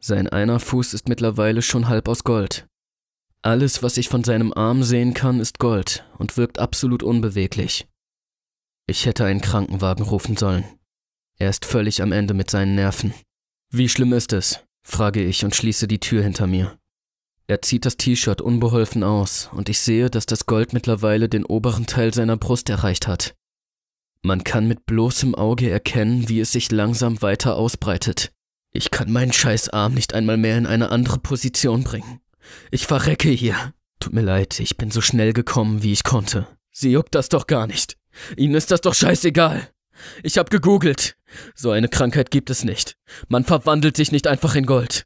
Sein einer Fuß ist mittlerweile schon halb aus Gold. Alles, was ich von seinem Arm sehen kann, ist Gold und wirkt absolut unbeweglich. Ich hätte einen Krankenwagen rufen sollen. Er ist völlig am Ende mit seinen Nerven. Wie schlimm ist es? frage ich und schließe die Tür hinter mir. Er zieht das T-Shirt unbeholfen aus und ich sehe, dass das Gold mittlerweile den oberen Teil seiner Brust erreicht hat. Man kann mit bloßem Auge erkennen, wie es sich langsam weiter ausbreitet. Ich kann meinen scheiß Arm nicht einmal mehr in eine andere Position bringen. Ich verrecke hier. Tut mir leid, ich bin so schnell gekommen, wie ich konnte. Sie juckt das doch gar nicht. Ihnen ist das doch scheißegal. Ich hab gegoogelt. So eine Krankheit gibt es nicht. Man verwandelt sich nicht einfach in Gold.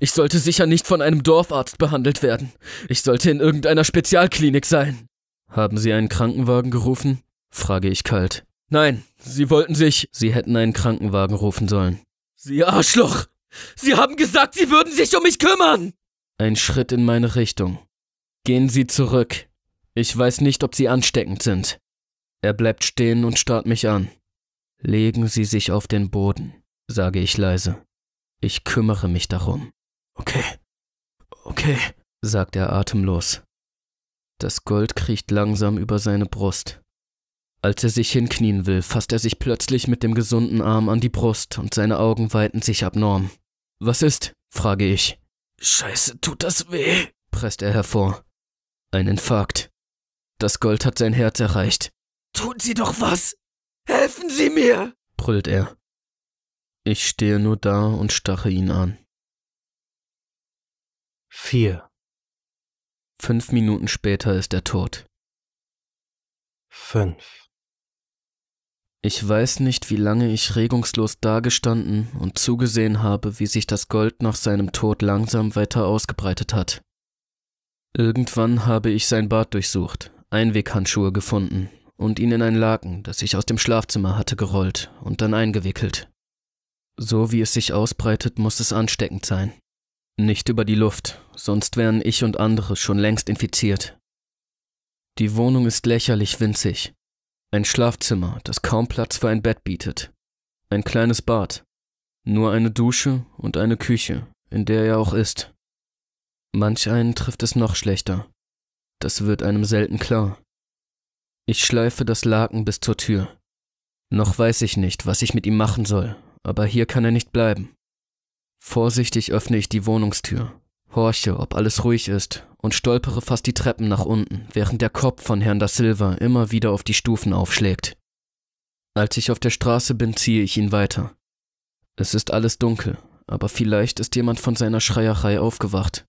Ich sollte sicher nicht von einem Dorfarzt behandelt werden. Ich sollte in irgendeiner Spezialklinik sein. Haben Sie einen Krankenwagen gerufen? frage ich kalt. Nein, Sie wollten sich. Sie hätten einen Krankenwagen rufen sollen. Sie Arschloch! Sie haben gesagt, Sie würden sich um mich kümmern! Ein Schritt in meine Richtung. Gehen Sie zurück. Ich weiß nicht, ob Sie ansteckend sind. Er bleibt stehen und starrt mich an. Legen Sie sich auf den Boden, sage ich leise. Ich kümmere mich darum. Okay. Okay, sagt er atemlos. Das Gold kriecht langsam über seine Brust. Als er sich hinknien will, fasst er sich plötzlich mit dem gesunden Arm an die Brust und seine Augen weiten sich abnorm. Was ist? frage ich. Scheiße, tut das weh, presst er hervor. Ein Infarkt. Das Gold hat sein Herz erreicht. Tun Sie doch was! Helfen Sie mir! brüllt er. Ich stehe nur da und stache ihn an. Vier. Fünf Minuten später ist er tot. Fünf. Ich weiß nicht, wie lange ich regungslos dagestanden und zugesehen habe, wie sich das Gold nach seinem Tod langsam weiter ausgebreitet hat. Irgendwann habe ich sein Bad durchsucht, Einweghandschuhe gefunden, und ihn in ein Laken, das ich aus dem Schlafzimmer hatte, gerollt und dann eingewickelt. So wie es sich ausbreitet, muss es ansteckend sein. Nicht über die Luft, sonst wären ich und andere schon längst infiziert. Die Wohnung ist lächerlich winzig. Ein Schlafzimmer, das kaum Platz für ein Bett bietet. Ein kleines Bad. Nur eine Dusche und eine Küche, in der er auch ist. Manch einen trifft es noch schlechter. Das wird einem selten klar. Ich schleife das Laken bis zur Tür. Noch weiß ich nicht, was ich mit ihm machen soll, aber hier kann er nicht bleiben. Vorsichtig öffne ich die Wohnungstür, horche, ob alles ruhig ist, und stolpere fast die Treppen nach unten, während der Kopf von Herrn da Silva immer wieder auf die Stufen aufschlägt. Als ich auf der Straße bin, ziehe ich ihn weiter. Es ist alles dunkel, aber vielleicht ist jemand von seiner Schreierei aufgewacht.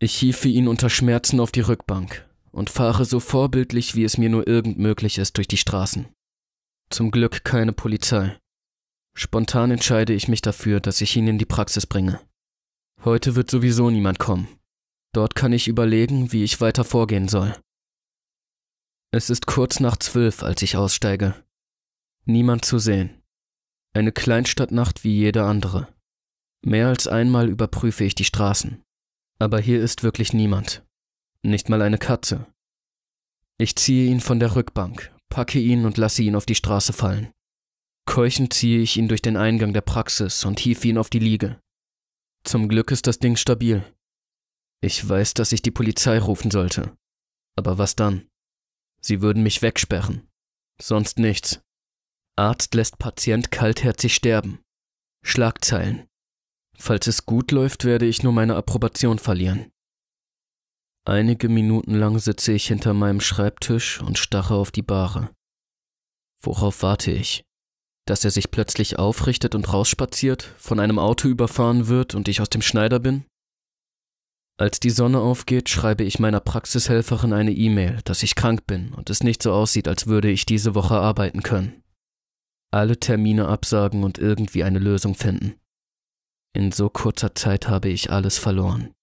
Ich hiefe ihn unter Schmerzen auf die Rückbank, und fahre so vorbildlich, wie es mir nur irgend möglich ist, durch die Straßen. Zum Glück keine Polizei. Spontan entscheide ich mich dafür, dass ich ihn in die Praxis bringe. Heute wird sowieso niemand kommen. Dort kann ich überlegen, wie ich weiter vorgehen soll. Es ist kurz nach zwölf, als ich aussteige. Niemand zu sehen. Eine Kleinstadtnacht wie jede andere. Mehr als einmal überprüfe ich die Straßen. Aber hier ist wirklich niemand. Nicht mal eine Katze. Ich ziehe ihn von der Rückbank, packe ihn und lasse ihn auf die Straße fallen. Keuchend ziehe ich ihn durch den Eingang der Praxis und hiefe ihn auf die Liege. Zum Glück ist das Ding stabil. Ich weiß, dass ich die Polizei rufen sollte. Aber was dann? Sie würden mich wegsperren. Sonst nichts. Arzt lässt Patient kaltherzig sterben. Schlagzeilen. Falls es gut läuft, werde ich nur meine Approbation verlieren. Einige Minuten lang sitze ich hinter meinem Schreibtisch und starre auf die Bahre. Worauf warte ich? Dass er sich plötzlich aufrichtet und rausspaziert, von einem Auto überfahren wird und ich aus dem Schneider bin? Als die Sonne aufgeht, schreibe ich meiner Praxishelferin eine E-Mail, dass ich krank bin und es nicht so aussieht, als würde ich diese Woche arbeiten können. Alle Termine absagen und irgendwie eine Lösung finden. In so kurzer Zeit habe ich alles verloren.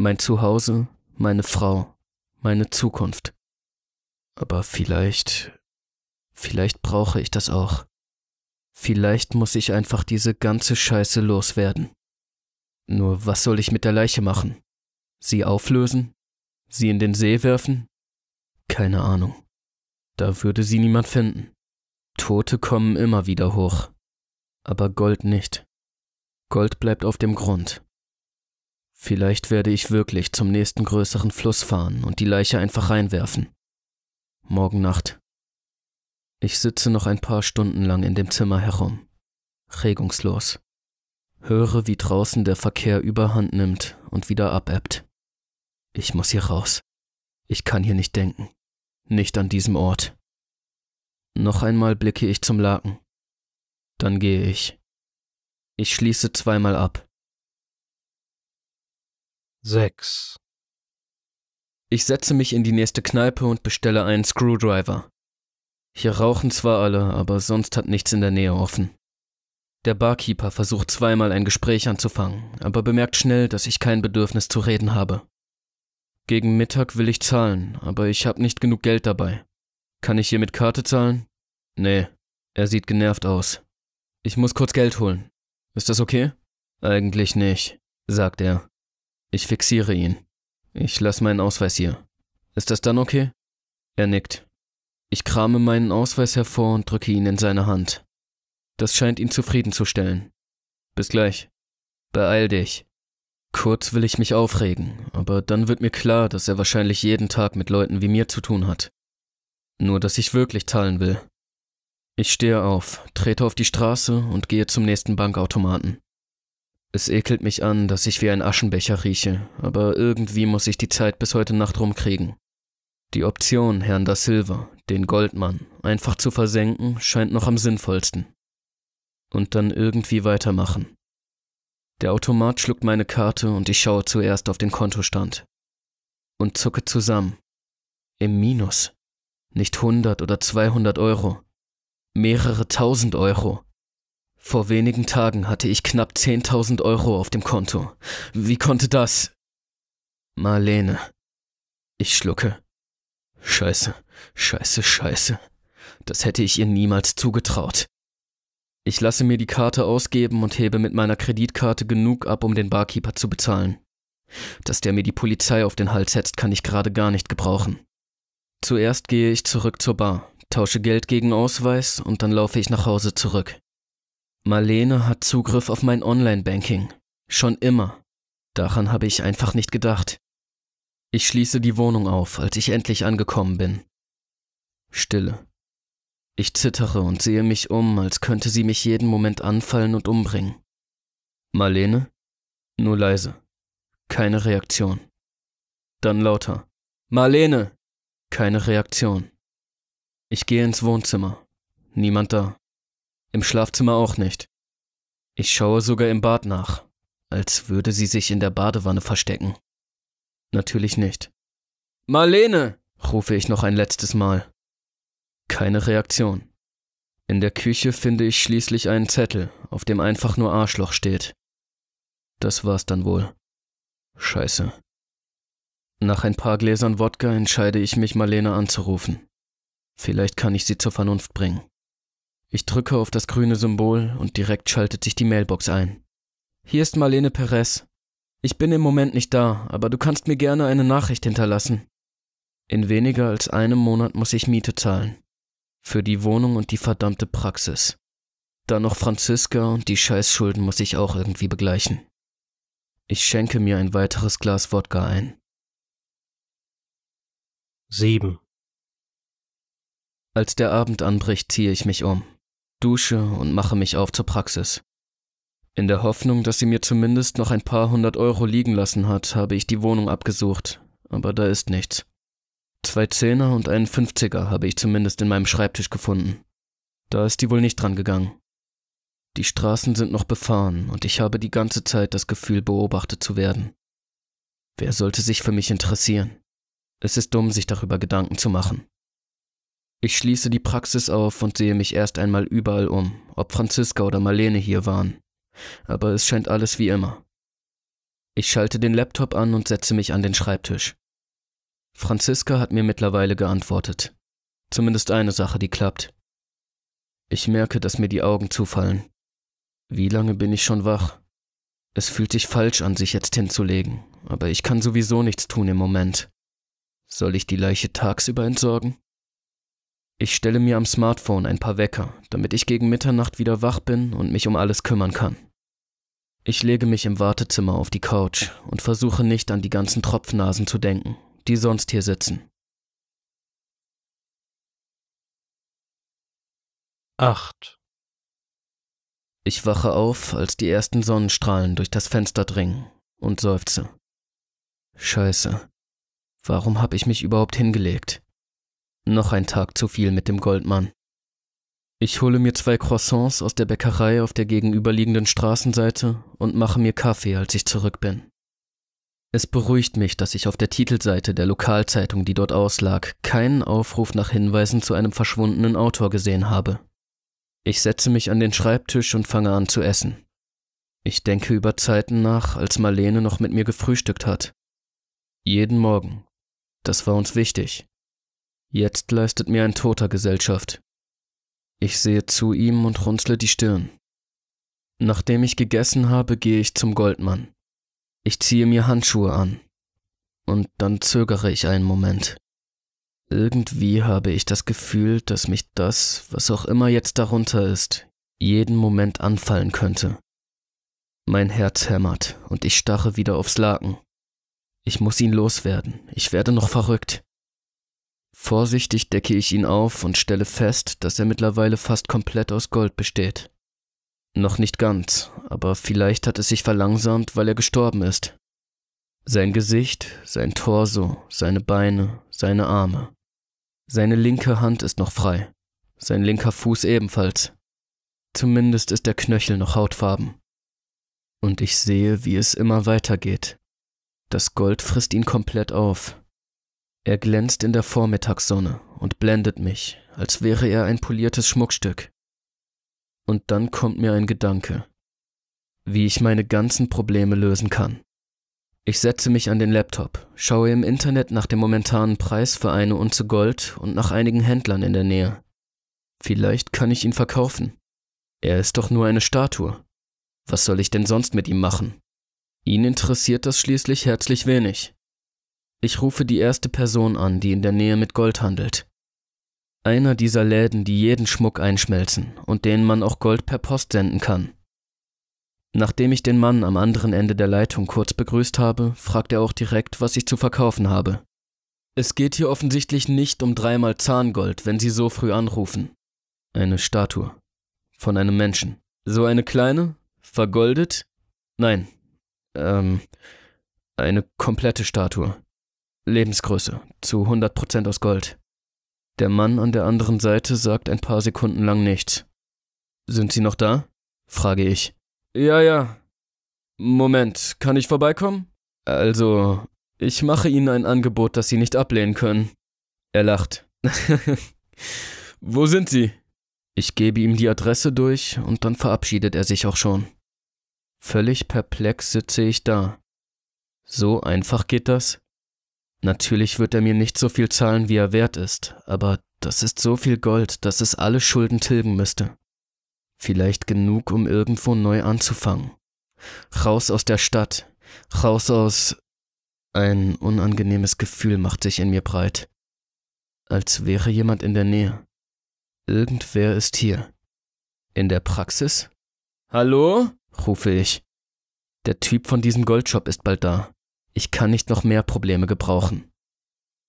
Mein Zuhause, meine Frau, meine Zukunft. Aber vielleicht, vielleicht brauche ich das auch. Vielleicht muss ich einfach diese ganze Scheiße loswerden. Nur was soll ich mit der Leiche machen? Sie auflösen? Sie in den See werfen? Keine Ahnung. Da würde sie niemand finden. Tote kommen immer wieder hoch. Aber Gold nicht. Gold bleibt auf dem Grund. Vielleicht werde ich wirklich zum nächsten größeren Fluss fahren und die Leiche einfach reinwerfen. Morgen Nacht. Ich sitze noch ein paar Stunden lang in dem Zimmer herum, regungslos. Höre, wie draußen der Verkehr überhand nimmt und wieder abebbt. Ich muss hier raus. Ich kann hier nicht denken. Nicht an diesem Ort. Noch einmal blicke ich zum Laken. Dann gehe ich. Ich schließe zweimal ab. 6. Ich setze mich in die nächste Kneipe und bestelle einen Screwdriver. Hier rauchen zwar alle, aber sonst hat nichts in der Nähe offen. Der Barkeeper versucht zweimal ein Gespräch anzufangen, aber bemerkt schnell, dass ich kein Bedürfnis zu reden habe. Gegen Mittag will ich zahlen, aber ich habe nicht genug Geld dabei. Kann ich hier mit Karte zahlen? Nee, er sieht genervt aus. Ich muss kurz Geld holen. Ist das okay? Eigentlich nicht, sagt er. Ich fixiere ihn. Ich lasse meinen Ausweis hier. Ist das dann okay? Er nickt. Ich krame meinen Ausweis hervor und drücke ihn in seine Hand. Das scheint ihn zufriedenzustellen. Bis gleich. Beeil dich. Kurz will ich mich aufregen, aber dann wird mir klar, dass er wahrscheinlich jeden Tag mit Leuten wie mir zu tun hat. Nur dass ich wirklich zahlen will. Ich stehe auf, trete auf die Straße und gehe zum nächsten Bankautomaten. Es ekelt mich an, dass ich wie ein Aschenbecher rieche, aber irgendwie muss ich die Zeit bis heute Nacht rumkriegen. Die Option, Herrn da Silva, den Goldmann, einfach zu versenken, scheint noch am sinnvollsten. Und dann irgendwie weitermachen. Der Automat schluckt meine Karte und ich schaue zuerst auf den Kontostand. Und zucke zusammen. Im Minus. Nicht 100 oder 200 Euro. Mehrere tausend Euro. Vor wenigen Tagen hatte ich knapp 10.000 Euro auf dem Konto. Wie konnte das? Marlene. Ich schlucke. Scheiße, scheiße, scheiße. Das hätte ich ihr niemals zugetraut. Ich lasse mir die Karte ausgeben und hebe mit meiner Kreditkarte genug ab, um den Barkeeper zu bezahlen. Dass der mir die Polizei auf den Hals setzt, kann ich gerade gar nicht gebrauchen. Zuerst gehe ich zurück zur Bar, tausche Geld gegen Ausweis und dann laufe ich nach Hause zurück. Marlene hat Zugriff auf mein Online-Banking. Schon immer. Daran habe ich einfach nicht gedacht. Ich schließe die Wohnung auf, als ich endlich angekommen bin. Stille. Ich zittere und sehe mich um, als könnte sie mich jeden Moment anfallen und umbringen. Marlene? Nur leise. Keine Reaktion. Dann lauter. Marlene! Keine Reaktion. Ich gehe ins Wohnzimmer. Niemand da. Im Schlafzimmer auch nicht. Ich schaue sogar im Bad nach, als würde sie sich in der Badewanne verstecken. Natürlich nicht. Marlene! rufe ich noch ein letztes Mal. Keine Reaktion. In der Küche finde ich schließlich einen Zettel, auf dem einfach nur Arschloch steht. Das war's dann wohl. Scheiße. Nach ein paar Gläsern Wodka entscheide ich mich, Marlene anzurufen. Vielleicht kann ich sie zur Vernunft bringen. Ich drücke auf das grüne Symbol und direkt schaltet sich die Mailbox ein. Hier ist Marlene Perez. Ich bin im Moment nicht da, aber du kannst mir gerne eine Nachricht hinterlassen. In weniger als einem Monat muss ich Miete zahlen. Für die Wohnung und die verdammte Praxis. Dann noch Franziska und die Scheißschulden muss ich auch irgendwie begleichen. Ich schenke mir ein weiteres Glas Wodka ein. 7. Als der Abend anbricht, ziehe ich mich um dusche und mache mich auf zur Praxis. In der Hoffnung, dass sie mir zumindest noch ein paar hundert Euro liegen lassen hat, habe ich die Wohnung abgesucht, aber da ist nichts. Zwei Zehner und einen Fünfziger habe ich zumindest in meinem Schreibtisch gefunden. Da ist die wohl nicht dran gegangen. Die Straßen sind noch befahren und ich habe die ganze Zeit das Gefühl, beobachtet zu werden. Wer sollte sich für mich interessieren? Es ist dumm, sich darüber Gedanken zu machen. Ich schließe die Praxis auf und sehe mich erst einmal überall um, ob Franziska oder Marlene hier waren. Aber es scheint alles wie immer. Ich schalte den Laptop an und setze mich an den Schreibtisch. Franziska hat mir mittlerweile geantwortet. Zumindest eine Sache, die klappt. Ich merke, dass mir die Augen zufallen. Wie lange bin ich schon wach? Es fühlt sich falsch an, sich jetzt hinzulegen, aber ich kann sowieso nichts tun im Moment. Soll ich die Leiche tagsüber entsorgen? Ich stelle mir am Smartphone ein paar Wecker, damit ich gegen Mitternacht wieder wach bin und mich um alles kümmern kann. Ich lege mich im Wartezimmer auf die Couch und versuche nicht an die ganzen Tropfnasen zu denken, die sonst hier sitzen. Acht. Ich wache auf, als die ersten Sonnenstrahlen durch das Fenster dringen und seufze. Scheiße. Warum habe ich mich überhaupt hingelegt? Noch ein Tag zu viel mit dem Goldmann. Ich hole mir zwei Croissants aus der Bäckerei auf der gegenüberliegenden Straßenseite und mache mir Kaffee, als ich zurück bin. Es beruhigt mich, dass ich auf der Titelseite der Lokalzeitung, die dort auslag, keinen Aufruf nach Hinweisen zu einem verschwundenen Autor gesehen habe. Ich setze mich an den Schreibtisch und fange an zu essen. Ich denke über Zeiten nach, als Marlene noch mit mir gefrühstückt hat. Jeden Morgen. Das war uns wichtig. Jetzt leistet mir ein Toter Gesellschaft. Ich sehe zu ihm und runzle die Stirn. Nachdem ich gegessen habe, gehe ich zum Goldmann. Ich ziehe mir Handschuhe an. Und dann zögere ich einen Moment. Irgendwie habe ich das Gefühl, dass mich das, was auch immer jetzt darunter ist, jeden Moment anfallen könnte. Mein Herz hämmert und ich starre wieder aufs Laken. Ich muss ihn loswerden. Ich werde noch verrückt. Vorsichtig decke ich ihn auf und stelle fest, dass er mittlerweile fast komplett aus Gold besteht. Noch nicht ganz, aber vielleicht hat es sich verlangsamt, weil er gestorben ist. Sein Gesicht, sein Torso, seine Beine, seine Arme. Seine linke Hand ist noch frei, sein linker Fuß ebenfalls. Zumindest ist der Knöchel noch hautfarben. Und ich sehe, wie es immer weitergeht. Das Gold frisst ihn komplett auf. Er glänzt in der Vormittagssonne und blendet mich, als wäre er ein poliertes Schmuckstück. Und dann kommt mir ein Gedanke, wie ich meine ganzen Probleme lösen kann. Ich setze mich an den Laptop, schaue im Internet nach dem momentanen Preis für eine Unze Gold und nach einigen Händlern in der Nähe. Vielleicht kann ich ihn verkaufen. Er ist doch nur eine Statue. Was soll ich denn sonst mit ihm machen? Ihn interessiert das schließlich herzlich wenig. Ich rufe die erste Person an, die in der Nähe mit Gold handelt. Einer dieser Läden, die jeden Schmuck einschmelzen und denen man auch Gold per Post senden kann. Nachdem ich den Mann am anderen Ende der Leitung kurz begrüßt habe, fragt er auch direkt, was ich zu verkaufen habe. Es geht hier offensichtlich nicht um dreimal Zahngold, wenn Sie so früh anrufen. Eine Statue. Von einem Menschen. So eine kleine? Vergoldet? Nein. Ähm, eine komplette Statue. Lebensgröße, zu 100% aus Gold. Der Mann an der anderen Seite sagt ein paar Sekunden lang nichts. Sind Sie noch da? frage ich. Ja, ja. Moment, kann ich vorbeikommen? Also, ich mache Ihnen ein Angebot, das Sie nicht ablehnen können. Er lacht. Wo sind Sie? Ich gebe ihm die Adresse durch und dann verabschiedet er sich auch schon. Völlig perplex sitze ich da. So einfach geht das? Natürlich wird er mir nicht so viel zahlen, wie er wert ist, aber das ist so viel Gold, dass es alle Schulden tilgen müsste. Vielleicht genug, um irgendwo neu anzufangen. Raus aus der Stadt, raus aus... Ein unangenehmes Gefühl macht sich in mir breit. Als wäre jemand in der Nähe. Irgendwer ist hier. In der Praxis? Hallo? rufe ich. Der Typ von diesem Goldshop ist bald da. Ich kann nicht noch mehr Probleme gebrauchen.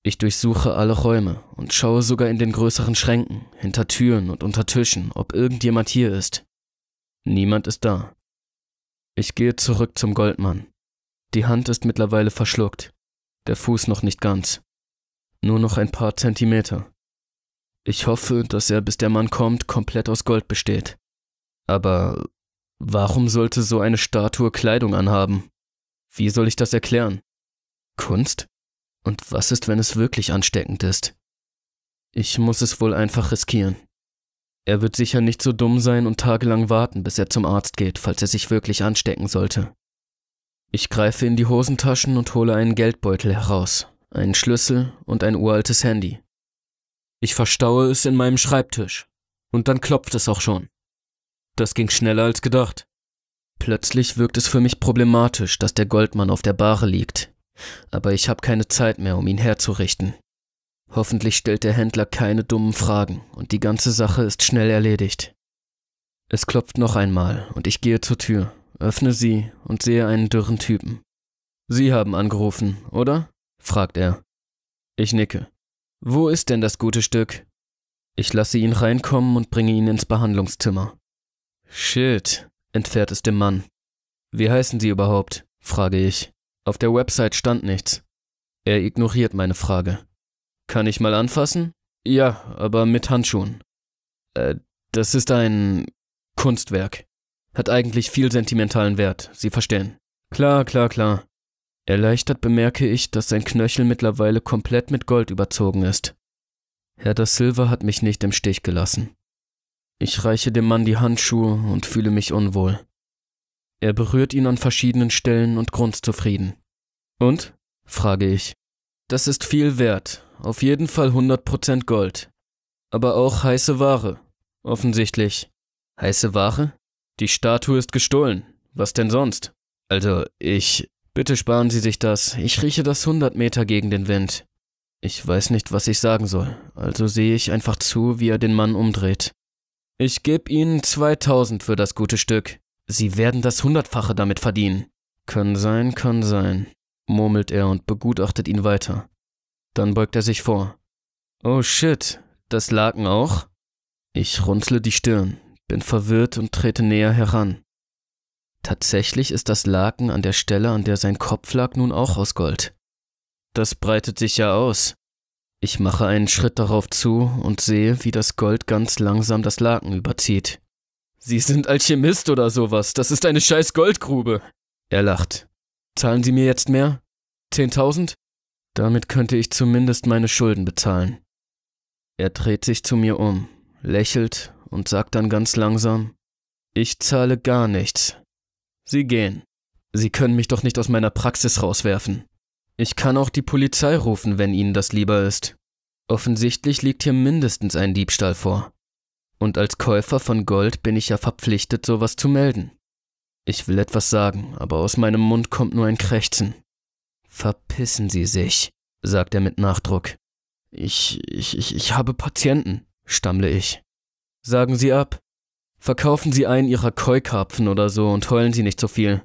Ich durchsuche alle Räume und schaue sogar in den größeren Schränken, hinter Türen und unter Tischen, ob irgendjemand hier ist. Niemand ist da. Ich gehe zurück zum Goldmann. Die Hand ist mittlerweile verschluckt, der Fuß noch nicht ganz. Nur noch ein paar Zentimeter. Ich hoffe, dass er, bis der Mann kommt, komplett aus Gold besteht. Aber warum sollte so eine Statue Kleidung anhaben? Wie soll ich das erklären? Kunst? Und was ist, wenn es wirklich ansteckend ist? Ich muss es wohl einfach riskieren. Er wird sicher nicht so dumm sein und tagelang warten, bis er zum Arzt geht, falls er sich wirklich anstecken sollte. Ich greife in die Hosentaschen und hole einen Geldbeutel heraus, einen Schlüssel und ein uraltes Handy. Ich verstaue es in meinem Schreibtisch. Und dann klopft es auch schon. Das ging schneller als gedacht. Plötzlich wirkt es für mich problematisch, dass der Goldmann auf der Bahre liegt. Aber ich habe keine Zeit mehr, um ihn herzurichten. Hoffentlich stellt der Händler keine dummen Fragen und die ganze Sache ist schnell erledigt. Es klopft noch einmal und ich gehe zur Tür, öffne sie und sehe einen dürren Typen. Sie haben angerufen, oder? fragt er. Ich nicke. Wo ist denn das gute Stück? Ich lasse ihn reinkommen und bringe ihn ins Behandlungszimmer. Shit, entfährt es dem Mann. Wie heißen Sie überhaupt? frage ich. Auf der Website stand nichts. Er ignoriert meine Frage. Kann ich mal anfassen? Ja, aber mit Handschuhen. Äh, das ist ein Kunstwerk. Hat eigentlich viel sentimentalen Wert, Sie verstehen. Klar, klar, klar. Erleichtert bemerke ich, dass sein Knöchel mittlerweile komplett mit Gold überzogen ist. Herr da Silva hat mich nicht im Stich gelassen. Ich reiche dem Mann die Handschuhe und fühle mich unwohl. Er berührt ihn an verschiedenen Stellen und grundzufrieden. Und? frage ich. Das ist viel wert, auf jeden Fall 100% Gold. Aber auch heiße Ware, offensichtlich. Heiße Ware? Die Statue ist gestohlen. Was denn sonst? Also, ich. Bitte sparen Sie sich das. Ich rieche das 100 Meter gegen den Wind. Ich weiß nicht, was ich sagen soll, also sehe ich einfach zu, wie er den Mann umdreht. Ich gebe Ihnen 2000 für das gute Stück. Sie werden das Hundertfache damit verdienen. Können sein, können sein, murmelt er und begutachtet ihn weiter. Dann beugt er sich vor. Oh shit, das Laken auch? Ich runzle die Stirn, bin verwirrt und trete näher heran. Tatsächlich ist das Laken an der Stelle, an der sein Kopf lag, nun auch aus Gold. Das breitet sich ja aus, ich mache einen Schritt darauf zu und sehe, wie das Gold ganz langsam das Laken überzieht. Sie sind Alchemist oder sowas, das ist eine scheiß Goldgrube. Er lacht. Zahlen Sie mir jetzt mehr? Zehntausend? Damit könnte ich zumindest meine Schulden bezahlen. Er dreht sich zu mir um, lächelt und sagt dann ganz langsam, ich zahle gar nichts. Sie gehen. Sie können mich doch nicht aus meiner Praxis rauswerfen. Ich kann auch die Polizei rufen, wenn Ihnen das lieber ist. Offensichtlich liegt hier mindestens ein Diebstahl vor. Und als Käufer von Gold bin ich ja verpflichtet, sowas zu melden. Ich will etwas sagen, aber aus meinem Mund kommt nur ein Krächzen. Verpissen Sie sich, sagt er mit Nachdruck. Ich, ich, ich, ich habe Patienten, stammle ich. Sagen Sie ab. Verkaufen Sie einen Ihrer Keukarpfen oder so und heulen Sie nicht so viel.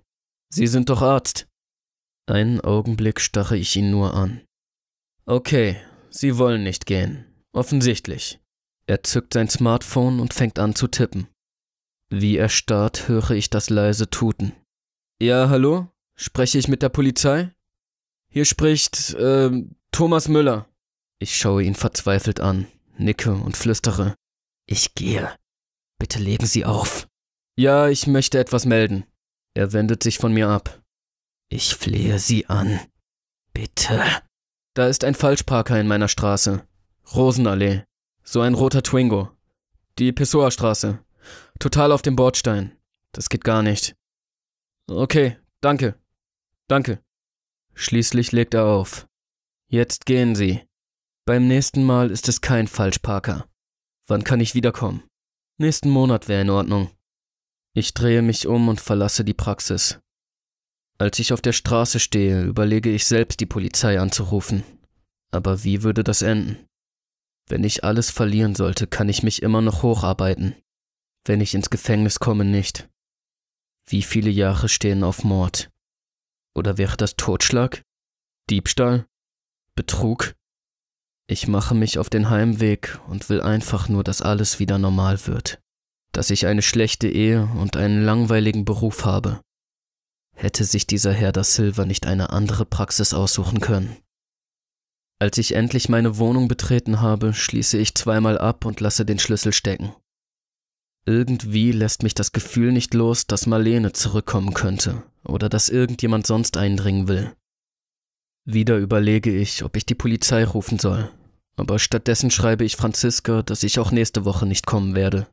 Sie sind doch Arzt. Einen Augenblick starre ich ihn nur an. Okay, Sie wollen nicht gehen. Offensichtlich. Er zückt sein Smartphone und fängt an zu tippen. Wie erstarrt höre ich das leise Tuten. Ja, hallo? Spreche ich mit der Polizei? Hier spricht, äh, Thomas Müller. Ich schaue ihn verzweifelt an, nicke und flüstere. Ich gehe. Bitte legen Sie auf. Ja, ich möchte etwas melden. Er wendet sich von mir ab. Ich flehe Sie an. Bitte. Da ist ein Falschparker in meiner Straße. Rosenallee. So ein roter Twingo. Die Pessoa Straße. Total auf dem Bordstein. Das geht gar nicht. Okay, danke. Danke. Schließlich legt er auf. Jetzt gehen Sie. Beim nächsten Mal ist es kein Falschparker. Wann kann ich wiederkommen? Nächsten Monat wäre in Ordnung. Ich drehe mich um und verlasse die Praxis. Als ich auf der Straße stehe, überlege ich selbst, die Polizei anzurufen. Aber wie würde das enden? Wenn ich alles verlieren sollte, kann ich mich immer noch hocharbeiten. Wenn ich ins Gefängnis komme, nicht. Wie viele Jahre stehen auf Mord? Oder wäre das Totschlag? Diebstahl? Betrug? Ich mache mich auf den Heimweg und will einfach nur, dass alles wieder normal wird. Dass ich eine schlechte Ehe und einen langweiligen Beruf habe hätte sich dieser Herr da Silva nicht eine andere Praxis aussuchen können. Als ich endlich meine Wohnung betreten habe, schließe ich zweimal ab und lasse den Schlüssel stecken. Irgendwie lässt mich das Gefühl nicht los, dass Marlene zurückkommen könnte oder dass irgendjemand sonst eindringen will. Wieder überlege ich, ob ich die Polizei rufen soll, aber stattdessen schreibe ich Franziska, dass ich auch nächste Woche nicht kommen werde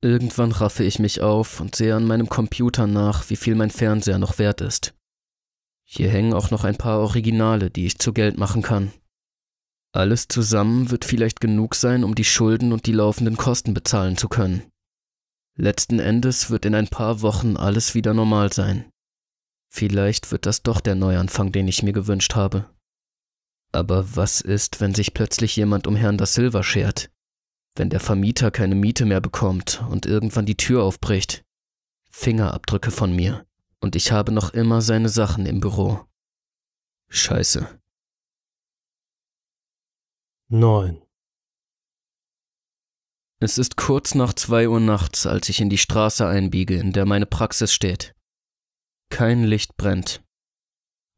Irgendwann raffe ich mich auf und sehe an meinem Computer nach, wie viel mein Fernseher noch wert ist. Hier hängen auch noch ein paar Originale, die ich zu Geld machen kann. Alles zusammen wird vielleicht genug sein, um die Schulden und die laufenden Kosten bezahlen zu können. Letzten Endes wird in ein paar Wochen alles wieder normal sein. Vielleicht wird das doch der Neuanfang, den ich mir gewünscht habe. Aber was ist, wenn sich plötzlich jemand um Herrn das Silva schert? wenn der Vermieter keine Miete mehr bekommt und irgendwann die Tür aufbricht. Fingerabdrücke von mir. Und ich habe noch immer seine Sachen im Büro. Scheiße. 9. Es ist kurz nach 2 Uhr nachts, als ich in die Straße einbiege, in der meine Praxis steht. Kein Licht brennt.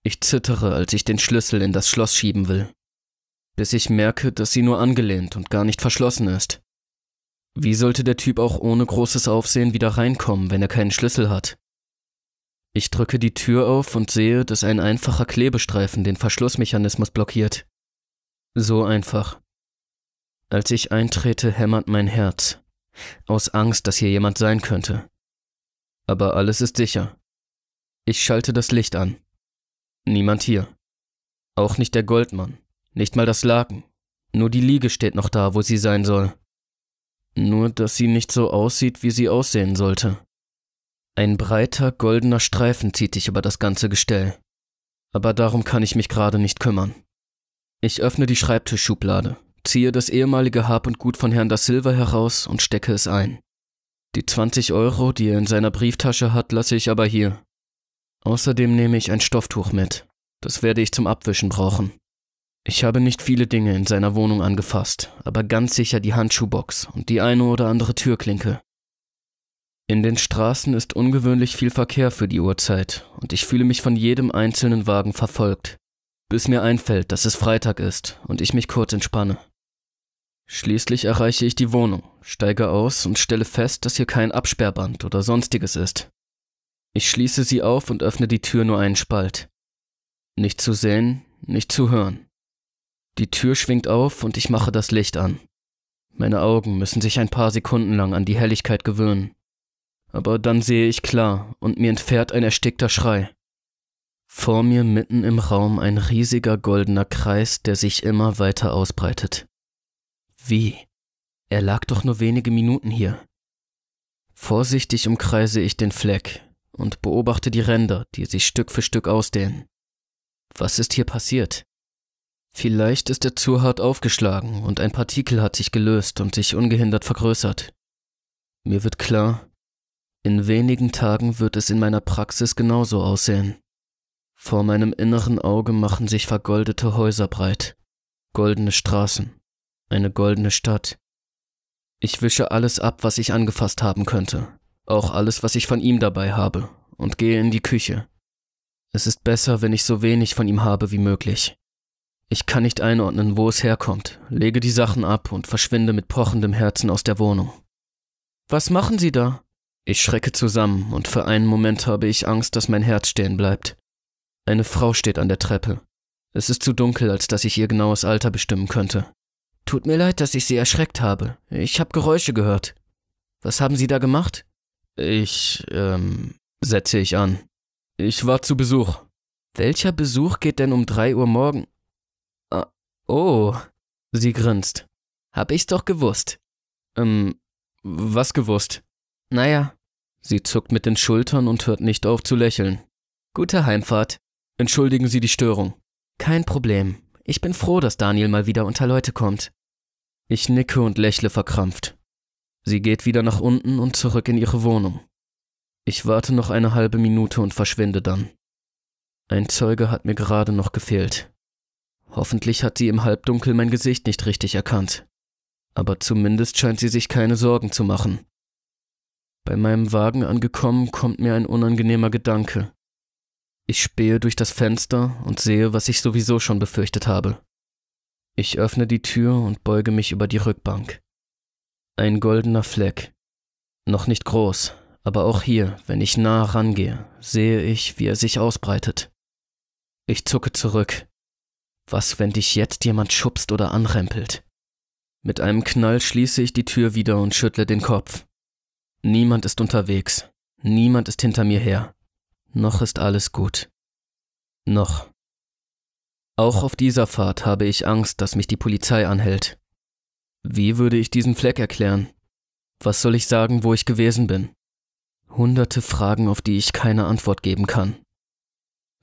Ich zittere, als ich den Schlüssel in das Schloss schieben will bis ich merke, dass sie nur angelehnt und gar nicht verschlossen ist. Wie sollte der Typ auch ohne großes Aufsehen wieder reinkommen, wenn er keinen Schlüssel hat? Ich drücke die Tür auf und sehe, dass ein einfacher Klebestreifen den Verschlussmechanismus blockiert. So einfach. Als ich eintrete, hämmert mein Herz. Aus Angst, dass hier jemand sein könnte. Aber alles ist sicher. Ich schalte das Licht an. Niemand hier. Auch nicht der Goldmann. Nicht mal das Laken. Nur die Liege steht noch da, wo sie sein soll. Nur, dass sie nicht so aussieht, wie sie aussehen sollte. Ein breiter, goldener Streifen zieht sich über das ganze Gestell. Aber darum kann ich mich gerade nicht kümmern. Ich öffne die Schreibtischschublade, ziehe das ehemalige Hab und Gut von Herrn da Silva heraus und stecke es ein. Die 20 Euro, die er in seiner Brieftasche hat, lasse ich aber hier. Außerdem nehme ich ein Stofftuch mit. Das werde ich zum Abwischen brauchen. Ich habe nicht viele Dinge in seiner Wohnung angefasst, aber ganz sicher die Handschuhbox und die eine oder andere Türklinke. In den Straßen ist ungewöhnlich viel Verkehr für die Uhrzeit und ich fühle mich von jedem einzelnen Wagen verfolgt, bis mir einfällt, dass es Freitag ist und ich mich kurz entspanne. Schließlich erreiche ich die Wohnung, steige aus und stelle fest, dass hier kein Absperrband oder sonstiges ist. Ich schließe sie auf und öffne die Tür nur einen Spalt. Nicht zu sehen, nicht zu hören. Die Tür schwingt auf und ich mache das Licht an. Meine Augen müssen sich ein paar Sekunden lang an die Helligkeit gewöhnen. Aber dann sehe ich klar und mir entfährt ein erstickter Schrei. Vor mir mitten im Raum ein riesiger goldener Kreis, der sich immer weiter ausbreitet. Wie? Er lag doch nur wenige Minuten hier. Vorsichtig umkreise ich den Fleck und beobachte die Ränder, die sich Stück für Stück ausdehnen. Was ist hier passiert? Vielleicht ist er zu hart aufgeschlagen und ein Partikel hat sich gelöst und sich ungehindert vergrößert. Mir wird klar, in wenigen Tagen wird es in meiner Praxis genauso aussehen. Vor meinem inneren Auge machen sich vergoldete Häuser breit, goldene Straßen, eine goldene Stadt. Ich wische alles ab, was ich angefasst haben könnte, auch alles, was ich von ihm dabei habe, und gehe in die Küche. Es ist besser, wenn ich so wenig von ihm habe wie möglich. Ich kann nicht einordnen, wo es herkommt, lege die Sachen ab und verschwinde mit pochendem Herzen aus der Wohnung. Was machen Sie da? Ich schrecke zusammen und für einen Moment habe ich Angst, dass mein Herz stehen bleibt. Eine Frau steht an der Treppe. Es ist zu dunkel, als dass ich ihr genaues Alter bestimmen könnte. Tut mir leid, dass ich Sie erschreckt habe. Ich habe Geräusche gehört. Was haben Sie da gemacht? Ich, ähm, setze ich an. Ich war zu Besuch. Welcher Besuch geht denn um drei Uhr morgen? Oh, sie grinst. Hab ich's doch gewusst. Ähm, was gewusst? Naja. Sie zuckt mit den Schultern und hört nicht auf zu lächeln. Gute Heimfahrt. Entschuldigen Sie die Störung. Kein Problem. Ich bin froh, dass Daniel mal wieder unter Leute kommt. Ich nicke und lächle verkrampft. Sie geht wieder nach unten und zurück in ihre Wohnung. Ich warte noch eine halbe Minute und verschwinde dann. Ein Zeuge hat mir gerade noch gefehlt. Hoffentlich hat sie im Halbdunkel mein Gesicht nicht richtig erkannt. Aber zumindest scheint sie sich keine Sorgen zu machen. Bei meinem Wagen angekommen, kommt mir ein unangenehmer Gedanke. Ich spähe durch das Fenster und sehe, was ich sowieso schon befürchtet habe. Ich öffne die Tür und beuge mich über die Rückbank. Ein goldener Fleck. Noch nicht groß, aber auch hier, wenn ich nah rangehe, sehe ich, wie er sich ausbreitet. Ich zucke zurück. Was, wenn dich jetzt jemand schubst oder anrempelt? Mit einem Knall schließe ich die Tür wieder und schüttle den Kopf. Niemand ist unterwegs. Niemand ist hinter mir her. Noch ist alles gut. Noch. Auch auf dieser Fahrt habe ich Angst, dass mich die Polizei anhält. Wie würde ich diesen Fleck erklären? Was soll ich sagen, wo ich gewesen bin? Hunderte Fragen, auf die ich keine Antwort geben kann.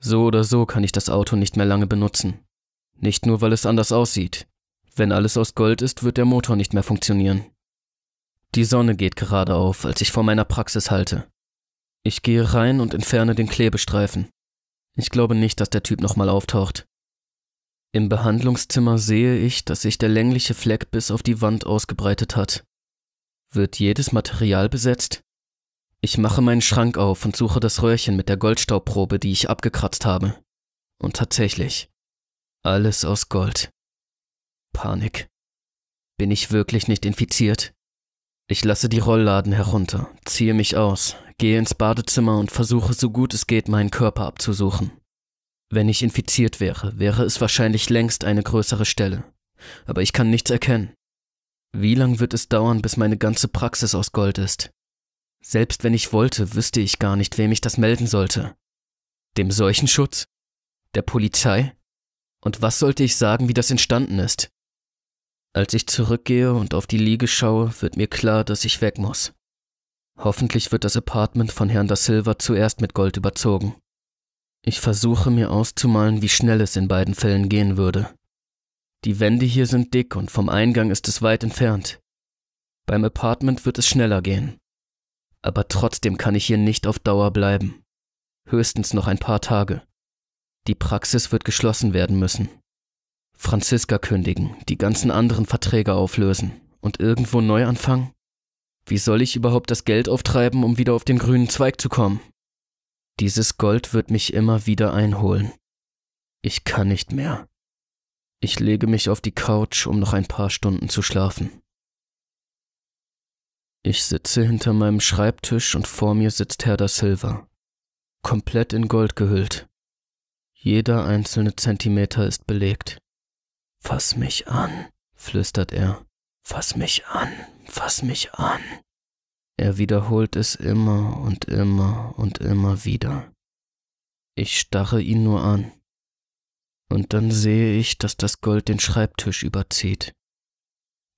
So oder so kann ich das Auto nicht mehr lange benutzen. Nicht nur, weil es anders aussieht. Wenn alles aus Gold ist, wird der Motor nicht mehr funktionieren. Die Sonne geht gerade auf, als ich vor meiner Praxis halte. Ich gehe rein und entferne den Klebestreifen. Ich glaube nicht, dass der Typ nochmal auftaucht. Im Behandlungszimmer sehe ich, dass sich der längliche Fleck bis auf die Wand ausgebreitet hat. Wird jedes Material besetzt? Ich mache meinen Schrank auf und suche das Röhrchen mit der Goldstaubprobe, die ich abgekratzt habe. Und tatsächlich, alles aus Gold. Panik. Bin ich wirklich nicht infiziert? Ich lasse die Rollladen herunter, ziehe mich aus, gehe ins Badezimmer und versuche so gut es geht, meinen Körper abzusuchen. Wenn ich infiziert wäre, wäre es wahrscheinlich längst eine größere Stelle. Aber ich kann nichts erkennen. Wie lang wird es dauern, bis meine ganze Praxis aus Gold ist? Selbst wenn ich wollte, wüsste ich gar nicht, wem ich das melden sollte. Dem Seuchenschutz? Der Polizei? Und was sollte ich sagen, wie das entstanden ist? Als ich zurückgehe und auf die Liege schaue, wird mir klar, dass ich weg muss. Hoffentlich wird das Apartment von Herrn da Silva zuerst mit Gold überzogen. Ich versuche mir auszumalen, wie schnell es in beiden Fällen gehen würde. Die Wände hier sind dick und vom Eingang ist es weit entfernt. Beim Apartment wird es schneller gehen. Aber trotzdem kann ich hier nicht auf Dauer bleiben. Höchstens noch ein paar Tage. Die Praxis wird geschlossen werden müssen. Franziska kündigen, die ganzen anderen Verträge auflösen und irgendwo neu anfangen? Wie soll ich überhaupt das Geld auftreiben, um wieder auf den grünen Zweig zu kommen? Dieses Gold wird mich immer wieder einholen. Ich kann nicht mehr. Ich lege mich auf die Couch, um noch ein paar Stunden zu schlafen. Ich sitze hinter meinem Schreibtisch und vor mir sitzt Herr da Silva, komplett in Gold gehüllt. Jeder einzelne Zentimeter ist belegt. Fass mich an, flüstert er. Fass mich an, fass mich an. Er wiederholt es immer und immer und immer wieder. Ich starre ihn nur an. Und dann sehe ich, dass das Gold den Schreibtisch überzieht.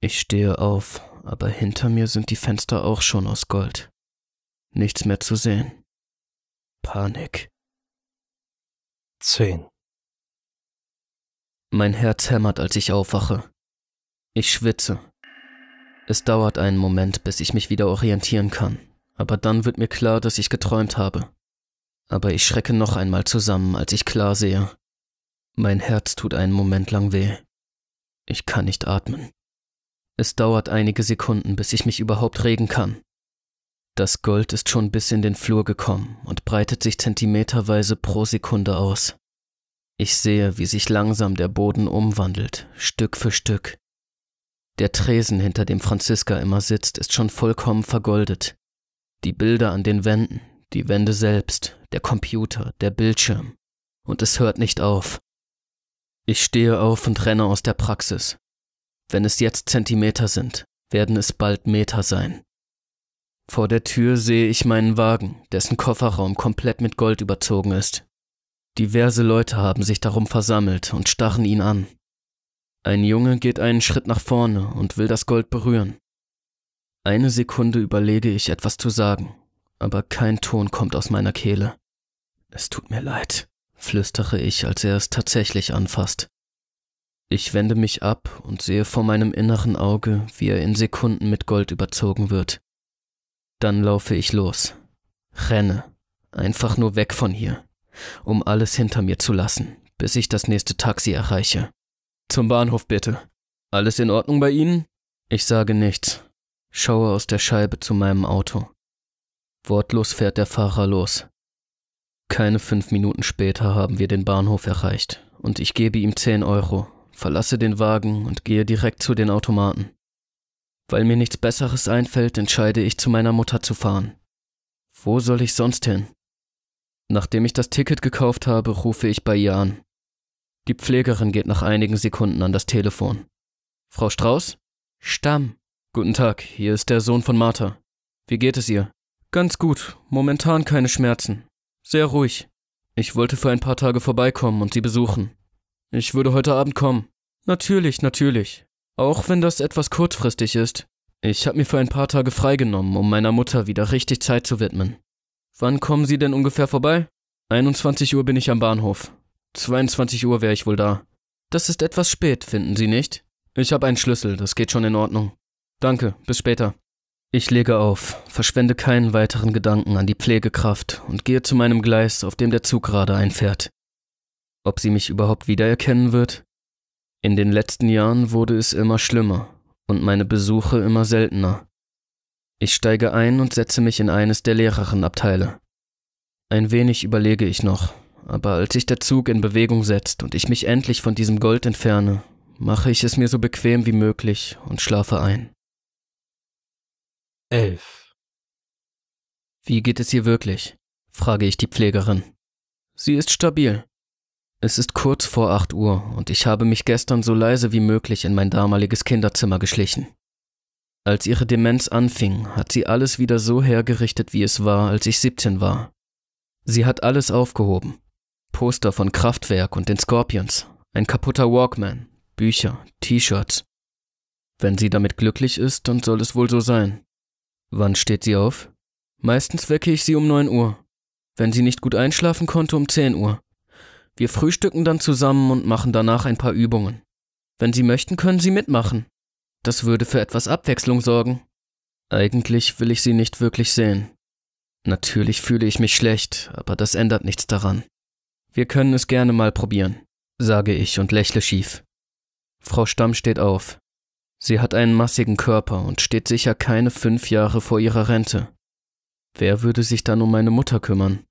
Ich stehe auf, aber hinter mir sind die Fenster auch schon aus Gold. Nichts mehr zu sehen. Panik. 10. Mein Herz hämmert, als ich aufwache. Ich schwitze. Es dauert einen Moment, bis ich mich wieder orientieren kann, aber dann wird mir klar, dass ich geträumt habe. Aber ich schrecke noch einmal zusammen, als ich klar sehe. Mein Herz tut einen Moment lang weh. Ich kann nicht atmen. Es dauert einige Sekunden, bis ich mich überhaupt regen kann. Das Gold ist schon bis in den Flur gekommen und breitet sich zentimeterweise pro Sekunde aus. Ich sehe, wie sich langsam der Boden umwandelt, Stück für Stück. Der Tresen, hinter dem Franziska immer sitzt, ist schon vollkommen vergoldet. Die Bilder an den Wänden, die Wände selbst, der Computer, der Bildschirm. Und es hört nicht auf. Ich stehe auf und renne aus der Praxis. Wenn es jetzt Zentimeter sind, werden es bald Meter sein. Vor der Tür sehe ich meinen Wagen, dessen Kofferraum komplett mit Gold überzogen ist. Diverse Leute haben sich darum versammelt und starren ihn an. Ein Junge geht einen Schritt nach vorne und will das Gold berühren. Eine Sekunde überlege ich etwas zu sagen, aber kein Ton kommt aus meiner Kehle. Es tut mir leid, flüstere ich, als er es tatsächlich anfasst. Ich wende mich ab und sehe vor meinem inneren Auge, wie er in Sekunden mit Gold überzogen wird. Dann laufe ich los. Renne. Einfach nur weg von hier. Um alles hinter mir zu lassen, bis ich das nächste Taxi erreiche. Zum Bahnhof bitte. Alles in Ordnung bei Ihnen? Ich sage nichts. Schaue aus der Scheibe zu meinem Auto. Wortlos fährt der Fahrer los. Keine fünf Minuten später haben wir den Bahnhof erreicht und ich gebe ihm zehn Euro, verlasse den Wagen und gehe direkt zu den Automaten. Weil mir nichts Besseres einfällt, entscheide ich, zu meiner Mutter zu fahren. Wo soll ich sonst hin? Nachdem ich das Ticket gekauft habe, rufe ich bei ihr an. Die Pflegerin geht nach einigen Sekunden an das Telefon. Frau Strauß? Stamm. Guten Tag, hier ist der Sohn von Martha. Wie geht es ihr? Ganz gut, momentan keine Schmerzen. Sehr ruhig. Ich wollte für ein paar Tage vorbeikommen und Sie besuchen. Ich würde heute Abend kommen. Natürlich, natürlich. Auch wenn das etwas kurzfristig ist. Ich habe mir für ein paar Tage freigenommen, um meiner Mutter wieder richtig Zeit zu widmen. Wann kommen Sie denn ungefähr vorbei? 21 Uhr bin ich am Bahnhof. 22 Uhr wäre ich wohl da. Das ist etwas spät, finden Sie nicht? Ich habe einen Schlüssel, das geht schon in Ordnung. Danke, bis später. Ich lege auf, verschwende keinen weiteren Gedanken an die Pflegekraft und gehe zu meinem Gleis, auf dem der Zug gerade einfährt. Ob sie mich überhaupt wiedererkennen wird? In den letzten Jahren wurde es immer schlimmer und meine Besuche immer seltener. Ich steige ein und setze mich in eines der Lehrerinnenabteile. Ein wenig überlege ich noch, aber als sich der Zug in Bewegung setzt und ich mich endlich von diesem Gold entferne, mache ich es mir so bequem wie möglich und schlafe ein. 11. Wie geht es ihr wirklich? frage ich die Pflegerin. Sie ist stabil. Es ist kurz vor 8 Uhr und ich habe mich gestern so leise wie möglich in mein damaliges Kinderzimmer geschlichen. Als ihre Demenz anfing, hat sie alles wieder so hergerichtet, wie es war, als ich 17 war. Sie hat alles aufgehoben. Poster von Kraftwerk und den Scorpions, ein kaputter Walkman, Bücher, T-Shirts. Wenn sie damit glücklich ist, dann soll es wohl so sein. Wann steht sie auf? Meistens wecke ich sie um 9 Uhr. Wenn sie nicht gut einschlafen konnte, um 10 Uhr. Wir frühstücken dann zusammen und machen danach ein paar Übungen. Wenn Sie möchten, können Sie mitmachen. Das würde für etwas Abwechslung sorgen. Eigentlich will ich Sie nicht wirklich sehen. Natürlich fühle ich mich schlecht, aber das ändert nichts daran. Wir können es gerne mal probieren, sage ich und lächle schief. Frau Stamm steht auf. Sie hat einen massigen Körper und steht sicher keine fünf Jahre vor ihrer Rente. Wer würde sich dann um meine Mutter kümmern?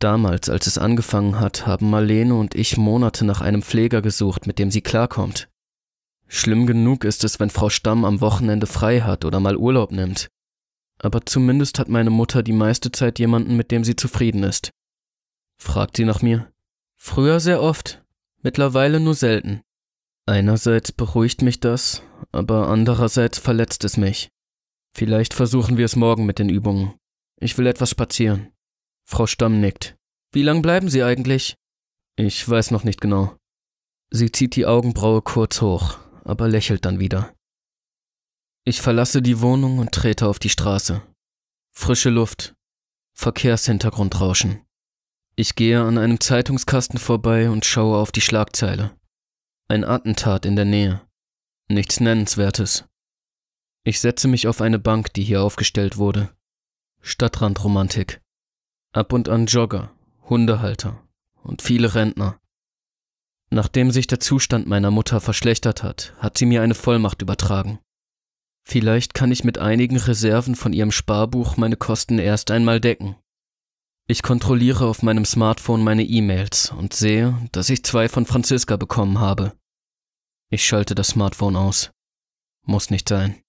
Damals, als es angefangen hat, haben Marlene und ich Monate nach einem Pfleger gesucht, mit dem sie klarkommt. Schlimm genug ist es, wenn Frau Stamm am Wochenende frei hat oder mal Urlaub nimmt. Aber zumindest hat meine Mutter die meiste Zeit jemanden, mit dem sie zufrieden ist. Fragt sie nach mir. Früher sehr oft, mittlerweile nur selten. Einerseits beruhigt mich das, aber andererseits verletzt es mich. Vielleicht versuchen wir es morgen mit den Übungen. Ich will etwas spazieren. Frau Stamm nickt. Wie lang bleiben Sie eigentlich? Ich weiß noch nicht genau. Sie zieht die Augenbraue kurz hoch, aber lächelt dann wieder. Ich verlasse die Wohnung und trete auf die Straße. Frische Luft, Verkehrshintergrundrauschen. Ich gehe an einem Zeitungskasten vorbei und schaue auf die Schlagzeile. Ein Attentat in der Nähe. Nichts Nennenswertes. Ich setze mich auf eine Bank, die hier aufgestellt wurde. Stadtrandromantik. Ab und an Jogger, Hundehalter und viele Rentner. Nachdem sich der Zustand meiner Mutter verschlechtert hat, hat sie mir eine Vollmacht übertragen. Vielleicht kann ich mit einigen Reserven von ihrem Sparbuch meine Kosten erst einmal decken. Ich kontrolliere auf meinem Smartphone meine E-Mails und sehe, dass ich zwei von Franziska bekommen habe. Ich schalte das Smartphone aus. Muss nicht sein.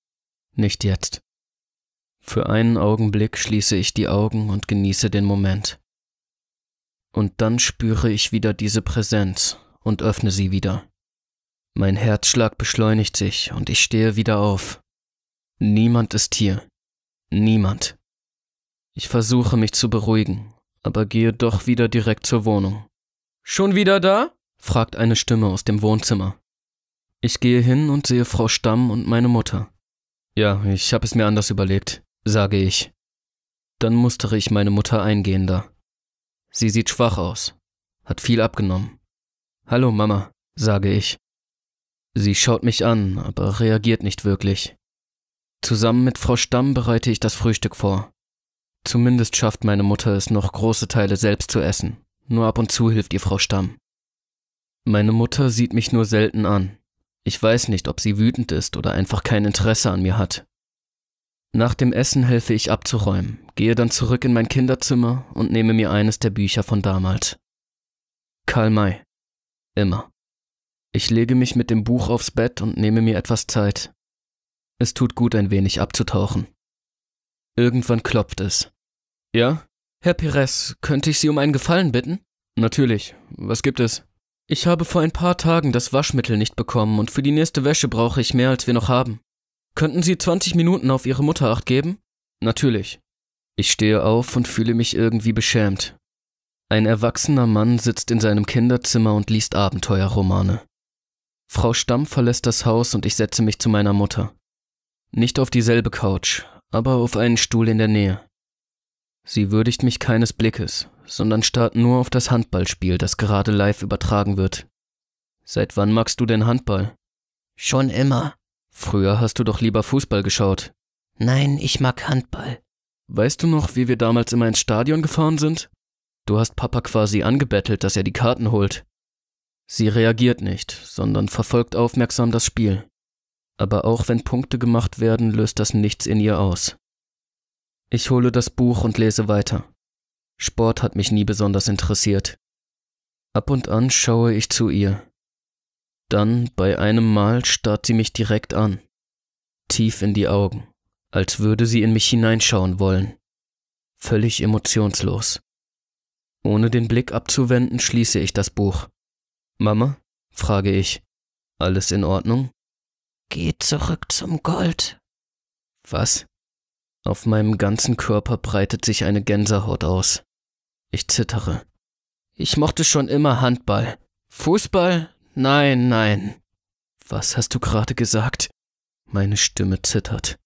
Nicht jetzt. Für einen Augenblick schließe ich die Augen und genieße den Moment. Und dann spüre ich wieder diese Präsenz und öffne sie wieder. Mein Herzschlag beschleunigt sich und ich stehe wieder auf. Niemand ist hier. Niemand. Ich versuche mich zu beruhigen, aber gehe doch wieder direkt zur Wohnung. Schon wieder da? fragt eine Stimme aus dem Wohnzimmer. Ich gehe hin und sehe Frau Stamm und meine Mutter. Ja, ich habe es mir anders überlegt sage ich. Dann mustere ich meine Mutter eingehender. Sie sieht schwach aus, hat viel abgenommen. Hallo Mama, sage ich. Sie schaut mich an, aber reagiert nicht wirklich. Zusammen mit Frau Stamm bereite ich das Frühstück vor. Zumindest schafft meine Mutter es noch, große Teile selbst zu essen. Nur ab und zu hilft ihr Frau Stamm. Meine Mutter sieht mich nur selten an. Ich weiß nicht, ob sie wütend ist oder einfach kein Interesse an mir hat. Nach dem Essen helfe ich abzuräumen, gehe dann zurück in mein Kinderzimmer und nehme mir eines der Bücher von damals. Karl May. Immer. Ich lege mich mit dem Buch aufs Bett und nehme mir etwas Zeit. Es tut gut, ein wenig abzutauchen. Irgendwann klopft es. Ja? Herr Perez, könnte ich Sie um einen Gefallen bitten? Natürlich. Was gibt es? Ich habe vor ein paar Tagen das Waschmittel nicht bekommen und für die nächste Wäsche brauche ich mehr, als wir noch haben. Könnten Sie 20 Minuten auf Ihre Mutter acht geben? Natürlich. Ich stehe auf und fühle mich irgendwie beschämt. Ein erwachsener Mann sitzt in seinem Kinderzimmer und liest Abenteuerromane. Frau Stamm verlässt das Haus und ich setze mich zu meiner Mutter. Nicht auf dieselbe Couch, aber auf einen Stuhl in der Nähe. Sie würdigt mich keines Blickes, sondern starrt nur auf das Handballspiel, das gerade live übertragen wird. Seit wann magst du denn Handball? Schon immer. Früher hast du doch lieber Fußball geschaut. Nein, ich mag Handball. Weißt du noch, wie wir damals immer ins Stadion gefahren sind? Du hast Papa quasi angebettelt, dass er die Karten holt. Sie reagiert nicht, sondern verfolgt aufmerksam das Spiel. Aber auch wenn Punkte gemacht werden, löst das nichts in ihr aus. Ich hole das Buch und lese weiter. Sport hat mich nie besonders interessiert. Ab und an schaue ich zu ihr. Dann, bei einem Mal, starrt sie mich direkt an, tief in die Augen, als würde sie in mich hineinschauen wollen, völlig emotionslos. Ohne den Blick abzuwenden, schließe ich das Buch. Mama? frage ich. Alles in Ordnung? Geh zurück zum Gold. Was? Auf meinem ganzen Körper breitet sich eine Gänsehaut aus. Ich zittere. Ich mochte schon immer Handball. Fußball Nein, nein. Was hast du gerade gesagt? Meine Stimme zittert.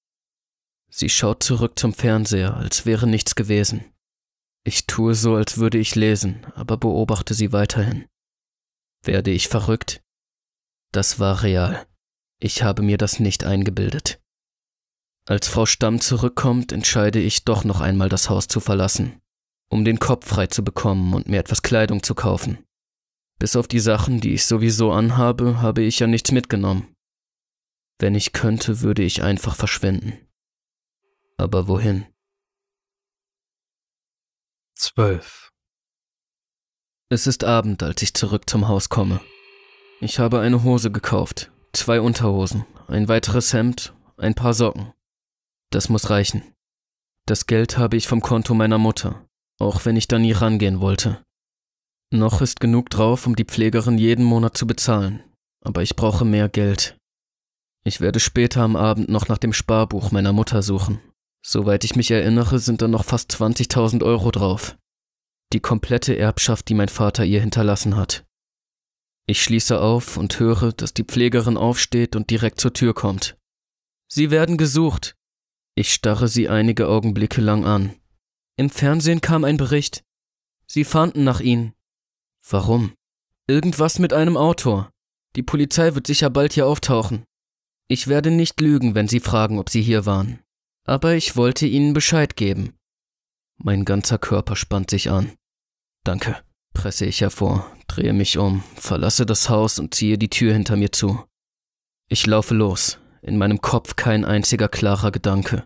Sie schaut zurück zum Fernseher, als wäre nichts gewesen. Ich tue so, als würde ich lesen, aber beobachte sie weiterhin. Werde ich verrückt? Das war real. Ich habe mir das nicht eingebildet. Als Frau Stamm zurückkommt, entscheide ich doch noch einmal das Haus zu verlassen, um den Kopf frei zu bekommen und mir etwas Kleidung zu kaufen. Bis auf die Sachen, die ich sowieso anhabe, habe ich ja nichts mitgenommen. Wenn ich könnte, würde ich einfach verschwinden. Aber wohin? 12. Es ist Abend, als ich zurück zum Haus komme. Ich habe eine Hose gekauft, zwei Unterhosen, ein weiteres Hemd, ein paar Socken. Das muss reichen. Das Geld habe ich vom Konto meiner Mutter, auch wenn ich da nie rangehen wollte. Noch ist genug drauf, um die Pflegerin jeden Monat zu bezahlen, aber ich brauche mehr Geld. Ich werde später am Abend noch nach dem Sparbuch meiner Mutter suchen. Soweit ich mich erinnere, sind da noch fast 20.000 Euro drauf. Die komplette Erbschaft, die mein Vater ihr hinterlassen hat. Ich schließe auf und höre, dass die Pflegerin aufsteht und direkt zur Tür kommt. Sie werden gesucht. Ich starre sie einige Augenblicke lang an. Im Fernsehen kam ein Bericht. Sie fahnden nach ihnen. Warum? Irgendwas mit einem Autor. Die Polizei wird sicher bald hier auftauchen. Ich werde nicht lügen, wenn Sie fragen, ob Sie hier waren. Aber ich wollte Ihnen Bescheid geben. Mein ganzer Körper spannt sich an. Danke, presse ich hervor, drehe mich um, verlasse das Haus und ziehe die Tür hinter mir zu. Ich laufe los, in meinem Kopf kein einziger klarer Gedanke.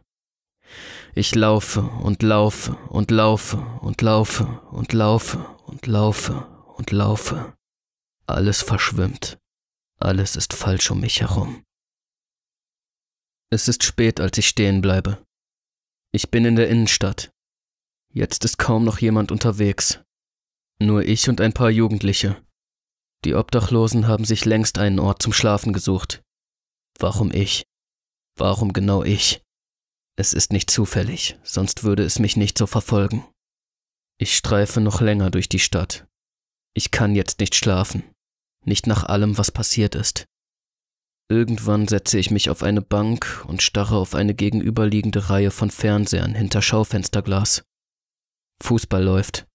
Ich laufe und laufe und laufe und laufe und laufe und laufe und laufe. Alles verschwimmt. Alles ist falsch um mich herum. Es ist spät, als ich stehen bleibe. Ich bin in der Innenstadt. Jetzt ist kaum noch jemand unterwegs. Nur ich und ein paar Jugendliche. Die Obdachlosen haben sich längst einen Ort zum Schlafen gesucht. Warum ich? Warum genau ich? Es ist nicht zufällig, sonst würde es mich nicht so verfolgen. Ich streife noch länger durch die Stadt, ich kann jetzt nicht schlafen. Nicht nach allem, was passiert ist. Irgendwann setze ich mich auf eine Bank und starre auf eine gegenüberliegende Reihe von Fernsehern hinter Schaufensterglas. Fußball läuft.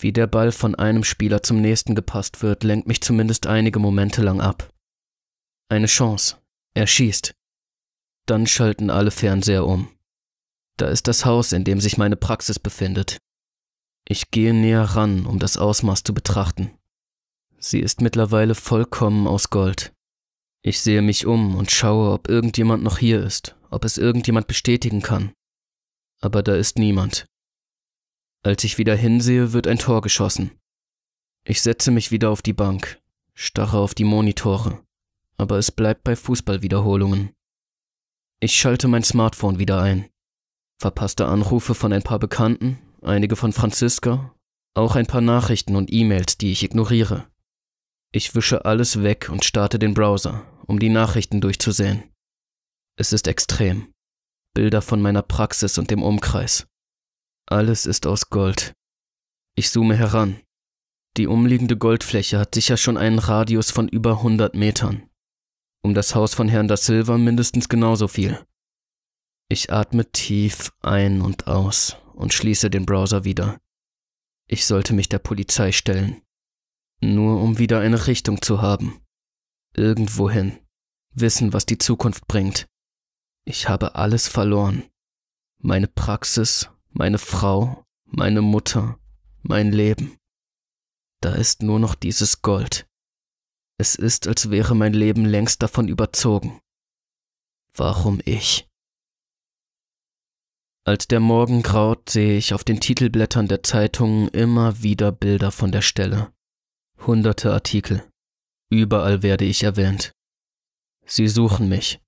Wie der Ball von einem Spieler zum nächsten gepasst wird, lenkt mich zumindest einige Momente lang ab. Eine Chance. Er schießt. Dann schalten alle Fernseher um. Da ist das Haus, in dem sich meine Praxis befindet, ich gehe näher ran, um das Ausmaß zu betrachten. Sie ist mittlerweile vollkommen aus Gold. Ich sehe mich um und schaue, ob irgendjemand noch hier ist, ob es irgendjemand bestätigen kann. Aber da ist niemand. Als ich wieder hinsehe, wird ein Tor geschossen. Ich setze mich wieder auf die Bank, starre auf die Monitore, aber es bleibt bei Fußballwiederholungen. Ich schalte mein Smartphone wieder ein. Verpasste Anrufe von ein paar Bekannten, einige von Franziska, auch ein paar Nachrichten und E-Mails, die ich ignoriere. Ich wische alles weg und starte den Browser, um die Nachrichten durchzusehen. Es ist extrem. Bilder von meiner Praxis und dem Umkreis. Alles ist aus Gold. Ich zoome heran. Die umliegende Goldfläche hat sicher schon einen Radius von über 100 Metern. Um das Haus von Herrn da Silva mindestens genauso viel. Ich atme tief ein und aus und schließe den Browser wieder. Ich sollte mich der Polizei stellen. Nur um wieder eine Richtung zu haben. Irgendwohin. Wissen, was die Zukunft bringt. Ich habe alles verloren. Meine Praxis, meine Frau, meine Mutter, mein Leben. Da ist nur noch dieses Gold. Es ist, als wäre mein Leben längst davon überzogen. Warum ich? Als der Morgen graut, sehe ich auf den Titelblättern der Zeitungen immer wieder Bilder von der Stelle. Hunderte Artikel. Überall werde ich erwähnt. Sie suchen mich.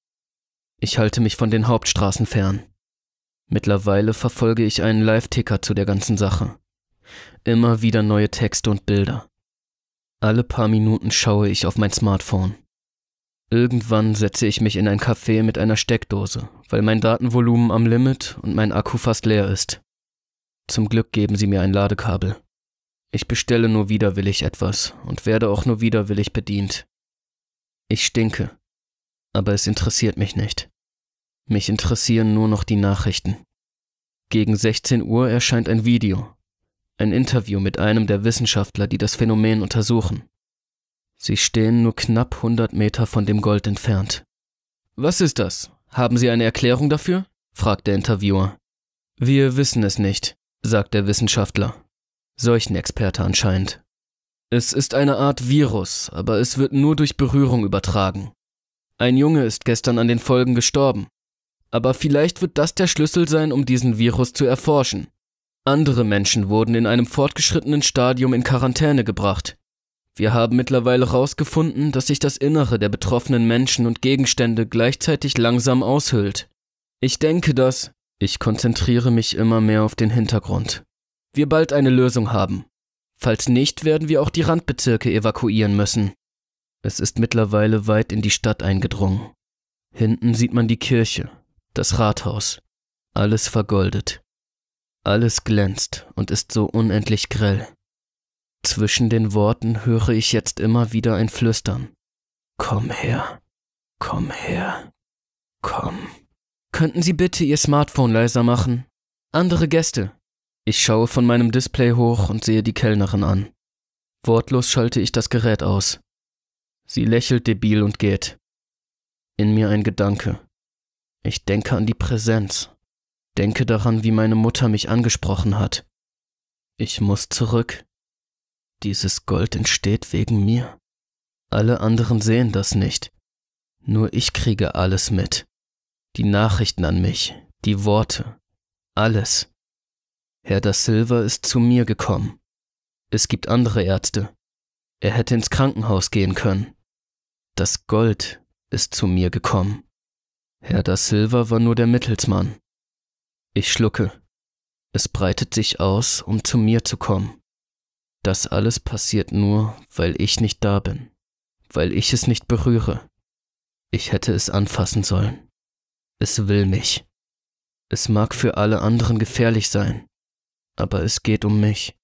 Ich halte mich von den Hauptstraßen fern. Mittlerweile verfolge ich einen Live-Ticker zu der ganzen Sache. Immer wieder neue Texte und Bilder. Alle paar Minuten schaue ich auf mein Smartphone. Irgendwann setze ich mich in ein Café mit einer Steckdose weil mein Datenvolumen am Limit und mein Akku fast leer ist. Zum Glück geben sie mir ein Ladekabel. Ich bestelle nur widerwillig etwas und werde auch nur widerwillig bedient. Ich stinke, aber es interessiert mich nicht. Mich interessieren nur noch die Nachrichten. Gegen 16 Uhr erscheint ein Video, ein Interview mit einem der Wissenschaftler, die das Phänomen untersuchen. Sie stehen nur knapp 100 Meter von dem Gold entfernt. Was ist das? Haben Sie eine Erklärung dafür? fragt der Interviewer. Wir wissen es nicht, sagt der Wissenschaftler. Seuchenexperte anscheinend. Es ist eine Art Virus, aber es wird nur durch Berührung übertragen. Ein Junge ist gestern an den Folgen gestorben. Aber vielleicht wird das der Schlüssel sein, um diesen Virus zu erforschen. Andere Menschen wurden in einem fortgeschrittenen Stadium in Quarantäne gebracht. Wir haben mittlerweile herausgefunden, dass sich das Innere der betroffenen Menschen und Gegenstände gleichzeitig langsam aushüllt. Ich denke, dass ich konzentriere mich immer mehr auf den Hintergrund. Wir bald eine Lösung haben. Falls nicht, werden wir auch die Randbezirke evakuieren müssen. Es ist mittlerweile weit in die Stadt eingedrungen. Hinten sieht man die Kirche, das Rathaus, alles vergoldet. Alles glänzt und ist so unendlich grell. Zwischen den Worten höre ich jetzt immer wieder ein Flüstern. Komm her, komm her, komm. Könnten Sie bitte Ihr Smartphone leiser machen? Andere Gäste. Ich schaue von meinem Display hoch und sehe die Kellnerin an. Wortlos schalte ich das Gerät aus. Sie lächelt debil und geht. In mir ein Gedanke. Ich denke an die Präsenz. Denke daran, wie meine Mutter mich angesprochen hat. Ich muss zurück. Dieses Gold entsteht wegen mir. Alle anderen sehen das nicht. Nur ich kriege alles mit. Die Nachrichten an mich, die Worte, alles. Herr das Silver ist zu mir gekommen. Es gibt andere Ärzte. Er hätte ins Krankenhaus gehen können. Das Gold ist zu mir gekommen. Herr das Silver war nur der Mittelsmann. Ich schlucke. Es breitet sich aus, um zu mir zu kommen. Das alles passiert nur, weil ich nicht da bin, weil ich es nicht berühre. Ich hätte es anfassen sollen. Es will mich. Es mag für alle anderen gefährlich sein, aber es geht um mich.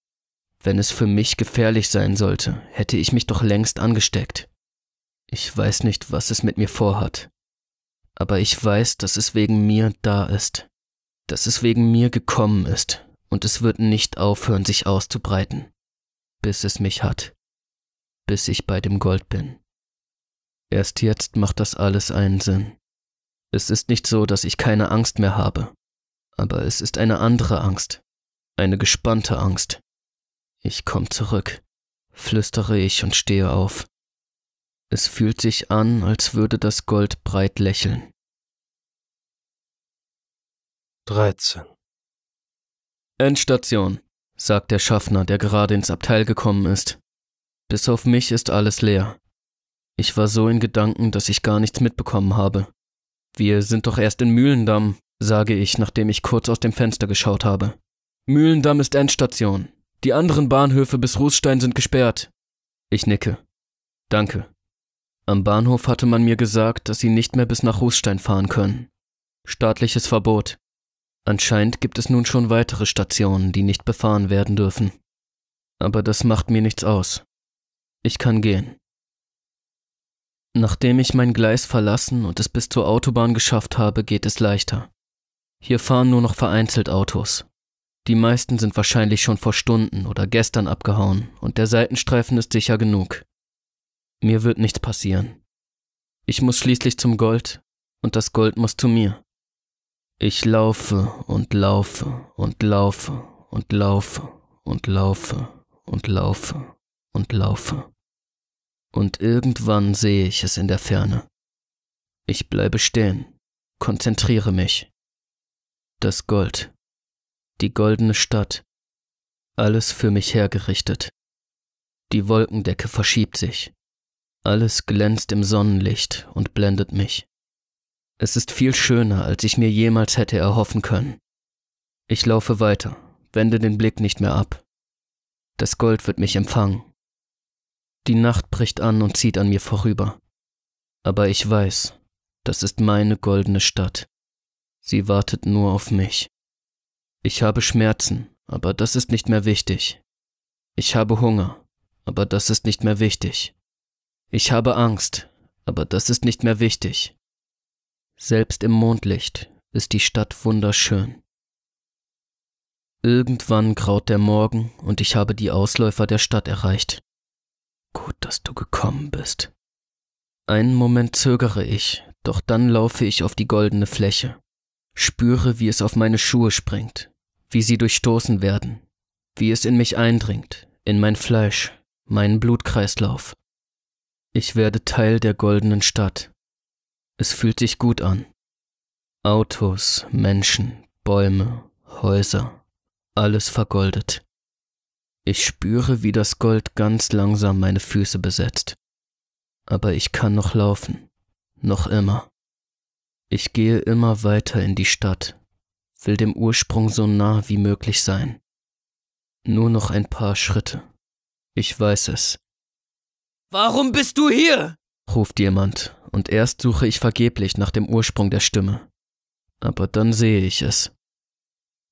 Wenn es für mich gefährlich sein sollte, hätte ich mich doch längst angesteckt. Ich weiß nicht, was es mit mir vorhat, aber ich weiß, dass es wegen mir da ist, dass es wegen mir gekommen ist, und es wird nicht aufhören, sich auszubreiten bis es mich hat, bis ich bei dem Gold bin. Erst jetzt macht das alles einen Sinn. Es ist nicht so, dass ich keine Angst mehr habe, aber es ist eine andere Angst, eine gespannte Angst. Ich komme zurück, flüstere ich und stehe auf. Es fühlt sich an, als würde das Gold breit lächeln. 13. Endstation sagt der Schaffner, der gerade ins Abteil gekommen ist. Bis auf mich ist alles leer. Ich war so in Gedanken, dass ich gar nichts mitbekommen habe. Wir sind doch erst in Mühlendamm, sage ich, nachdem ich kurz aus dem Fenster geschaut habe. Mühlendamm ist Endstation. Die anderen Bahnhöfe bis Rußstein sind gesperrt. Ich nicke. Danke. Am Bahnhof hatte man mir gesagt, dass sie nicht mehr bis nach Rußstein fahren können. Staatliches Verbot. Anscheinend gibt es nun schon weitere Stationen, die nicht befahren werden dürfen. Aber das macht mir nichts aus. Ich kann gehen. Nachdem ich mein Gleis verlassen und es bis zur Autobahn geschafft habe, geht es leichter. Hier fahren nur noch vereinzelt Autos. Die meisten sind wahrscheinlich schon vor Stunden oder gestern abgehauen und der Seitenstreifen ist sicher genug. Mir wird nichts passieren. Ich muss schließlich zum Gold und das Gold muss zu mir. Ich laufe und laufe und laufe und laufe und laufe und laufe und laufe. Und irgendwann sehe ich es in der Ferne. Ich bleibe stehen, konzentriere mich. Das Gold, die goldene Stadt, alles für mich hergerichtet. Die Wolkendecke verschiebt sich. Alles glänzt im Sonnenlicht und blendet mich. Es ist viel schöner, als ich mir jemals hätte erhoffen können. Ich laufe weiter, wende den Blick nicht mehr ab. Das Gold wird mich empfangen. Die Nacht bricht an und zieht an mir vorüber. Aber ich weiß, das ist meine goldene Stadt. Sie wartet nur auf mich. Ich habe Schmerzen, aber das ist nicht mehr wichtig. Ich habe Hunger, aber das ist nicht mehr wichtig. Ich habe Angst, aber das ist nicht mehr wichtig. Selbst im Mondlicht ist die Stadt wunderschön. Irgendwann graut der Morgen und ich habe die Ausläufer der Stadt erreicht. Gut, dass du gekommen bist. Einen Moment zögere ich, doch dann laufe ich auf die goldene Fläche, spüre, wie es auf meine Schuhe springt, wie sie durchstoßen werden, wie es in mich eindringt, in mein Fleisch, meinen Blutkreislauf. Ich werde Teil der goldenen Stadt. Es fühlt sich gut an. Autos, Menschen, Bäume, Häuser, alles vergoldet. Ich spüre, wie das Gold ganz langsam meine Füße besetzt. Aber ich kann noch laufen, noch immer. Ich gehe immer weiter in die Stadt, will dem Ursprung so nah wie möglich sein. Nur noch ein paar Schritte. Ich weiß es. Warum bist du hier? ruft jemand und erst suche ich vergeblich nach dem Ursprung der Stimme. Aber dann sehe ich es.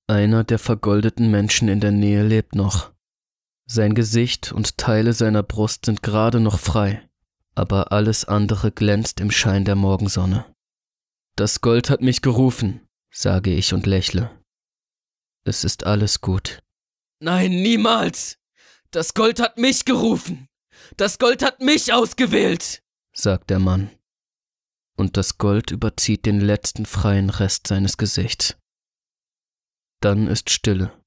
Einer der vergoldeten Menschen in der Nähe lebt noch. Sein Gesicht und Teile seiner Brust sind gerade noch frei, aber alles andere glänzt im Schein der Morgensonne. Das Gold hat mich gerufen, sage ich und lächle. Es ist alles gut. Nein, niemals! Das Gold hat mich gerufen! Das Gold hat mich ausgewählt! sagt der Mann und das Gold überzieht den letzten freien Rest seines Gesichts. Dann ist Stille.